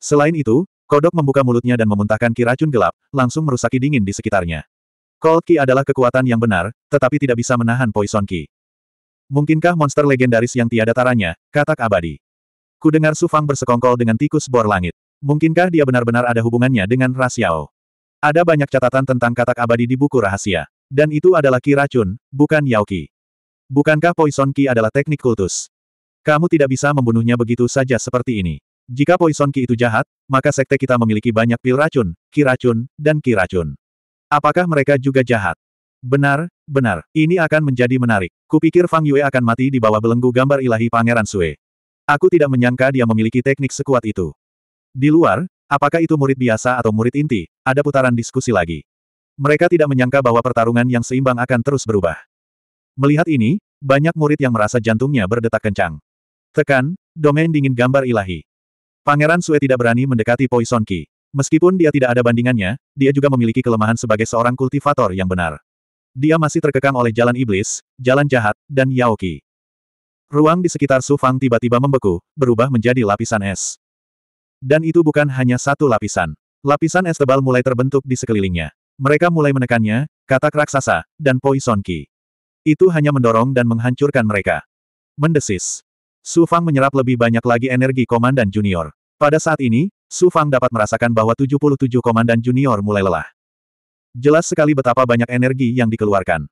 Speaker 1: Selain itu, Kodok membuka mulutnya dan memuntahkan ki racun gelap, langsung merusaki dingin di sekitarnya. Cold Ki adalah kekuatan yang benar, tetapi tidak bisa menahan Poison Ki. Mungkinkah monster legendaris yang tiada taranya, katak abadi. Ku dengar Sufang bersekongkol dengan tikus bor langit. Mungkinkah dia benar-benar ada hubungannya dengan Rasiao? Ada banyak catatan tentang katak abadi di buku rahasia. Dan itu adalah Ki racun, bukan Yao Ki. Bukankah Poison Ki adalah teknik kultus? Kamu tidak bisa membunuhnya begitu saja seperti ini. Jika Poison Ki itu jahat, maka sekte kita memiliki banyak pil racun, ki racun, dan ki racun. Apakah mereka juga jahat? Benar, benar, ini akan menjadi menarik. Kupikir Fang Yue akan mati di bawah belenggu gambar ilahi Pangeran Sue. Aku tidak menyangka dia memiliki teknik sekuat itu. Di luar, apakah itu murid biasa atau murid inti, ada putaran diskusi lagi. Mereka tidak menyangka bahwa pertarungan yang seimbang akan terus berubah. Melihat ini, banyak murid yang merasa jantungnya berdetak kencang. Tekan, domain dingin gambar ilahi. Pangeran Sue tidak berani mendekati Poison Ki. Meskipun dia tidak ada bandingannya, dia juga memiliki kelemahan sebagai seorang kultivator yang benar. Dia masih terkekang oleh jalan iblis, jalan jahat, dan Yaoki. Ruang di sekitar Su Fang tiba-tiba membeku, berubah menjadi lapisan es. Dan itu bukan hanya satu lapisan. Lapisan es tebal mulai terbentuk di sekelilingnya. Mereka mulai menekannya, kata raksasa, dan Poison Ki. Itu hanya mendorong dan menghancurkan mereka. Mendesis. Su Fang menyerap lebih banyak lagi energi Komandan Junior. Pada saat ini, Su Fang dapat merasakan bahwa 77 Komandan Junior mulai lelah. Jelas sekali betapa banyak energi yang dikeluarkan.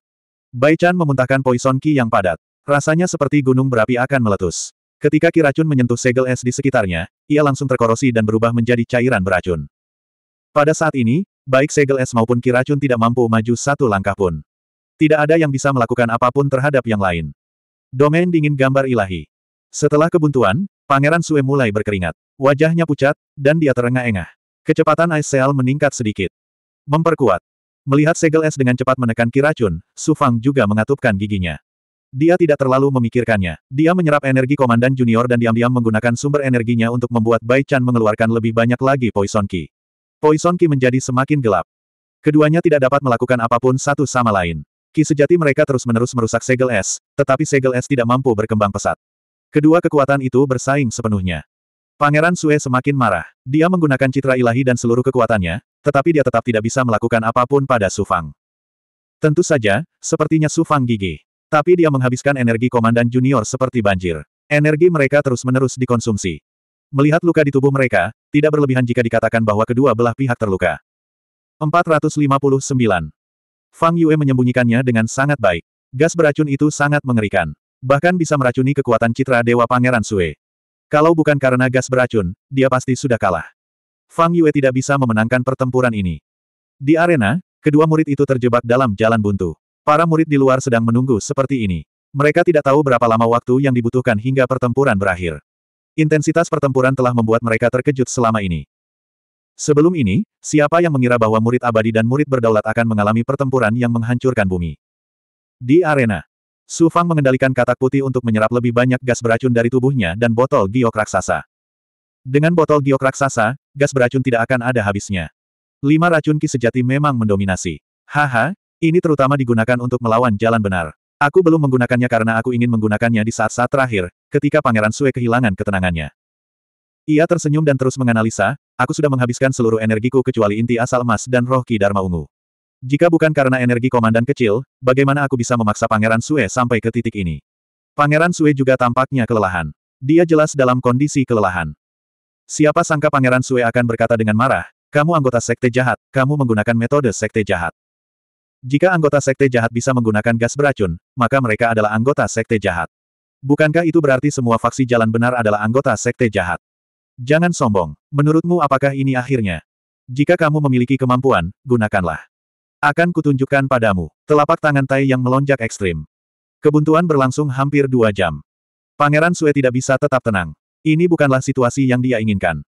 Speaker 1: Bai Chan memuntahkan poison ki yang padat. Rasanya seperti gunung berapi akan meletus. Ketika kiracun menyentuh segel es di sekitarnya, ia langsung terkorosi dan berubah menjadi cairan beracun. Pada saat ini, baik segel es maupun kiracun tidak mampu maju satu langkah pun. Tidak ada yang bisa melakukan apapun terhadap yang lain. Domain dingin gambar ilahi. Setelah kebuntuan, Pangeran Sue mulai berkeringat. Wajahnya pucat, dan dia terengah-engah. Kecepatan Ice Seal meningkat sedikit. Memperkuat. Melihat segel es dengan cepat menekan kiracun, Su Fang juga mengatupkan giginya. Dia tidak terlalu memikirkannya. Dia menyerap energi komandan junior dan diam-diam menggunakan sumber energinya untuk membuat Bai Chan mengeluarkan lebih banyak lagi Poison Ki. Poison Ki menjadi semakin gelap. Keduanya tidak dapat melakukan apapun satu sama lain. Ki sejati mereka terus-menerus merusak segel es, tetapi segel es tidak mampu berkembang pesat. Kedua kekuatan itu bersaing sepenuhnya. Pangeran Sue semakin marah. Dia menggunakan citra ilahi dan seluruh kekuatannya, tetapi dia tetap tidak bisa melakukan apapun pada Sufang. Tentu saja, sepertinya Sufang Fang gigih. Tapi dia menghabiskan energi komandan junior seperti banjir. Energi mereka terus-menerus dikonsumsi. Melihat luka di tubuh mereka, tidak berlebihan jika dikatakan bahwa kedua belah pihak terluka. 459. Fang Yue menyembunyikannya dengan sangat baik. Gas beracun itu sangat mengerikan. Bahkan bisa meracuni kekuatan citra Dewa Pangeran Sue. Kalau bukan karena gas beracun, dia pasti sudah kalah. Fang Yue tidak bisa memenangkan pertempuran ini. Di arena, kedua murid itu terjebak dalam jalan buntu. Para murid di luar sedang menunggu seperti ini. Mereka tidak tahu berapa lama waktu yang dibutuhkan hingga pertempuran berakhir. Intensitas pertempuran telah membuat mereka terkejut selama ini. Sebelum ini, siapa yang mengira bahwa murid abadi dan murid berdaulat akan mengalami pertempuran yang menghancurkan bumi? Di arena, Su Fang mengendalikan katak putih untuk menyerap lebih banyak gas beracun dari tubuhnya dan botol giok raksasa. Dengan botol giok raksasa, gas beracun tidak akan ada habisnya. Lima racun ki sejati memang mendominasi. Haha, ini terutama digunakan untuk melawan jalan benar. Aku belum menggunakannya karena aku ingin menggunakannya di saat-saat terakhir, ketika Pangeran Sue kehilangan ketenangannya. Ia tersenyum dan terus menganalisa, aku sudah menghabiskan seluruh energiku kecuali inti asal emas dan roh ki Dharma Ungu. Jika bukan karena energi komandan kecil, bagaimana aku bisa memaksa Pangeran Sue sampai ke titik ini? Pangeran Sue juga tampaknya kelelahan. Dia jelas dalam kondisi kelelahan. Siapa sangka Pangeran Sue akan berkata dengan marah, kamu anggota sekte jahat, kamu menggunakan metode sekte jahat. Jika anggota sekte jahat bisa menggunakan gas beracun, maka mereka adalah anggota sekte jahat. Bukankah itu berarti semua faksi jalan benar adalah anggota sekte jahat? Jangan sombong. Menurutmu apakah ini akhirnya? Jika kamu memiliki kemampuan, gunakanlah. Akan kutunjukkan padamu. Telapak tangan Tai yang melonjak ekstrim. Kebuntuan berlangsung hampir dua jam. Pangeran Sue tidak bisa tetap tenang. Ini bukanlah situasi yang dia inginkan.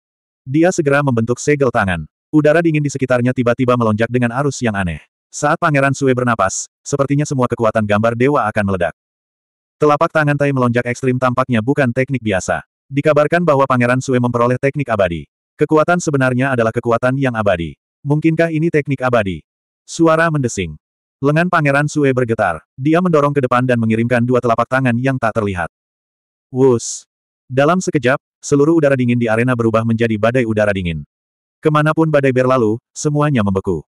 Speaker 1: Dia segera membentuk segel tangan. Udara dingin di sekitarnya tiba-tiba melonjak dengan arus yang aneh. Saat Pangeran Sue bernapas, sepertinya semua kekuatan gambar dewa akan meledak. Telapak tangan Tai melonjak ekstrim tampaknya bukan teknik biasa. Dikabarkan bahwa Pangeran Sue memperoleh teknik abadi. Kekuatan sebenarnya adalah kekuatan yang abadi. Mungkinkah ini teknik abadi? Suara mendesing. Lengan Pangeran Sue bergetar. Dia mendorong ke depan dan mengirimkan dua telapak tangan yang tak terlihat. Wus. Dalam sekejap, seluruh udara dingin di arena berubah menjadi badai udara dingin. Kemanapun badai berlalu, semuanya membeku.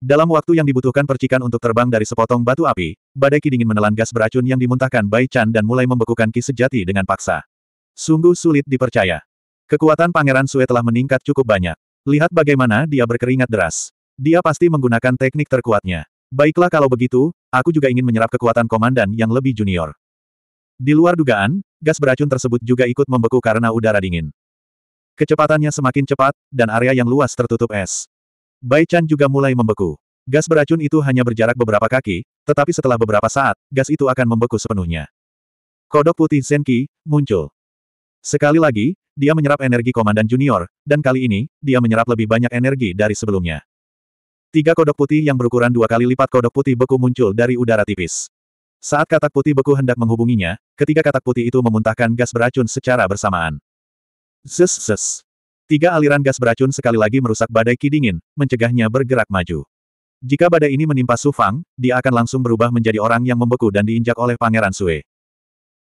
Speaker 1: Dalam waktu yang dibutuhkan percikan untuk terbang dari sepotong batu api, badai ki dingin menelan gas beracun yang dimuntahkan Bai Chan dan mulai membekukan ki sejati dengan paksa. Sungguh sulit dipercaya. Kekuatan Pangeran Sue telah meningkat cukup banyak. Lihat bagaimana dia berkeringat deras. Dia pasti menggunakan teknik terkuatnya. Baiklah kalau begitu, aku juga ingin menyerap kekuatan komandan yang lebih junior. Di luar dugaan, gas beracun tersebut juga ikut membeku karena udara dingin. Kecepatannya semakin cepat, dan area yang luas tertutup es. Bai Chan juga mulai membeku. Gas beracun itu hanya berjarak beberapa kaki, tetapi setelah beberapa saat, gas itu akan membeku sepenuhnya. Kodok putih Zenki, muncul. Sekali lagi, dia menyerap energi Komandan Junior, dan kali ini, dia menyerap lebih banyak energi dari sebelumnya. Tiga kodok putih yang berukuran dua kali lipat kodok putih beku muncul dari udara tipis. Saat katak putih beku hendak menghubunginya, ketiga katak putih itu memuntahkan gas beracun secara bersamaan. Zes zes. Tiga aliran gas beracun sekali lagi merusak badai ki dingin, mencegahnya bergerak maju. Jika badai ini menimpa Su Fang, dia akan langsung berubah menjadi orang yang membeku dan diinjak oleh Pangeran Sue.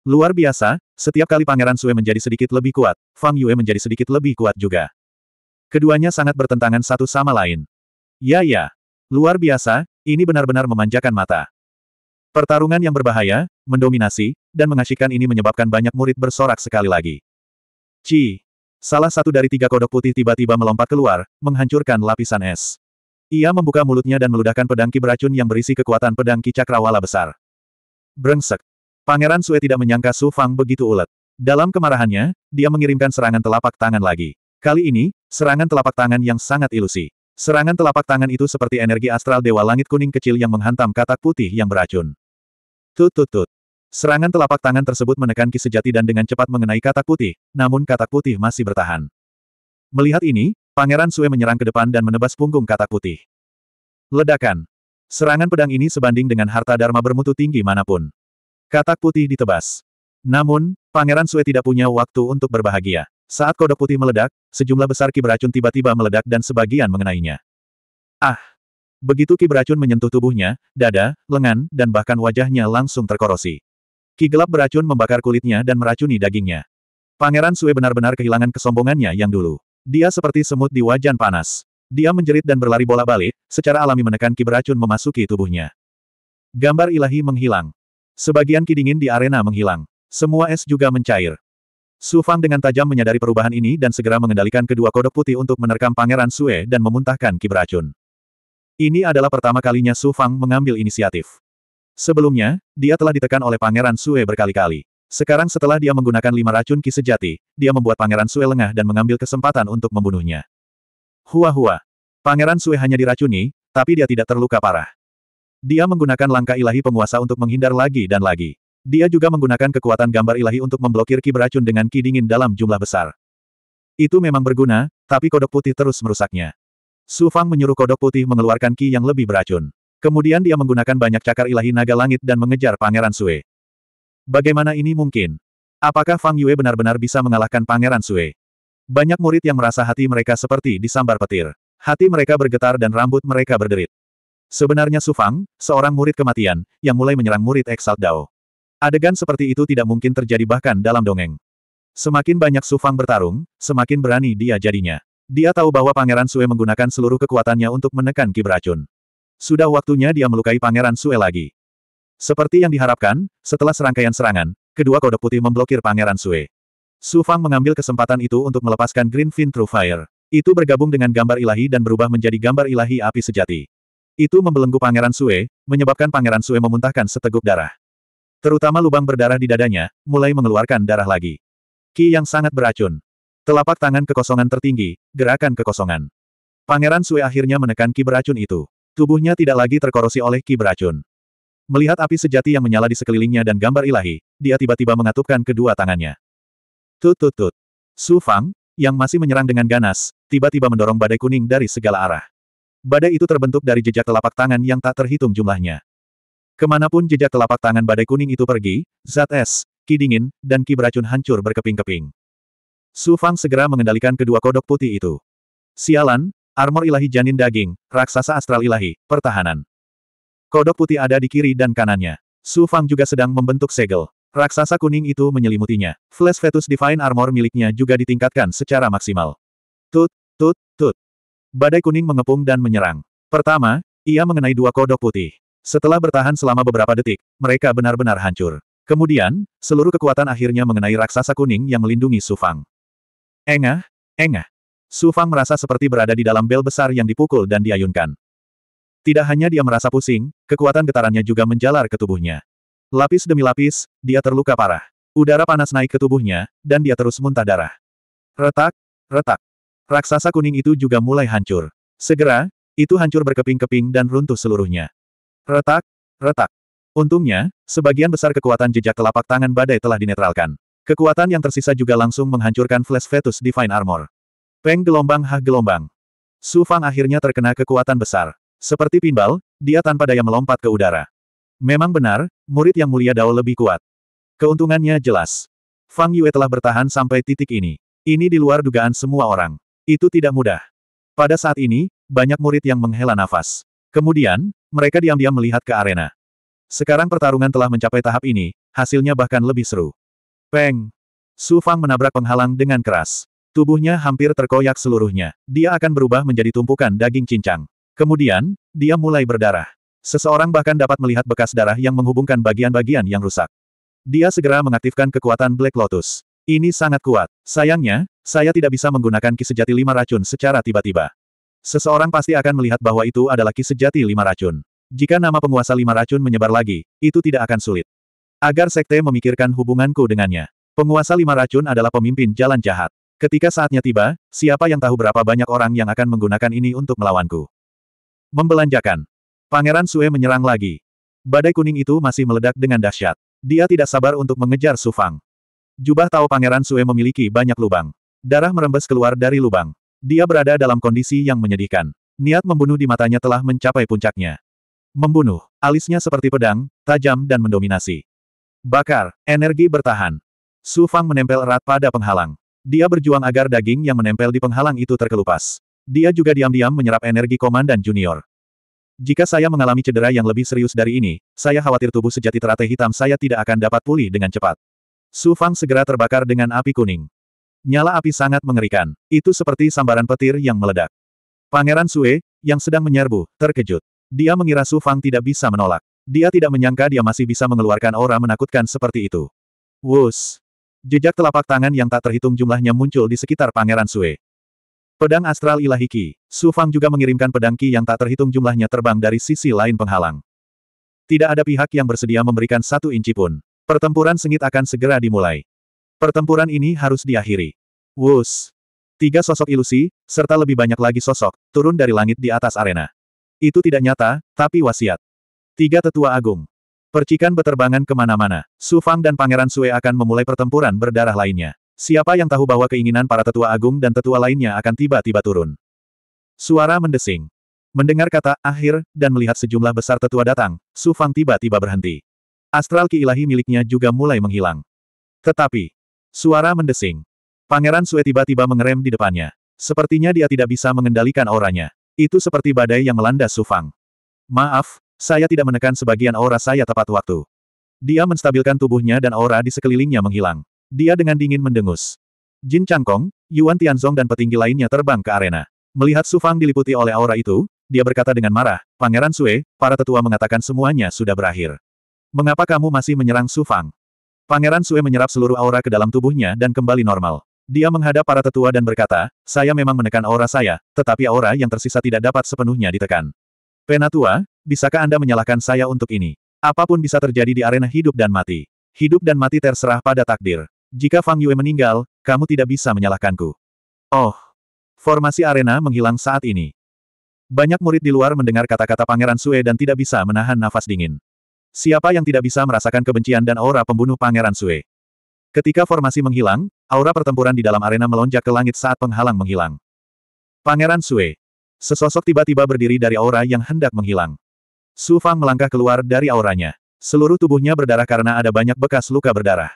Speaker 1: Luar biasa, setiap kali Pangeran Sue menjadi sedikit lebih kuat, Fang Yue menjadi sedikit lebih kuat juga. Keduanya sangat bertentangan satu sama lain. Ya ya. Luar biasa, ini benar-benar memanjakan mata. Pertarungan yang berbahaya, mendominasi, dan mengasyikkan ini menyebabkan banyak murid bersorak sekali lagi. Ci. Salah satu dari tiga kodok putih tiba-tiba melompat keluar, menghancurkan lapisan es. Ia membuka mulutnya dan meludahkan pedang ki beracun yang berisi kekuatan pedang ki cakrawala besar. Brengsek. Pangeran Sue tidak menyangka Su Fang begitu ulet. Dalam kemarahannya, dia mengirimkan serangan telapak tangan lagi. Kali ini, serangan telapak tangan yang sangat ilusi. Serangan telapak tangan itu seperti energi astral Dewa Langit Kuning kecil yang menghantam katak putih yang beracun. Tut tut tut. Serangan telapak tangan tersebut menekan ki sejati dan dengan cepat mengenai katak putih, namun katak putih masih bertahan. Melihat ini, Pangeran Sue menyerang ke depan dan menebas punggung katak putih. Ledakan. Serangan pedang ini sebanding dengan harta dharma bermutu tinggi manapun. Katak putih ditebas. Namun, Pangeran Sue tidak punya waktu untuk berbahagia. Saat kodok putih meledak, sejumlah besar ki beracun tiba-tiba meledak dan sebagian mengenainya. Ah! Begitu ki beracun menyentuh tubuhnya, dada, lengan, dan bahkan wajahnya langsung terkorosi. Ki gelap beracun membakar kulitnya dan meracuni dagingnya. Pangeran Sue benar-benar kehilangan kesombongannya yang dulu. Dia seperti semut di wajan panas. Dia menjerit dan berlari bola-balik, secara alami menekan ki beracun memasuki tubuhnya. Gambar ilahi menghilang. Sebagian ki dingin di arena menghilang. Semua es juga mencair. Su Fang dengan tajam menyadari perubahan ini dan segera mengendalikan kedua kodok putih untuk menerkam Pangeran Sue dan memuntahkan kibracun. Ini adalah pertama kalinya Su Fang mengambil inisiatif. Sebelumnya, dia telah ditekan oleh Pangeran Sue berkali-kali. Sekarang setelah dia menggunakan lima racun ki sejati, dia membuat Pangeran Sue lengah dan mengambil kesempatan untuk membunuhnya. Hua-hua. Pangeran Sue hanya diracuni, tapi dia tidak terluka parah. Dia menggunakan langkah ilahi penguasa untuk menghindar lagi dan lagi. Dia juga menggunakan kekuatan gambar ilahi untuk memblokir ki beracun dengan ki dingin dalam jumlah besar. Itu memang berguna, tapi kodok putih terus merusaknya. Su Fang menyuruh kodok putih mengeluarkan ki yang lebih beracun. Kemudian dia menggunakan banyak cakar ilahi naga langit dan mengejar Pangeran Sue. Bagaimana ini mungkin? Apakah Fang Yue benar-benar bisa mengalahkan Pangeran Sue? Banyak murid yang merasa hati mereka seperti disambar petir. Hati mereka bergetar dan rambut mereka berderit. Sebenarnya Su Fang, seorang murid kematian, yang mulai menyerang murid Exalt Dao. Adegan seperti itu tidak mungkin terjadi bahkan dalam dongeng. Semakin banyak Sufang bertarung, semakin berani dia jadinya. Dia tahu bahwa Pangeran Sue menggunakan seluruh kekuatannya untuk menekan ki beracun. Sudah waktunya dia melukai Pangeran Sue lagi. Seperti yang diharapkan, setelah serangkaian serangan, kedua kode putih memblokir Pangeran Sue. Sufang mengambil kesempatan itu untuk melepaskan Green Fin True Fire. Itu bergabung dengan gambar ilahi dan berubah menjadi gambar ilahi api sejati. Itu membelenggu Pangeran Sue, menyebabkan Pangeran Sue memuntahkan seteguk darah. Terutama lubang berdarah di dadanya, mulai mengeluarkan darah lagi. Ki yang sangat beracun. Telapak tangan kekosongan tertinggi, gerakan kekosongan. Pangeran su'e akhirnya menekan ki beracun itu. Tubuhnya tidak lagi terkorosi oleh ki beracun. Melihat api sejati yang menyala di sekelilingnya dan gambar ilahi, dia tiba-tiba mengatupkan kedua tangannya. Tut tut tut. Su Fang, yang masih menyerang dengan ganas, tiba-tiba mendorong badai kuning dari segala arah. Badai itu terbentuk dari jejak telapak tangan yang tak terhitung jumlahnya. Kemanapun jejak telapak tangan badai kuning itu pergi, zat es, ki dingin, dan ki beracun hancur berkeping-keping. Su Fang segera mengendalikan kedua kodok putih itu. Sialan, armor ilahi janin daging, raksasa astral ilahi, pertahanan. Kodok putih ada di kiri dan kanannya. Su Fang juga sedang membentuk segel. Raksasa kuning itu menyelimutinya. Flash Fetus Divine Armor miliknya juga ditingkatkan secara maksimal. Tut, tut, tut. Badai kuning mengepung dan menyerang. Pertama, ia mengenai dua kodok putih. Setelah bertahan selama beberapa detik, mereka benar-benar hancur. Kemudian, seluruh kekuatan akhirnya mengenai raksasa kuning yang melindungi Sufang. Engah, engah. Sufang merasa seperti berada di dalam bel besar yang dipukul dan diayunkan. Tidak hanya dia merasa pusing, kekuatan getarannya juga menjalar ke tubuhnya. Lapis demi lapis, dia terluka parah. Udara panas naik ke tubuhnya, dan dia terus muntah darah. Retak, retak. Raksasa kuning itu juga mulai hancur. Segera, itu hancur berkeping-keping dan runtuh seluruhnya. Retak, retak. Untungnya, sebagian besar kekuatan jejak telapak tangan badai telah dinetralkan. Kekuatan yang tersisa juga langsung menghancurkan Flash Vetus Divine Armor. Peng gelombang gelombang. Su Fang akhirnya terkena kekuatan besar. Seperti pinbal, dia tanpa daya melompat ke udara. Memang benar, murid yang mulia Dao lebih kuat. Keuntungannya jelas. Fang Yue telah bertahan sampai titik ini. Ini di luar dugaan semua orang. Itu tidak mudah. Pada saat ini, banyak murid yang menghela nafas. Kemudian, mereka diam-diam melihat ke arena. Sekarang pertarungan telah mencapai tahap ini, hasilnya bahkan lebih seru. Peng! Su Fang menabrak penghalang dengan keras. Tubuhnya hampir terkoyak seluruhnya. Dia akan berubah menjadi tumpukan daging cincang. Kemudian, dia mulai berdarah. Seseorang bahkan dapat melihat bekas darah yang menghubungkan bagian-bagian yang rusak. Dia segera mengaktifkan kekuatan Black Lotus. Ini sangat kuat. Sayangnya, saya tidak bisa menggunakan ki sejati lima racun secara tiba-tiba. Seseorang pasti akan melihat bahwa itu adalah ki sejati lima racun. Jika nama penguasa lima racun menyebar lagi, itu tidak akan sulit. Agar sekte memikirkan hubunganku dengannya. Penguasa lima racun adalah pemimpin jalan jahat. Ketika saatnya tiba, siapa yang tahu berapa banyak orang yang akan menggunakan ini untuk melawanku. Membelanjakan. Pangeran Sue menyerang lagi. Badai kuning itu masih meledak dengan dahsyat. Dia tidak sabar untuk mengejar Sufang. Jubah tahu Pangeran Sue memiliki banyak lubang. Darah merembes keluar dari lubang. Dia berada dalam kondisi yang menyedihkan. Niat membunuh di matanya telah mencapai puncaknya. Membunuh, alisnya seperti pedang, tajam dan mendominasi. Bakar, energi bertahan. Su Fang menempel erat pada penghalang. Dia berjuang agar daging yang menempel di penghalang itu terkelupas. Dia juga diam-diam menyerap energi komandan junior. Jika saya mengalami cedera yang lebih serius dari ini, saya khawatir tubuh sejati teratai hitam saya tidak akan dapat pulih dengan cepat. Su Fang segera terbakar dengan api kuning. Nyala api sangat mengerikan. Itu seperti sambaran petir yang meledak. Pangeran Sue, yang sedang menyerbu, terkejut. Dia mengira Su Fang tidak bisa menolak. Dia tidak menyangka dia masih bisa mengeluarkan aura menakutkan seperti itu. Wus! Jejak telapak tangan yang tak terhitung jumlahnya muncul di sekitar Pangeran Sue. Pedang Astral Ilahi Ki Su Fang juga mengirimkan pedang Ki yang tak terhitung jumlahnya terbang dari sisi lain penghalang. Tidak ada pihak yang bersedia memberikan satu inci pun. Pertempuran sengit akan segera dimulai. Pertempuran ini harus diakhiri. Wus. Tiga sosok ilusi, serta lebih banyak lagi sosok, turun dari langit di atas arena. Itu tidak nyata, tapi wasiat. Tiga tetua agung. Percikan beterbangan kemana-mana. Su Fang dan Pangeran Sue akan memulai pertempuran berdarah lainnya. Siapa yang tahu bahwa keinginan para tetua agung dan tetua lainnya akan tiba-tiba turun. Suara mendesing. Mendengar kata akhir, dan melihat sejumlah besar tetua datang, Su Fang tiba-tiba berhenti. Astral ki ilahi miliknya juga mulai menghilang. Tetapi, Suara mendesing. Pangeran Sue tiba-tiba mengerem di depannya. Sepertinya dia tidak bisa mengendalikan auranya. Itu seperti badai yang melanda Sufang. Maaf, saya tidak menekan sebagian aura saya tepat waktu. Dia menstabilkan tubuhnya dan aura di sekelilingnya menghilang. Dia dengan dingin mendengus. Jin Changkong, Yuan Tianzong dan petinggi lainnya terbang ke arena. Melihat Sufang diliputi oleh aura itu, dia berkata dengan marah, Pangeran Sue, para tetua mengatakan semuanya sudah berakhir. Mengapa kamu masih menyerang Sufang? Pangeran Sue menyerap seluruh aura ke dalam tubuhnya dan kembali normal. Dia menghadap para tetua dan berkata, saya memang menekan aura saya, tetapi aura yang tersisa tidak dapat sepenuhnya ditekan. Penatua, bisakah Anda menyalahkan saya untuk ini? Apapun bisa terjadi di arena hidup dan mati. Hidup dan mati terserah pada takdir. Jika Fang Yue meninggal, kamu tidak bisa menyalahkanku. Oh. Formasi arena menghilang saat ini. Banyak murid di luar mendengar kata-kata Pangeran Sue dan tidak bisa menahan nafas dingin. Siapa yang tidak bisa merasakan kebencian dan aura pembunuh Pangeran Sue? Ketika formasi menghilang, aura pertempuran di dalam arena melonjak ke langit saat penghalang menghilang. Pangeran Sue. Sesosok tiba-tiba berdiri dari aura yang hendak menghilang. Su Fang melangkah keluar dari auranya. Seluruh tubuhnya berdarah karena ada banyak bekas luka berdarah.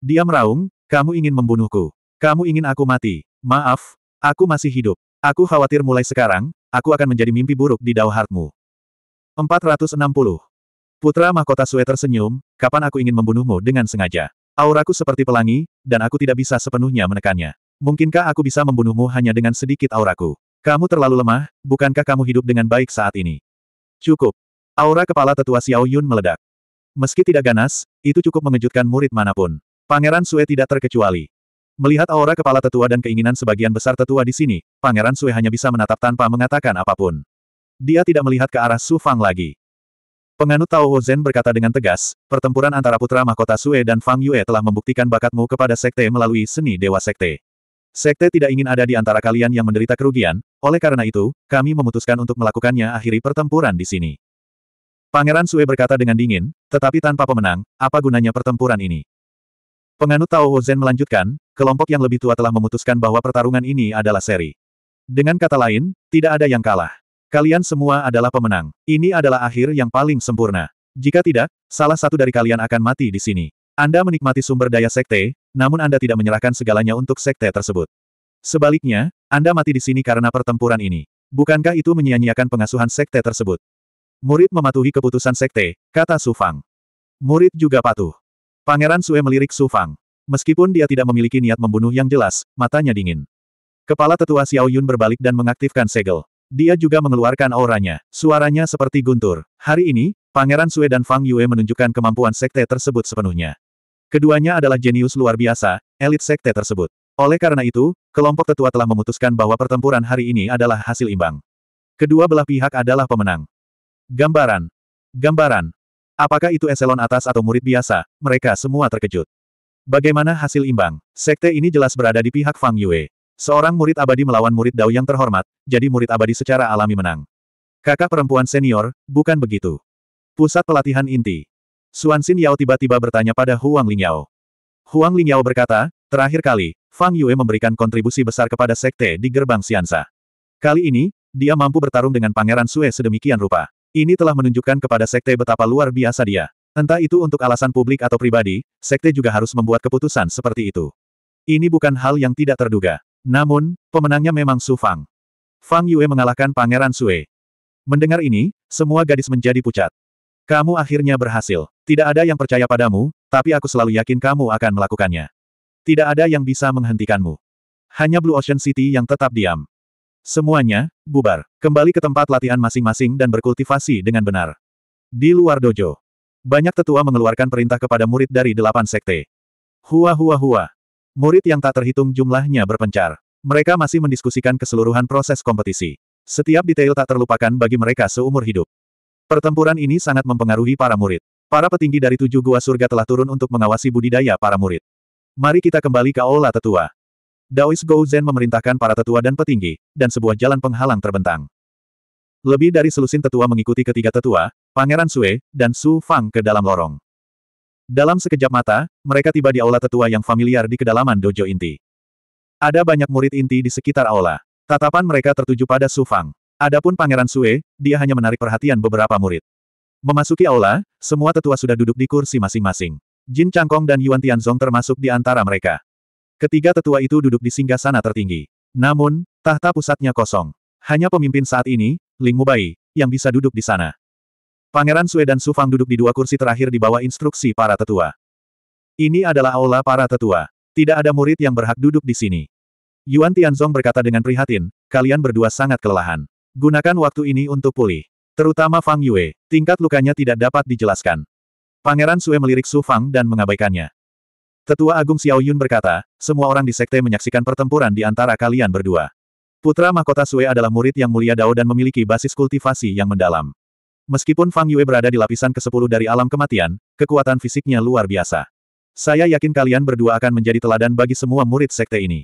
Speaker 1: Dia meraung, kamu ingin membunuhku. Kamu ingin aku mati. Maaf, aku masih hidup. Aku khawatir mulai sekarang, aku akan menjadi mimpi buruk di Dao Heartmu. 460 Putra mahkota Sue tersenyum, kapan aku ingin membunuhmu dengan sengaja. Auraku seperti pelangi, dan aku tidak bisa sepenuhnya menekannya. Mungkinkah aku bisa membunuhmu hanya dengan sedikit auraku? Kamu terlalu lemah, bukankah kamu hidup dengan baik saat ini? Cukup. Aura kepala tetua Xiao Yun meledak. Meski tidak ganas, itu cukup mengejutkan murid manapun. Pangeran Sue tidak terkecuali. Melihat aura kepala tetua dan keinginan sebagian besar tetua di sini, Pangeran Sue hanya bisa menatap tanpa mengatakan apapun. Dia tidak melihat ke arah Su Fang lagi. Penganut Tao Zen berkata dengan tegas, pertempuran antara putra mahkota Sue dan Fang Yue telah membuktikan bakatmu kepada sekte melalui seni dewa sekte. Sekte tidak ingin ada di antara kalian yang menderita kerugian, oleh karena itu, kami memutuskan untuk melakukannya akhiri pertempuran di sini. Pangeran Sue berkata dengan dingin, tetapi tanpa pemenang, apa gunanya pertempuran ini? Penganut Tao Zen melanjutkan, kelompok yang lebih tua telah memutuskan bahwa pertarungan ini adalah seri. Dengan kata lain, tidak ada yang kalah. Kalian semua adalah pemenang. Ini adalah akhir yang paling sempurna. Jika tidak, salah satu dari kalian akan mati di sini. Anda menikmati sumber daya sekte, namun Anda tidak menyerahkan segalanya untuk sekte tersebut. Sebaliknya, Anda mati di sini karena pertempuran ini. Bukankah itu menyia-nyiakan pengasuhan sekte tersebut? Murid mematuhi keputusan sekte, kata Sufang. Murid juga patuh. Pangeran Sue melirik Sufang. Meskipun dia tidak memiliki niat membunuh yang jelas, matanya dingin. Kepala tetua Xiao Yun berbalik dan mengaktifkan segel. Dia juga mengeluarkan auranya, suaranya seperti guntur. Hari ini, Pangeran Sue dan Fang Yue menunjukkan kemampuan sekte tersebut sepenuhnya. Keduanya adalah jenius luar biasa, elit sekte tersebut. Oleh karena itu, kelompok tetua telah memutuskan bahwa pertempuran hari ini adalah hasil imbang. Kedua belah pihak adalah pemenang. Gambaran. Gambaran. Apakah itu eselon atas atau murid biasa, mereka semua terkejut. Bagaimana hasil imbang? Sekte ini jelas berada di pihak Fang Yue. Seorang murid abadi melawan murid Dao yang terhormat, jadi murid abadi secara alami menang. Kakak perempuan senior, bukan begitu. Pusat pelatihan inti. Suan Xin Yao tiba-tiba bertanya pada Huang Lingyao. Huang Lingyao berkata, terakhir kali, Fang Yue memberikan kontribusi besar kepada sekte di gerbang Siansa. Kali ini, dia mampu bertarung dengan Pangeran Sue sedemikian rupa. Ini telah menunjukkan kepada sekte betapa luar biasa dia. Entah itu untuk alasan publik atau pribadi, sekte juga harus membuat keputusan seperti itu. Ini bukan hal yang tidak terduga. Namun, pemenangnya memang Su Fang. Fang Yue mengalahkan Pangeran Sue. Mendengar ini, semua gadis menjadi pucat. Kamu akhirnya berhasil. Tidak ada yang percaya padamu, tapi aku selalu yakin kamu akan melakukannya. Tidak ada yang bisa menghentikanmu. Hanya Blue Ocean City yang tetap diam. Semuanya, bubar. Kembali ke tempat latihan masing-masing dan berkultivasi dengan benar. Di luar dojo. Banyak tetua mengeluarkan perintah kepada murid dari delapan sekte. Hua hua hua. Murid yang tak terhitung jumlahnya berpencar. Mereka masih mendiskusikan keseluruhan proses kompetisi. Setiap detail tak terlupakan bagi mereka seumur hidup. Pertempuran ini sangat mempengaruhi para murid. Para petinggi dari tujuh gua surga telah turun untuk mengawasi budidaya para murid. Mari kita kembali ke aula tetua. Daois Gouzen memerintahkan para tetua dan petinggi, dan sebuah jalan penghalang terbentang. Lebih dari selusin tetua mengikuti ketiga tetua, Pangeran Sue, dan Su Fang ke dalam lorong. Dalam sekejap mata, mereka tiba di aula tetua yang familiar di kedalaman dojo inti. Ada banyak murid inti di sekitar aula. Tatapan mereka tertuju pada Su Fang. Adapun Pangeran Sue, dia hanya menarik perhatian beberapa murid. Memasuki aula, semua tetua sudah duduk di kursi masing-masing. Jin Changkong dan Yuan Tianzong termasuk di antara mereka. Ketiga tetua itu duduk di singgah sana tertinggi. Namun, tahta pusatnya kosong. Hanya pemimpin saat ini, Ling Mubai, yang bisa duduk di sana. Pangeran Sue dan Sufang duduk di dua kursi terakhir di bawah instruksi para tetua. Ini adalah aula para tetua. Tidak ada murid yang berhak duduk di sini. Yuan Tianzong berkata dengan prihatin, kalian berdua sangat kelelahan. Gunakan waktu ini untuk pulih. Terutama Fang Yue, tingkat lukanya tidak dapat dijelaskan. Pangeran Sue melirik Su Fang dan mengabaikannya. Tetua Agung Xiao Yun berkata, semua orang di sekte menyaksikan pertempuran di antara kalian berdua. Putra mahkota Sue adalah murid yang mulia Dao dan memiliki basis kultivasi yang mendalam. Meskipun Fang Yue berada di lapisan ke-10 dari alam kematian, kekuatan fisiknya luar biasa. Saya yakin kalian berdua akan menjadi teladan bagi semua murid sekte ini.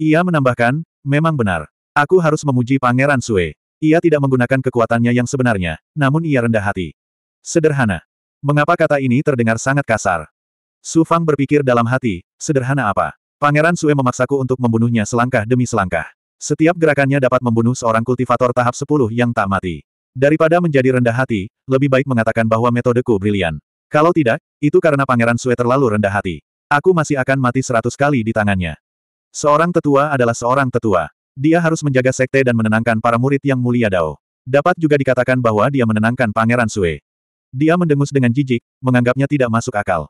Speaker 1: Ia menambahkan, memang benar. Aku harus memuji Pangeran Sue. Ia tidak menggunakan kekuatannya yang sebenarnya, namun ia rendah hati. Sederhana. Mengapa kata ini terdengar sangat kasar? Su Fang berpikir dalam hati, sederhana apa? Pangeran Sue memaksaku untuk membunuhnya selangkah demi selangkah. Setiap gerakannya dapat membunuh seorang kultivator tahap 10 yang tak mati. Daripada menjadi rendah hati, lebih baik mengatakan bahwa metodeku brilian. Kalau tidak, itu karena Pangeran Sue terlalu rendah hati. Aku masih akan mati seratus kali di tangannya. Seorang tetua adalah seorang tetua. Dia harus menjaga sekte dan menenangkan para murid yang mulia Dao. Dapat juga dikatakan bahwa dia menenangkan Pangeran Sue. Dia mendengus dengan jijik, menganggapnya tidak masuk akal.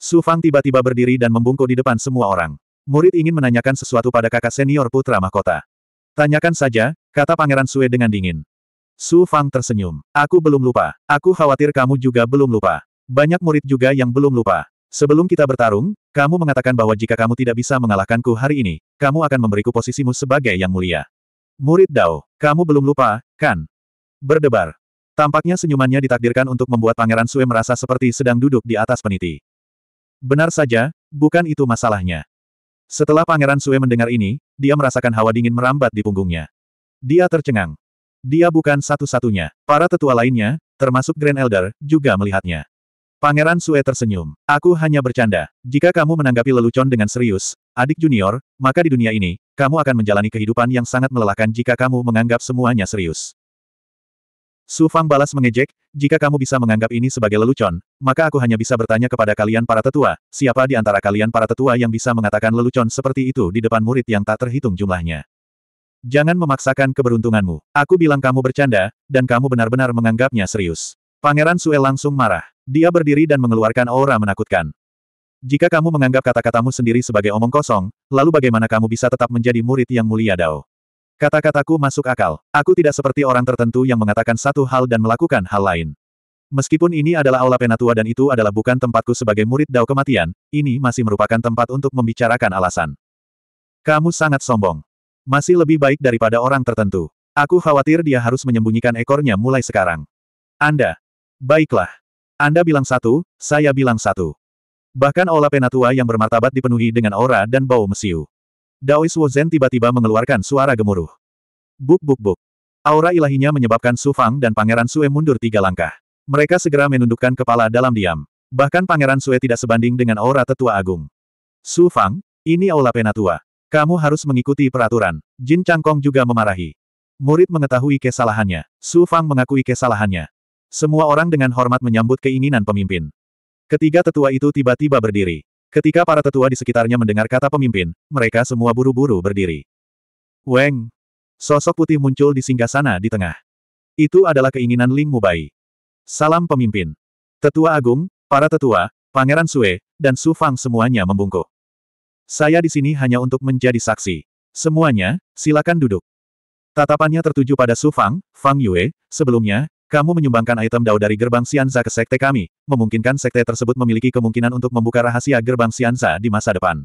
Speaker 1: Su Fang tiba-tiba berdiri dan membungkuk di depan semua orang. Murid ingin menanyakan sesuatu pada kakak senior putra mahkota. Tanyakan saja, kata Pangeran Sue dengan dingin. Su Fang tersenyum. Aku belum lupa. Aku khawatir kamu juga belum lupa. Banyak murid juga yang belum lupa. Sebelum kita bertarung, kamu mengatakan bahwa jika kamu tidak bisa mengalahkanku hari ini, kamu akan memberiku posisimu sebagai yang mulia. Murid Dao, kamu belum lupa, kan? Berdebar. Tampaknya senyumannya ditakdirkan untuk membuat Pangeran Sue merasa seperti sedang duduk di atas peniti. Benar saja, bukan itu masalahnya. Setelah Pangeran Sue mendengar ini, dia merasakan hawa dingin merambat di punggungnya. Dia tercengang. Dia bukan satu-satunya. Para tetua lainnya, termasuk Grand Elder, juga melihatnya. Pangeran Sue tersenyum. Aku hanya bercanda. Jika kamu menanggapi lelucon dengan serius, adik junior, maka di dunia ini, kamu akan menjalani kehidupan yang sangat melelahkan jika kamu menganggap semuanya serius. Su Fang balas mengejek, jika kamu bisa menganggap ini sebagai lelucon, maka aku hanya bisa bertanya kepada kalian para tetua, siapa di antara kalian para tetua yang bisa mengatakan lelucon seperti itu di depan murid yang tak terhitung jumlahnya. Jangan memaksakan keberuntunganmu. Aku bilang kamu bercanda, dan kamu benar-benar menganggapnya serius. Pangeran Sue langsung marah. Dia berdiri dan mengeluarkan aura menakutkan. Jika kamu menganggap kata-katamu sendiri sebagai omong kosong, lalu bagaimana kamu bisa tetap menjadi murid yang mulia Dao? Kata-kataku masuk akal. Aku tidak seperti orang tertentu yang mengatakan satu hal dan melakukan hal lain. Meskipun ini adalah aula penatua dan itu adalah bukan tempatku sebagai murid Dao kematian, ini masih merupakan tempat untuk membicarakan alasan. Kamu sangat sombong. Masih lebih baik daripada orang tertentu. Aku khawatir dia harus menyembunyikan ekornya mulai sekarang. Anda. Baiklah. Anda bilang satu, saya bilang satu. Bahkan ola penatua yang bermartabat dipenuhi dengan aura dan bau mesiu. Daois Wozen tiba-tiba mengeluarkan suara gemuruh. Buk buk buk. Aura ilahinya menyebabkan Su Fang dan Pangeran Sue mundur tiga langkah. Mereka segera menundukkan kepala dalam diam. Bahkan Pangeran Sue tidak sebanding dengan aura tetua agung. Su Fang, ini aula penatua. Kamu harus mengikuti peraturan. Jin Changkong juga memarahi. Murid mengetahui kesalahannya. Su Fang mengakui kesalahannya. Semua orang dengan hormat menyambut keinginan pemimpin. Ketiga tetua itu tiba-tiba berdiri. Ketika para tetua di sekitarnya mendengar kata pemimpin, mereka semua buru-buru berdiri. Weng! Sosok putih muncul di singgah sana di tengah. Itu adalah keinginan Ling Mubai. Salam pemimpin. Tetua Agung, para tetua, Pangeran Sue, dan Su Fang semuanya membungkuk. Saya di sini hanya untuk menjadi saksi. Semuanya, silakan duduk. Tatapannya tertuju pada Su Fang, Fang Yue, sebelumnya, kamu menyumbangkan item dao dari gerbang Xianza ke sekte kami, memungkinkan sekte tersebut memiliki kemungkinan untuk membuka rahasia gerbang Xianza di masa depan.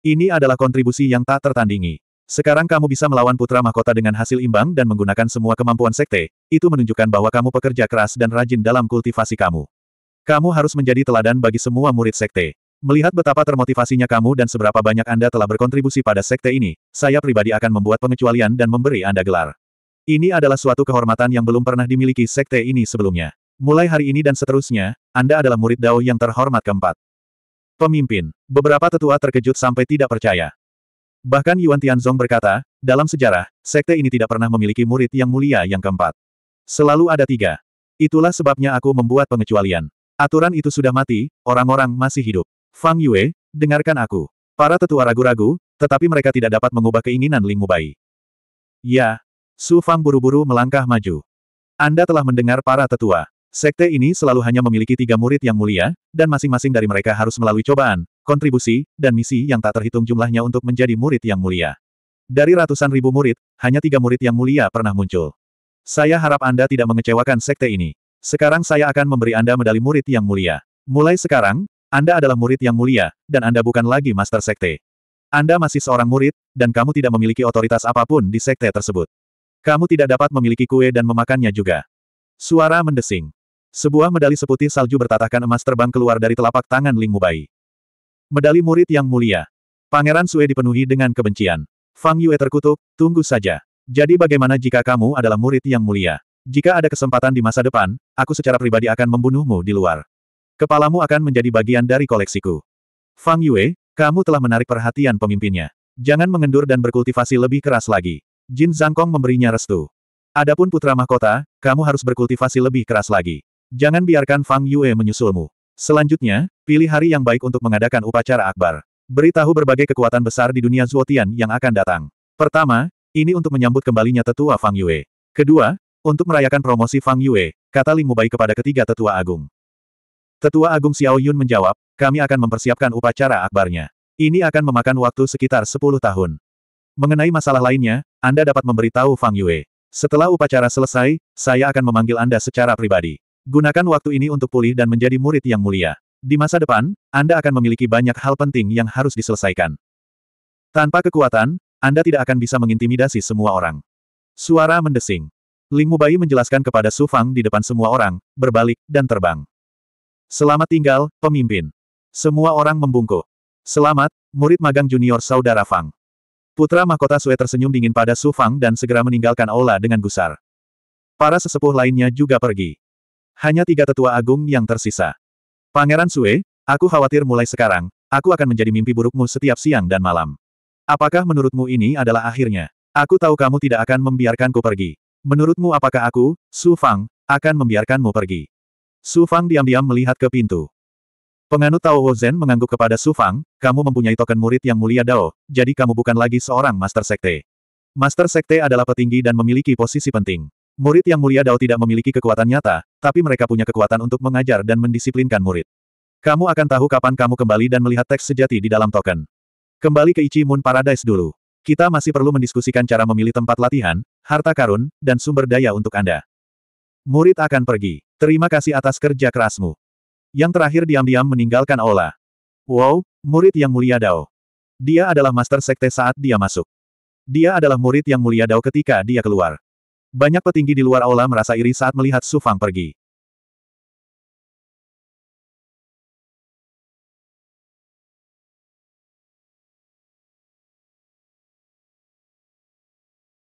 Speaker 1: Ini adalah kontribusi yang tak tertandingi. Sekarang kamu bisa melawan putra mahkota dengan hasil imbang dan menggunakan semua kemampuan sekte, itu menunjukkan bahwa kamu pekerja keras dan rajin dalam kultivasi kamu. Kamu harus menjadi teladan bagi semua murid sekte. Melihat betapa termotivasinya kamu dan seberapa banyak Anda telah berkontribusi pada sekte ini, saya pribadi akan membuat pengecualian dan memberi Anda gelar. Ini adalah suatu kehormatan yang belum pernah dimiliki sekte ini sebelumnya. Mulai hari ini dan seterusnya, Anda adalah murid Dao yang terhormat keempat. Pemimpin, beberapa tetua terkejut sampai tidak percaya. Bahkan Yuan Tianzong berkata, dalam sejarah, sekte ini tidak pernah memiliki murid yang mulia yang keempat. Selalu ada tiga. Itulah sebabnya aku membuat pengecualian. Aturan itu sudah mati, orang-orang masih hidup. Fang Yue, dengarkan aku. Para tetua ragu-ragu, tetapi mereka tidak dapat mengubah keinginan Ling Mubai. Ya. Su Fang buru-buru melangkah maju. Anda telah mendengar para tetua. Sekte ini selalu hanya memiliki tiga murid yang mulia, dan masing-masing dari mereka harus melalui cobaan, kontribusi, dan misi yang tak terhitung jumlahnya untuk menjadi murid yang mulia. Dari ratusan ribu murid, hanya tiga murid yang mulia pernah muncul. Saya harap Anda tidak mengecewakan sekte ini. Sekarang saya akan memberi Anda medali murid yang mulia. Mulai sekarang, anda adalah murid yang mulia, dan Anda bukan lagi master sekte. Anda masih seorang murid, dan kamu tidak memiliki otoritas apapun di sekte tersebut. Kamu tidak dapat memiliki kue dan memakannya juga. Suara mendesing. Sebuah medali seputih salju bertatahkan emas terbang keluar dari telapak tangan Ling Mubai. Medali murid yang mulia. Pangeran Sue dipenuhi dengan kebencian. Fang Yue terkutuk, tunggu saja. Jadi bagaimana jika kamu adalah murid yang mulia? Jika ada kesempatan di masa depan, aku secara pribadi akan membunuhmu di luar. Kepalamu akan menjadi bagian dari koleksiku. Fang Yue, kamu telah menarik perhatian pemimpinnya. Jangan mengendur dan berkultivasi lebih keras lagi. Jin Zangkong memberinya restu. Adapun putra mahkota, kamu harus berkultivasi lebih keras lagi. Jangan biarkan Fang Yue menyusulmu. Selanjutnya, pilih hari yang baik untuk mengadakan upacara akbar. Beritahu berbagai kekuatan besar di dunia Zuotian yang akan datang. Pertama, ini untuk menyambut kembalinya tetua Fang Yue. Kedua, untuk merayakan promosi Fang Yue, kata Ling Mubai kepada ketiga tetua agung. Tetua Agung Xiao Yun menjawab, kami akan mempersiapkan upacara akbarnya. Ini akan memakan waktu sekitar 10 tahun. Mengenai masalah lainnya, Anda dapat memberitahu Fang Yue. Setelah upacara selesai, saya akan memanggil Anda secara pribadi. Gunakan waktu ini untuk pulih dan menjadi murid yang mulia. Di masa depan, Anda akan memiliki banyak hal penting yang harus diselesaikan. Tanpa kekuatan, Anda tidak akan bisa mengintimidasi semua orang. Suara mendesing. Ling Mubai menjelaskan kepada Su Fang di depan semua orang, berbalik, dan terbang. Selamat tinggal, pemimpin. Semua orang membungkuk. Selamat, murid magang junior saudara Fang. Putra mahkota Sue tersenyum dingin pada Su Fang dan segera meninggalkan aula dengan gusar. Para sesepuh lainnya juga pergi. Hanya tiga tetua agung yang tersisa. Pangeran Sue, aku khawatir mulai sekarang, aku akan menjadi mimpi burukmu setiap siang dan malam. Apakah menurutmu ini adalah akhirnya? Aku tahu kamu tidak akan membiarkanku pergi. Menurutmu apakah aku, Su Fang, akan membiarkanmu pergi? Su Fang diam-diam melihat ke pintu. Penganut Tao Wozen mengangguk kepada Su Fang, kamu mempunyai token murid yang mulia Dao, jadi kamu bukan lagi seorang Master Sekte. Master Sekte adalah petinggi dan memiliki posisi penting. Murid yang mulia Dao tidak memiliki kekuatan nyata, tapi mereka punya kekuatan untuk mengajar dan mendisiplinkan murid. Kamu akan tahu kapan kamu kembali dan melihat teks sejati di dalam token. Kembali ke Ichi Moon Paradise dulu. Kita masih perlu mendiskusikan cara memilih tempat latihan, harta karun, dan sumber daya untuk Anda. Murid akan pergi. Terima kasih atas kerja kerasmu. Yang terakhir diam-diam meninggalkan Ola. Wow, murid yang mulia Dao. Dia adalah master sekte saat dia masuk. Dia adalah murid yang mulia Dao ketika dia keluar. Banyak petinggi di luar Ola merasa iri saat melihat Sufang pergi.